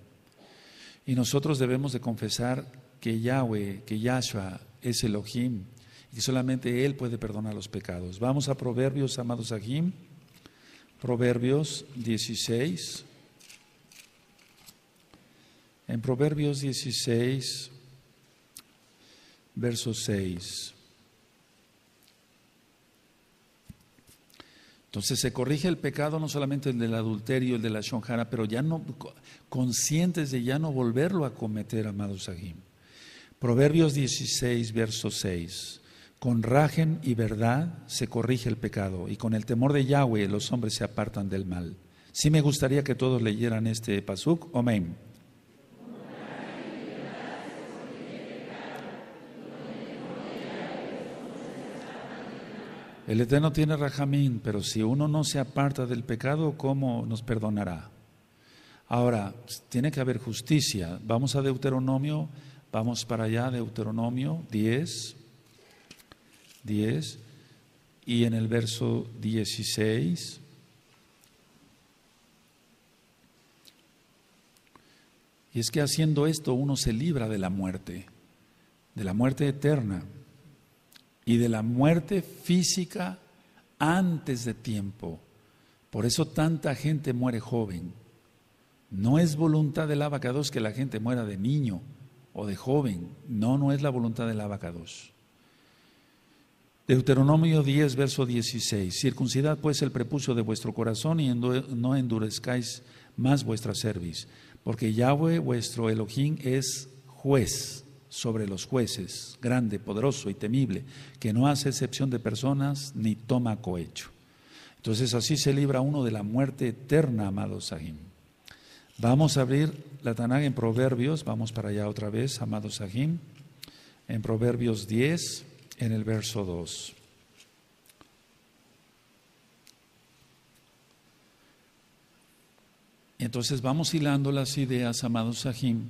Y nosotros debemos de confesar que Yahweh, que Yahshua es Elohim y que solamente Él puede perdonar los pecados. Vamos a Proverbios, amados Ajim. Proverbios 16. En Proverbios 16, verso 6. Entonces se corrige el pecado, no solamente el del adulterio, el de la shonjara, pero ya no, conscientes de ya no volverlo a cometer, amados Ajim. Proverbios 16, verso 6. Con rajen y verdad se corrige el pecado, y con el temor de Yahweh los hombres se apartan del mal. Sí me gustaría que todos leyeran este pasuk. Amén. El Eterno tiene rajamín, pero si uno no se aparta del pecado, ¿cómo nos perdonará? Ahora, tiene que haber justicia. Vamos a Deuteronomio, vamos para allá, Deuteronomio 10, 10, y en el verso 16. Y es que haciendo esto uno se libra de la muerte, de la muerte eterna y de la muerte física antes de tiempo. Por eso tanta gente muere joven. No es voluntad del abacados que la gente muera de niño o de joven. No, no es la voluntad del abacados. Deuteronomio 10, verso 16. Circuncidad pues el prepucio de vuestro corazón y no endurezcáis más vuestra cerviz, porque Yahweh vuestro Elohim es juez sobre los jueces, grande, poderoso y temible, que no hace excepción de personas ni toma cohecho. Entonces así se libra uno de la muerte eterna, amado Sahim. Vamos a abrir la Tanaga en Proverbios, vamos para allá otra vez, Amado Sahim, en Proverbios 10, en el verso 2. Entonces vamos hilando las ideas, Amado Sahim,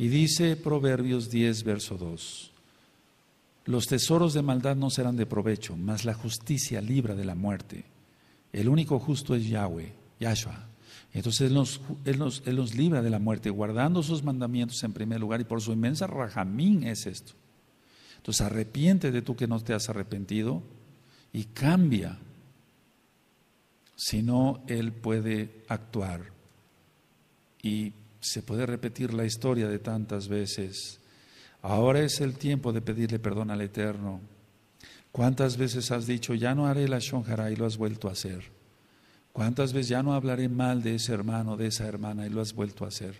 y dice Proverbios 10, verso 2, los tesoros de maldad no serán de provecho, mas la justicia libra de la muerte. El único justo es Yahweh, Yahshua. Entonces él nos, libra de la muerte, guardando sus mandamientos en primer lugar, y por su inmensa rajamín es esto. Entonces arrepiente de tú que no te has arrepentido y cambia. Si no, Él puede actuar y se puede repetir la historia de tantas veces. Ahora es el tiempo de pedirle perdón al Eterno. ¿Cuántas veces has dicho, ya no haré la shonjara y lo has vuelto a hacer? ¿Cuántas veces ya no hablaré mal de ese hermano, de esa hermana y lo has vuelto a hacer?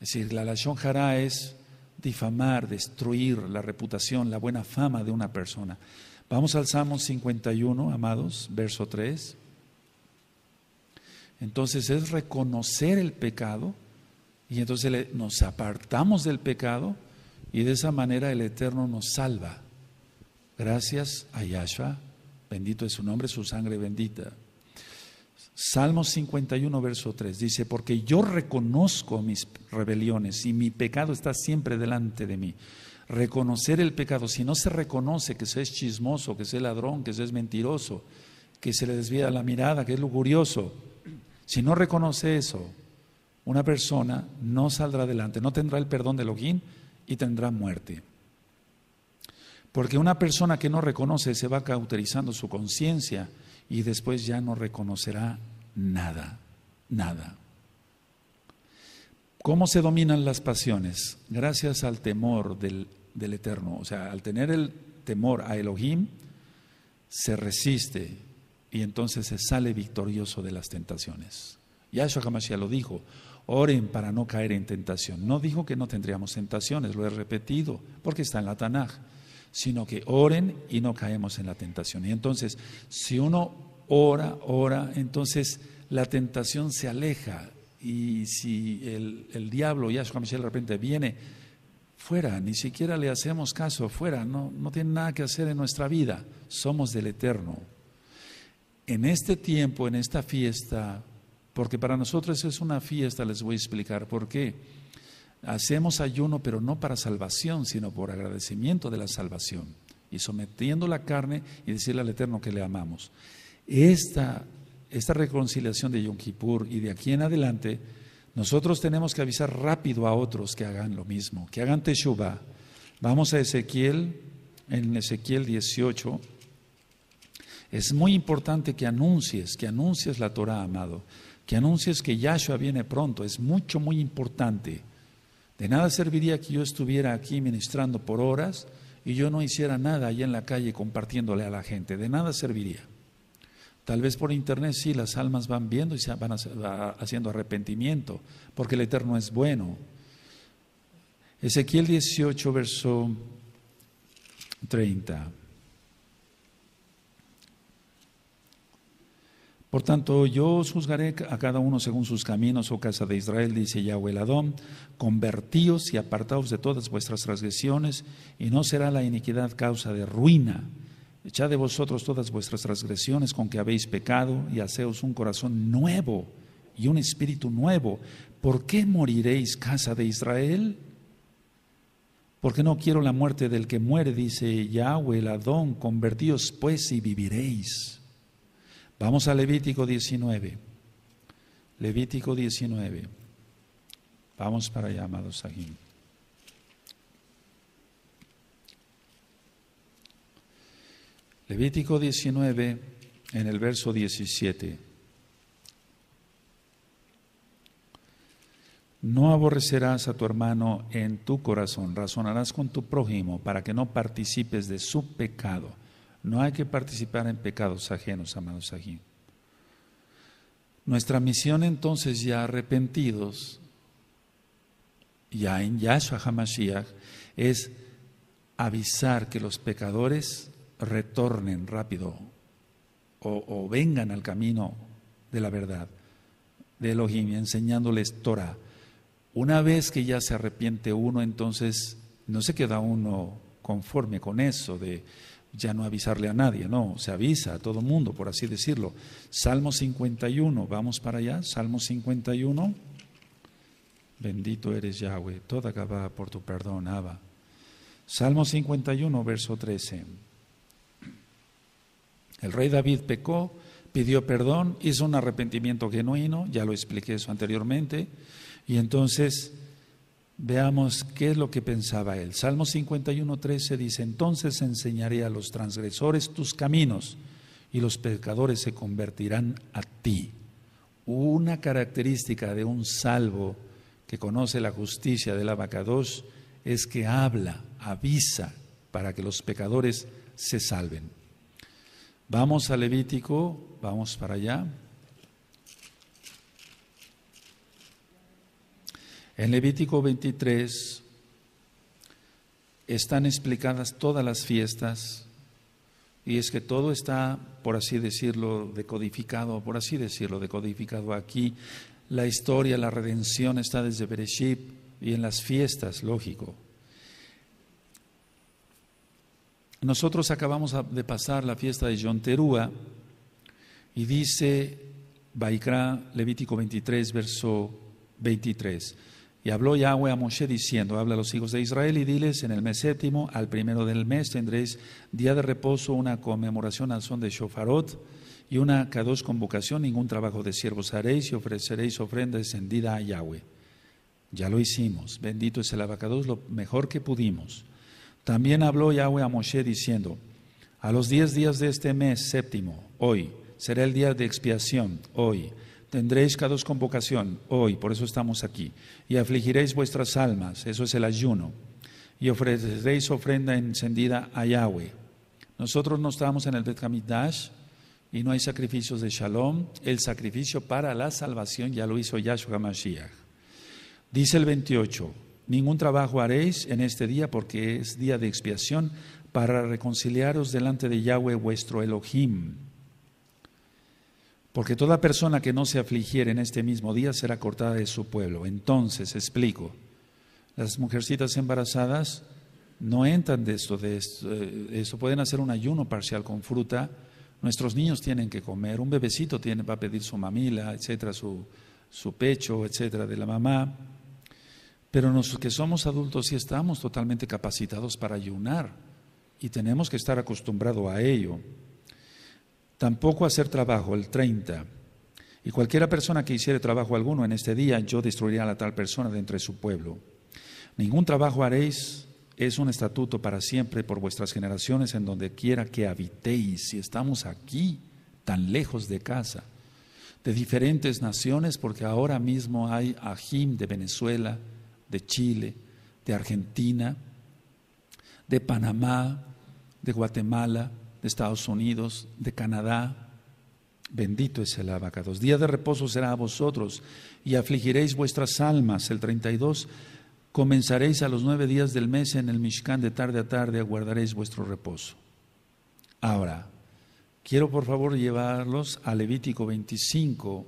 Es decir, la shonjara es difamar, destruir la reputación, la buena fama de una persona. Vamos al Salmo 51, amados, verso 3. Entonces es reconocer el pecado y entonces nos apartamos del pecado y de esa manera el Eterno nos salva. Gracias a Yahshua, bendito es su nombre, su sangre bendita. Salmo 51, verso 3 dice, porque yo reconozco mis rebeliones y mi pecado está siempre delante de mí. Reconocer el pecado, si no se reconoce que se es chismoso, que se es ladrón, que se es mentiroso, que se le desvía la mirada, que es lujurioso, si no reconoce eso, una persona no saldrá adelante, no tendrá el perdón de Elohim y tendrá muerte. Porque una persona que no reconoce se va cauterizando su conciencia y después ya no reconocerá nada, nada. ¿Cómo se dominan las pasiones? Gracias al temor del, del Eterno. O sea, al tener el temor a Elohim, se resiste, y entonces se sale victorioso de las tentaciones. Yahshua Hamashiach lo dijo, oren para no caer en tentación. No dijo que no tendríamos tentaciones, lo he repetido, porque está en la Tanaj, sino que oren y no caemos en la tentación. Y entonces, si uno ora, ora, entonces la tentación se aleja. Y si el, el diablo, Yahshua Hamashiach, de repente viene, fuera, ni siquiera le hacemos caso, fuera, no, no tiene nada que hacer en nuestra vida, somos del Eterno en este tiempo, en esta fiesta, porque para nosotros es una fiesta, les voy a explicar por qué. Hacemos ayuno, pero no para salvación, sino por agradecimiento de la salvación y sometiendo la carne y decirle al Eterno que le amamos. Esta, esta reconciliación de Yom Kippur y de aquí en adelante, nosotros tenemos que avisar rápido a otros que hagan lo mismo, que hagan Teshuvah. Vamos a Ezequiel, en Ezequiel 18. Es muy importante que anuncies, que anuncies la Torah, amado, que anuncies que Yahshua viene pronto. Es mucho, muy importante. De nada serviría que yo estuviera aquí ministrando por horas y yo no hiciera nada allá en la calle compartiéndole a la gente. De nada serviría. Tal vez por internet sí, las almas van viendo y se van haciendo arrepentimiento, porque el Eterno es bueno. Ezequiel 18, verso 30. Por tanto, yo os juzgaré a cada uno según sus caminos, o oh casa de Israel, dice Yahweh el Adón. Convertíos y apartaos de todas vuestras transgresiones, y no será la iniquidad causa de ruina. Echad de vosotros todas vuestras transgresiones con que habéis pecado, y haceos un corazón nuevo y un espíritu nuevo. ¿Por qué moriréis, casa de Israel? Porque no quiero la muerte del que muere, dice Yahweh el Adón. Convertíos pues y viviréis. Vamos a Levítico 19. Levítico 19. Vamos para allá, amados aquí. Levítico 19 en el verso 17. No aborrecerás a tu hermano en tu corazón, razonarás con tu prójimo para que no participes de su pecado. No hay que participar en pecados ajenos, amados aquí. Nuestra misión entonces ya arrepentidos, ya en Yahshua Hamashiach, es avisar que los pecadores retornen rápido o, o vengan al camino de la verdad de Elohim, enseñándoles Torah. Una vez que ya se arrepiente uno, entonces no se queda uno conforme con eso de ya no avisarle a nadie, no, se avisa a todo mundo, por así decirlo. Salmo 51, vamos para allá, Salmo 51. Bendito eres Yahweh, toda Gabá por tu perdón, Abba. Salmo 51, verso 13. El rey David pecó, pidió perdón, hizo un arrepentimiento genuino, ya lo expliqué eso anteriormente, y entonces Veamos qué es lo que pensaba él. Salmo 51, 13 dice, entonces enseñaré a los transgresores tus caminos y los pecadores se convertirán a ti. Una característica de un salvo que conoce la justicia del abacados es que habla, avisa para que los pecadores se salven. Vamos a Levítico, vamos para allá. En Levítico 23 están explicadas todas las fiestas y es que todo está, por así decirlo, decodificado, por así decirlo, decodificado aquí. La historia, la redención está desde Bereshit y en las fiestas, lógico. Nosotros acabamos de pasar la fiesta de Yonterúa y dice Baikra, Levítico 23, verso 23. Y habló Yahweh a Moshe diciendo, habla a los hijos de Israel y diles, en el mes séptimo, al primero del mes tendréis día de reposo, una conmemoración al son de Shofarot y una cada convocación, ningún trabajo de siervos haréis y ofreceréis ofrenda encendida a Yahweh. Ya lo hicimos, bendito es el abacados, lo mejor que pudimos. También habló Yahweh a Moshe diciendo, a los diez días de este mes séptimo, hoy, será el día de expiación, hoy tendréis dos convocación hoy, por eso estamos aquí, y afligiréis vuestras almas, eso es el ayuno, y ofreceréis ofrenda encendida a Yahweh. Nosotros no estamos en el Bet Hamidash y no hay sacrificios de Shalom, el sacrificio para la salvación ya lo hizo Yahshua Mashiach. Dice el 28, ningún trabajo haréis en este día porque es día de expiación para reconciliaros delante de Yahweh vuestro Elohim. Porque toda persona que no se afligiere en este mismo día será cortada de su pueblo. Entonces, explico, las mujercitas embarazadas no entran de esto, de esto, eh, pueden hacer un ayuno parcial con fruta, nuestros niños tienen que comer, un bebecito tiene, va a pedir su mamila, etcétera, su, su pecho, etcétera, de la mamá. Pero nosotros que somos adultos sí estamos totalmente capacitados para ayunar y tenemos que estar acostumbrados a ello tampoco hacer trabajo, el 30. Y cualquiera persona que hiciere trabajo alguno en este día, yo destruiré a la tal persona de entre su pueblo. Ningún trabajo haréis, es un estatuto para siempre por vuestras generaciones en donde quiera que habitéis. Si estamos aquí, tan lejos de casa, de diferentes naciones, porque ahora mismo hay ajim de Venezuela, de Chile, de Argentina, de Panamá, de Guatemala, de Estados Unidos, de Canadá. Bendito es el abacados. Día de reposo será a vosotros y afligiréis vuestras almas. El 32. Comenzaréis a los nueve días del mes en el Mishkan de tarde a tarde, aguardaréis vuestro reposo. Ahora, quiero por favor llevarlos a Levítico 25.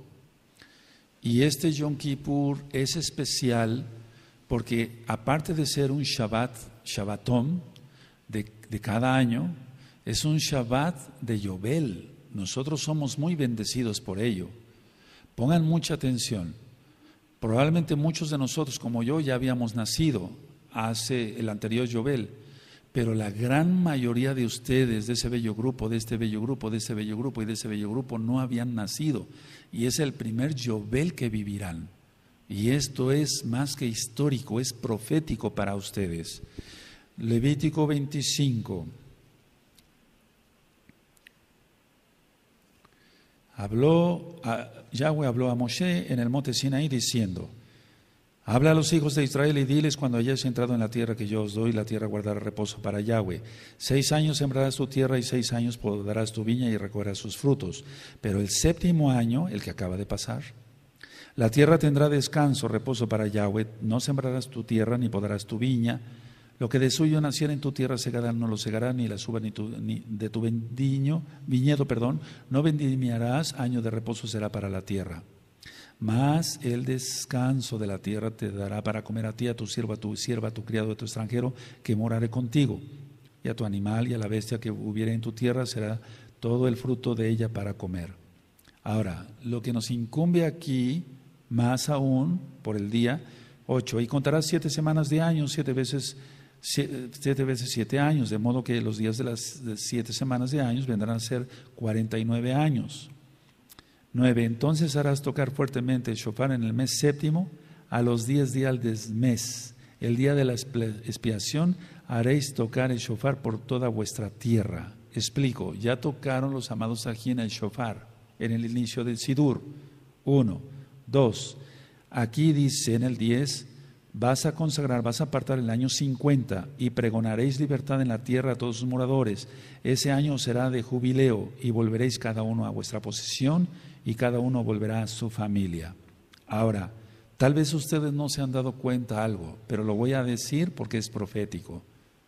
Y este Yom Kippur es especial porque aparte de ser un Shabbat, Shabbatom, de, de cada año, es un Shabbat de Yobel. Nosotros somos muy bendecidos por ello. Pongan mucha atención. Probablemente muchos de nosotros, como yo, ya habíamos nacido hace el anterior Yobel, pero la gran mayoría de ustedes, de ese bello grupo, de este bello grupo, de ese bello grupo y de ese bello grupo, no habían nacido. Y es el primer Yobel que vivirán. Y esto es más que histórico, es profético para ustedes. Levítico 25. habló Yahweh habló a Moshe en el monte Sinaí diciendo, Habla a los hijos de Israel y diles cuando hayáis entrado en la tierra que yo os doy, la tierra guardará reposo para Yahweh. Seis años sembrarás tu tierra y seis años podarás tu viña y recogerás sus frutos. Pero el séptimo año, el que acaba de pasar, la tierra tendrá descanso, reposo para Yahweh. No sembrarás tu tierra ni podarás tu viña lo que de suyo naciera en tu tierra segada no lo segará, ni la suba ni, tu, ni de tu vendiño, viñedo, perdón, no vendimiarás, año de reposo será para la tierra. Mas el descanso de la tierra te dará para comer a ti, a tu sierva, a tu sierva, a tu criado, a tu extranjero, que moraré contigo, y a tu animal y a la bestia que hubiere en tu tierra será todo el fruto de ella para comer. Ahora, lo que nos incumbe aquí, más aún por el día, ocho, y contarás siete semanas de año, siete veces siete veces siete años, de modo que los días de las siete semanas de años vendrán a ser nueve años. Nueve, Entonces harás tocar fuertemente el shofar en el mes séptimo, a los diez días del mes, el día de la expiación, haréis tocar el shofar por toda vuestra tierra. Explico, ya tocaron los amados aquí en el shofar, en el inicio del Sidur. Uno. Dos. Aquí dice en el 10, Vas a consagrar, vas a apartar el año 50 y pregonaréis libertad en la tierra a todos sus moradores. Ese año será de jubileo y volveréis cada uno a vuestra posesión y cada uno volverá a su familia. Ahora, tal vez ustedes no se han dado cuenta algo, pero lo voy a decir porque es profético.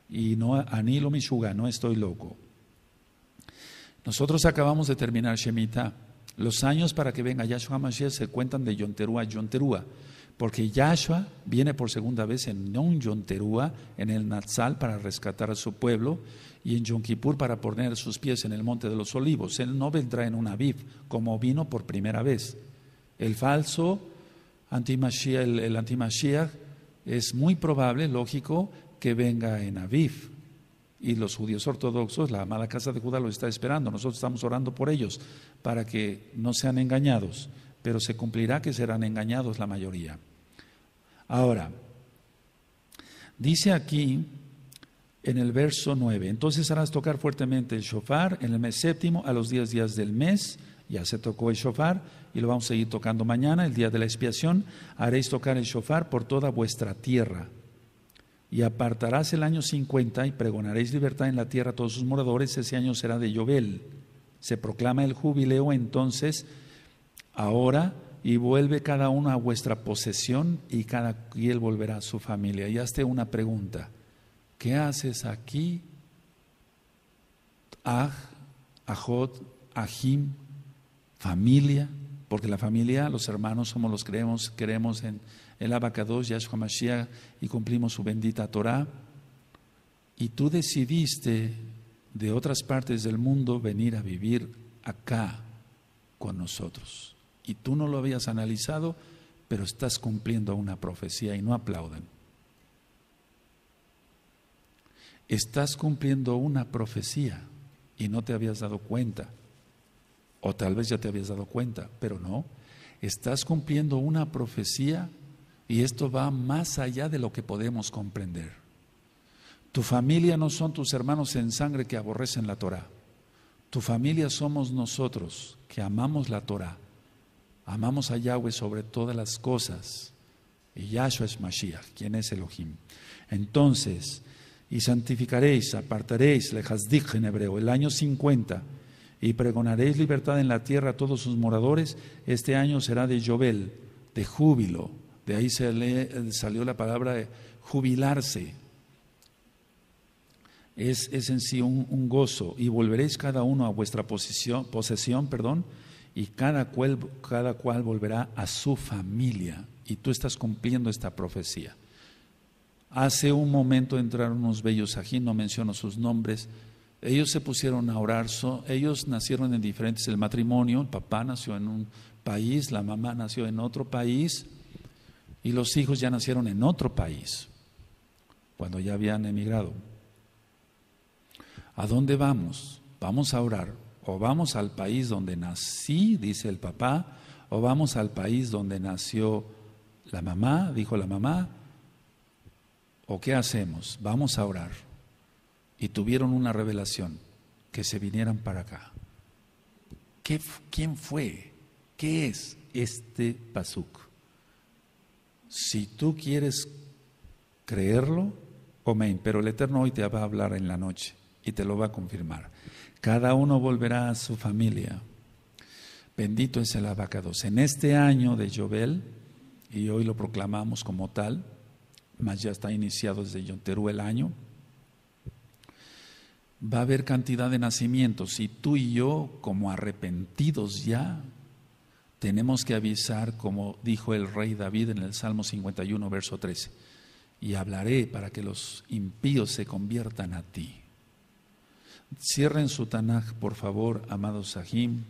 Y no anilo mi no estoy loco. Nosotros acabamos de terminar Shemitah. Los años para que venga Yahshua Mashiach se cuentan de Yonterúa a Yonterúa porque Yahshua viene por segunda vez en Non Yonterúa, en el Natsal, para rescatar a su pueblo, y en Yom Kippur para poner sus pies en el Monte de los Olivos. Él no vendrá en un aviv como vino por primera vez. El falso antimashiach, el, es muy probable, lógico, que venga en Aviv. Y los judíos ortodoxos, la mala casa de Judá lo está esperando. Nosotros estamos orando por ellos para que no sean engañados, pero se cumplirá que serán engañados la mayoría. Ahora, dice aquí en el verso 9, entonces harás tocar fuertemente el shofar en el mes séptimo a los 10 días del mes, ya se tocó el shofar y lo vamos a seguir tocando mañana, el día de la expiación, haréis tocar el shofar por toda vuestra tierra. Y apartarás el año 50 y pregonaréis libertad en la tierra a todos sus moradores, ese año será de Yobel. Se proclama el jubileo entonces ahora y vuelve cada uno a vuestra posesión y cada quien volverá a su familia. Y hazte una pregunta. ¿Qué haces aquí? Aj, Ajot, Ajim, familia, porque la familia, los hermanos somos los creemos, creemos en el Abacados, Yahshua Mashiach y cumplimos su bendita Torah. Y tú decidiste de otras partes del mundo venir a vivir acá con nosotros y tú no lo habías analizado, pero estás cumpliendo una profecía y no aplauden Estás cumpliendo una profecía y no te habías dado cuenta. O tal vez ya te habías dado cuenta, pero no. Estás cumpliendo una profecía y esto va más allá de lo que podemos comprender. Tu familia no son tus hermanos en sangre que aborrecen la Torah. Tu familia somos nosotros que amamos la Torah Amamos a Yahweh sobre todas las cosas. Y Yahshua es Mashiach, quien es Elohim. Entonces, y santificaréis, apartaréis, has dicho en hebreo, el año 50, y pregonaréis libertad en la tierra a todos sus moradores. Este año será de Jobel de júbilo. De ahí se eh, salió la palabra de jubilarse. Es, es en sí un, un, gozo. Y volveréis cada uno a vuestra posición, posesión, perdón, y cada cual, cada cual volverá a su familia. Y tú estás cumpliendo esta profecía. Hace un momento entraron unos bellos aquí, no menciono sus nombres. Ellos se pusieron a orar, ellos nacieron en diferentes, el matrimonio, el papá nació en un país, la mamá nació en otro país y los hijos ya nacieron en otro país, cuando ya habían emigrado. ¿A dónde vamos? Vamos a orar o vamos al país donde nací, dice el papá, o vamos al país donde nació la mamá, dijo la mamá, o qué hacemos, vamos a orar. Y tuvieron una revelación, que se vinieran para acá. ¿Quién fue? ¿Qué es este Pazuk? Si tú quieres creerlo, amén, pero el Eterno hoy te va a hablar en la noche y te lo va a confirmar. Cada uno volverá a su familia. Bendito es el abacados. En este año de Yobel, y hoy lo proclamamos como tal, mas ya está iniciado desde Yonterú el año, va a haber cantidad de nacimientos y tú y yo, como arrepentidos ya, tenemos que avisar, como dijo el rey David en el Salmo 51, verso 13, y hablaré para que los impíos se conviertan a ti. Cierren su Tanaj, por favor, amado Sahim.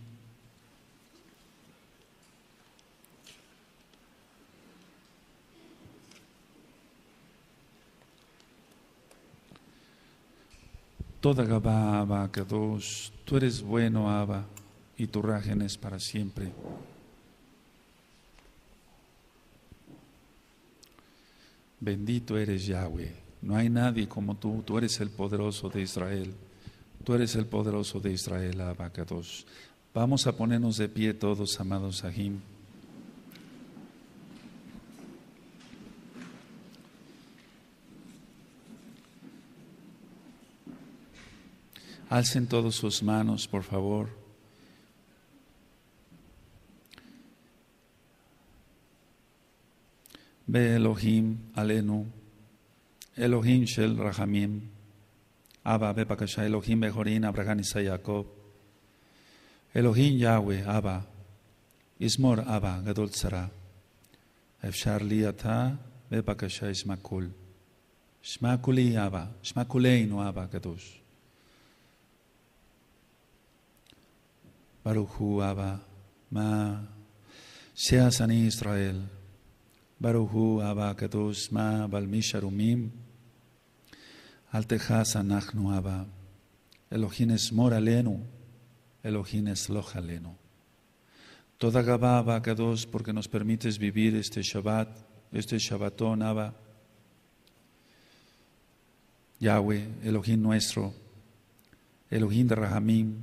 Toda Gabá, Abba, Kadosh, tú eres bueno, Abba, y tu rajen es para siempre. Bendito eres Yahweh, no hay nadie como tú, tú eres el poderoso de Israel. Tú eres el poderoso de Israel, Abacados. Vamos a ponernos de pie todos, amados Ahim. Alcen todos sus manos, por favor. Ve Elohim, Alenu, Elohim Shel Rahamim. אבא, בבקשה, אלוהים בכורין, אברהם, נישא יעקב. אלוהים יהווה, אבא, יזמור אבא, גדול צרה. אפשר לי אתה, בבקשה, ישמע קול. שמע קולי, אבא, שמע קולנו, אבא, קדוש. ברוך הוא, אבא, מה שעשני ישראל. ברוך הוא, אבא הקדוש, מה בלמיש ערומים. Altejas anachnu abba. Elohim es moraleno. Elohim es lojaleno. Toda Gababa, Kadosh, porque nos permites vivir este Shabbat, este Shabbatón, Abba. Yahweh, Elohim nuestro, Elohim de Rahamim,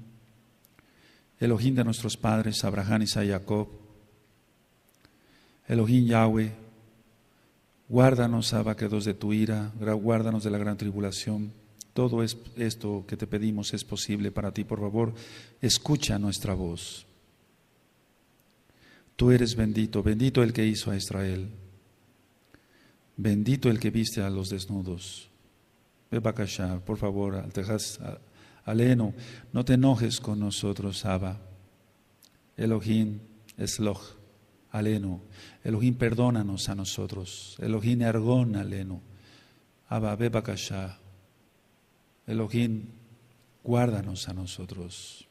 Elohim de nuestros padres, Abraham y Jacob, Elohim Yahweh, Guárdanos, dos de tu ira, guárdanos de la gran tribulación. Todo esto que te pedimos es posible para ti, por favor, escucha nuestra voz. Tú eres bendito, bendito el que hizo a Israel, bendito el que viste a los desnudos. Bebakashá, por favor, al Tejas, Aleno, no te enojes con nosotros, Abba. Elohim, Esloch aleno. Elohim, perdónanos a nosotros. Elohim, ergón, aleno. Abba, Elohim, guárdanos a nosotros.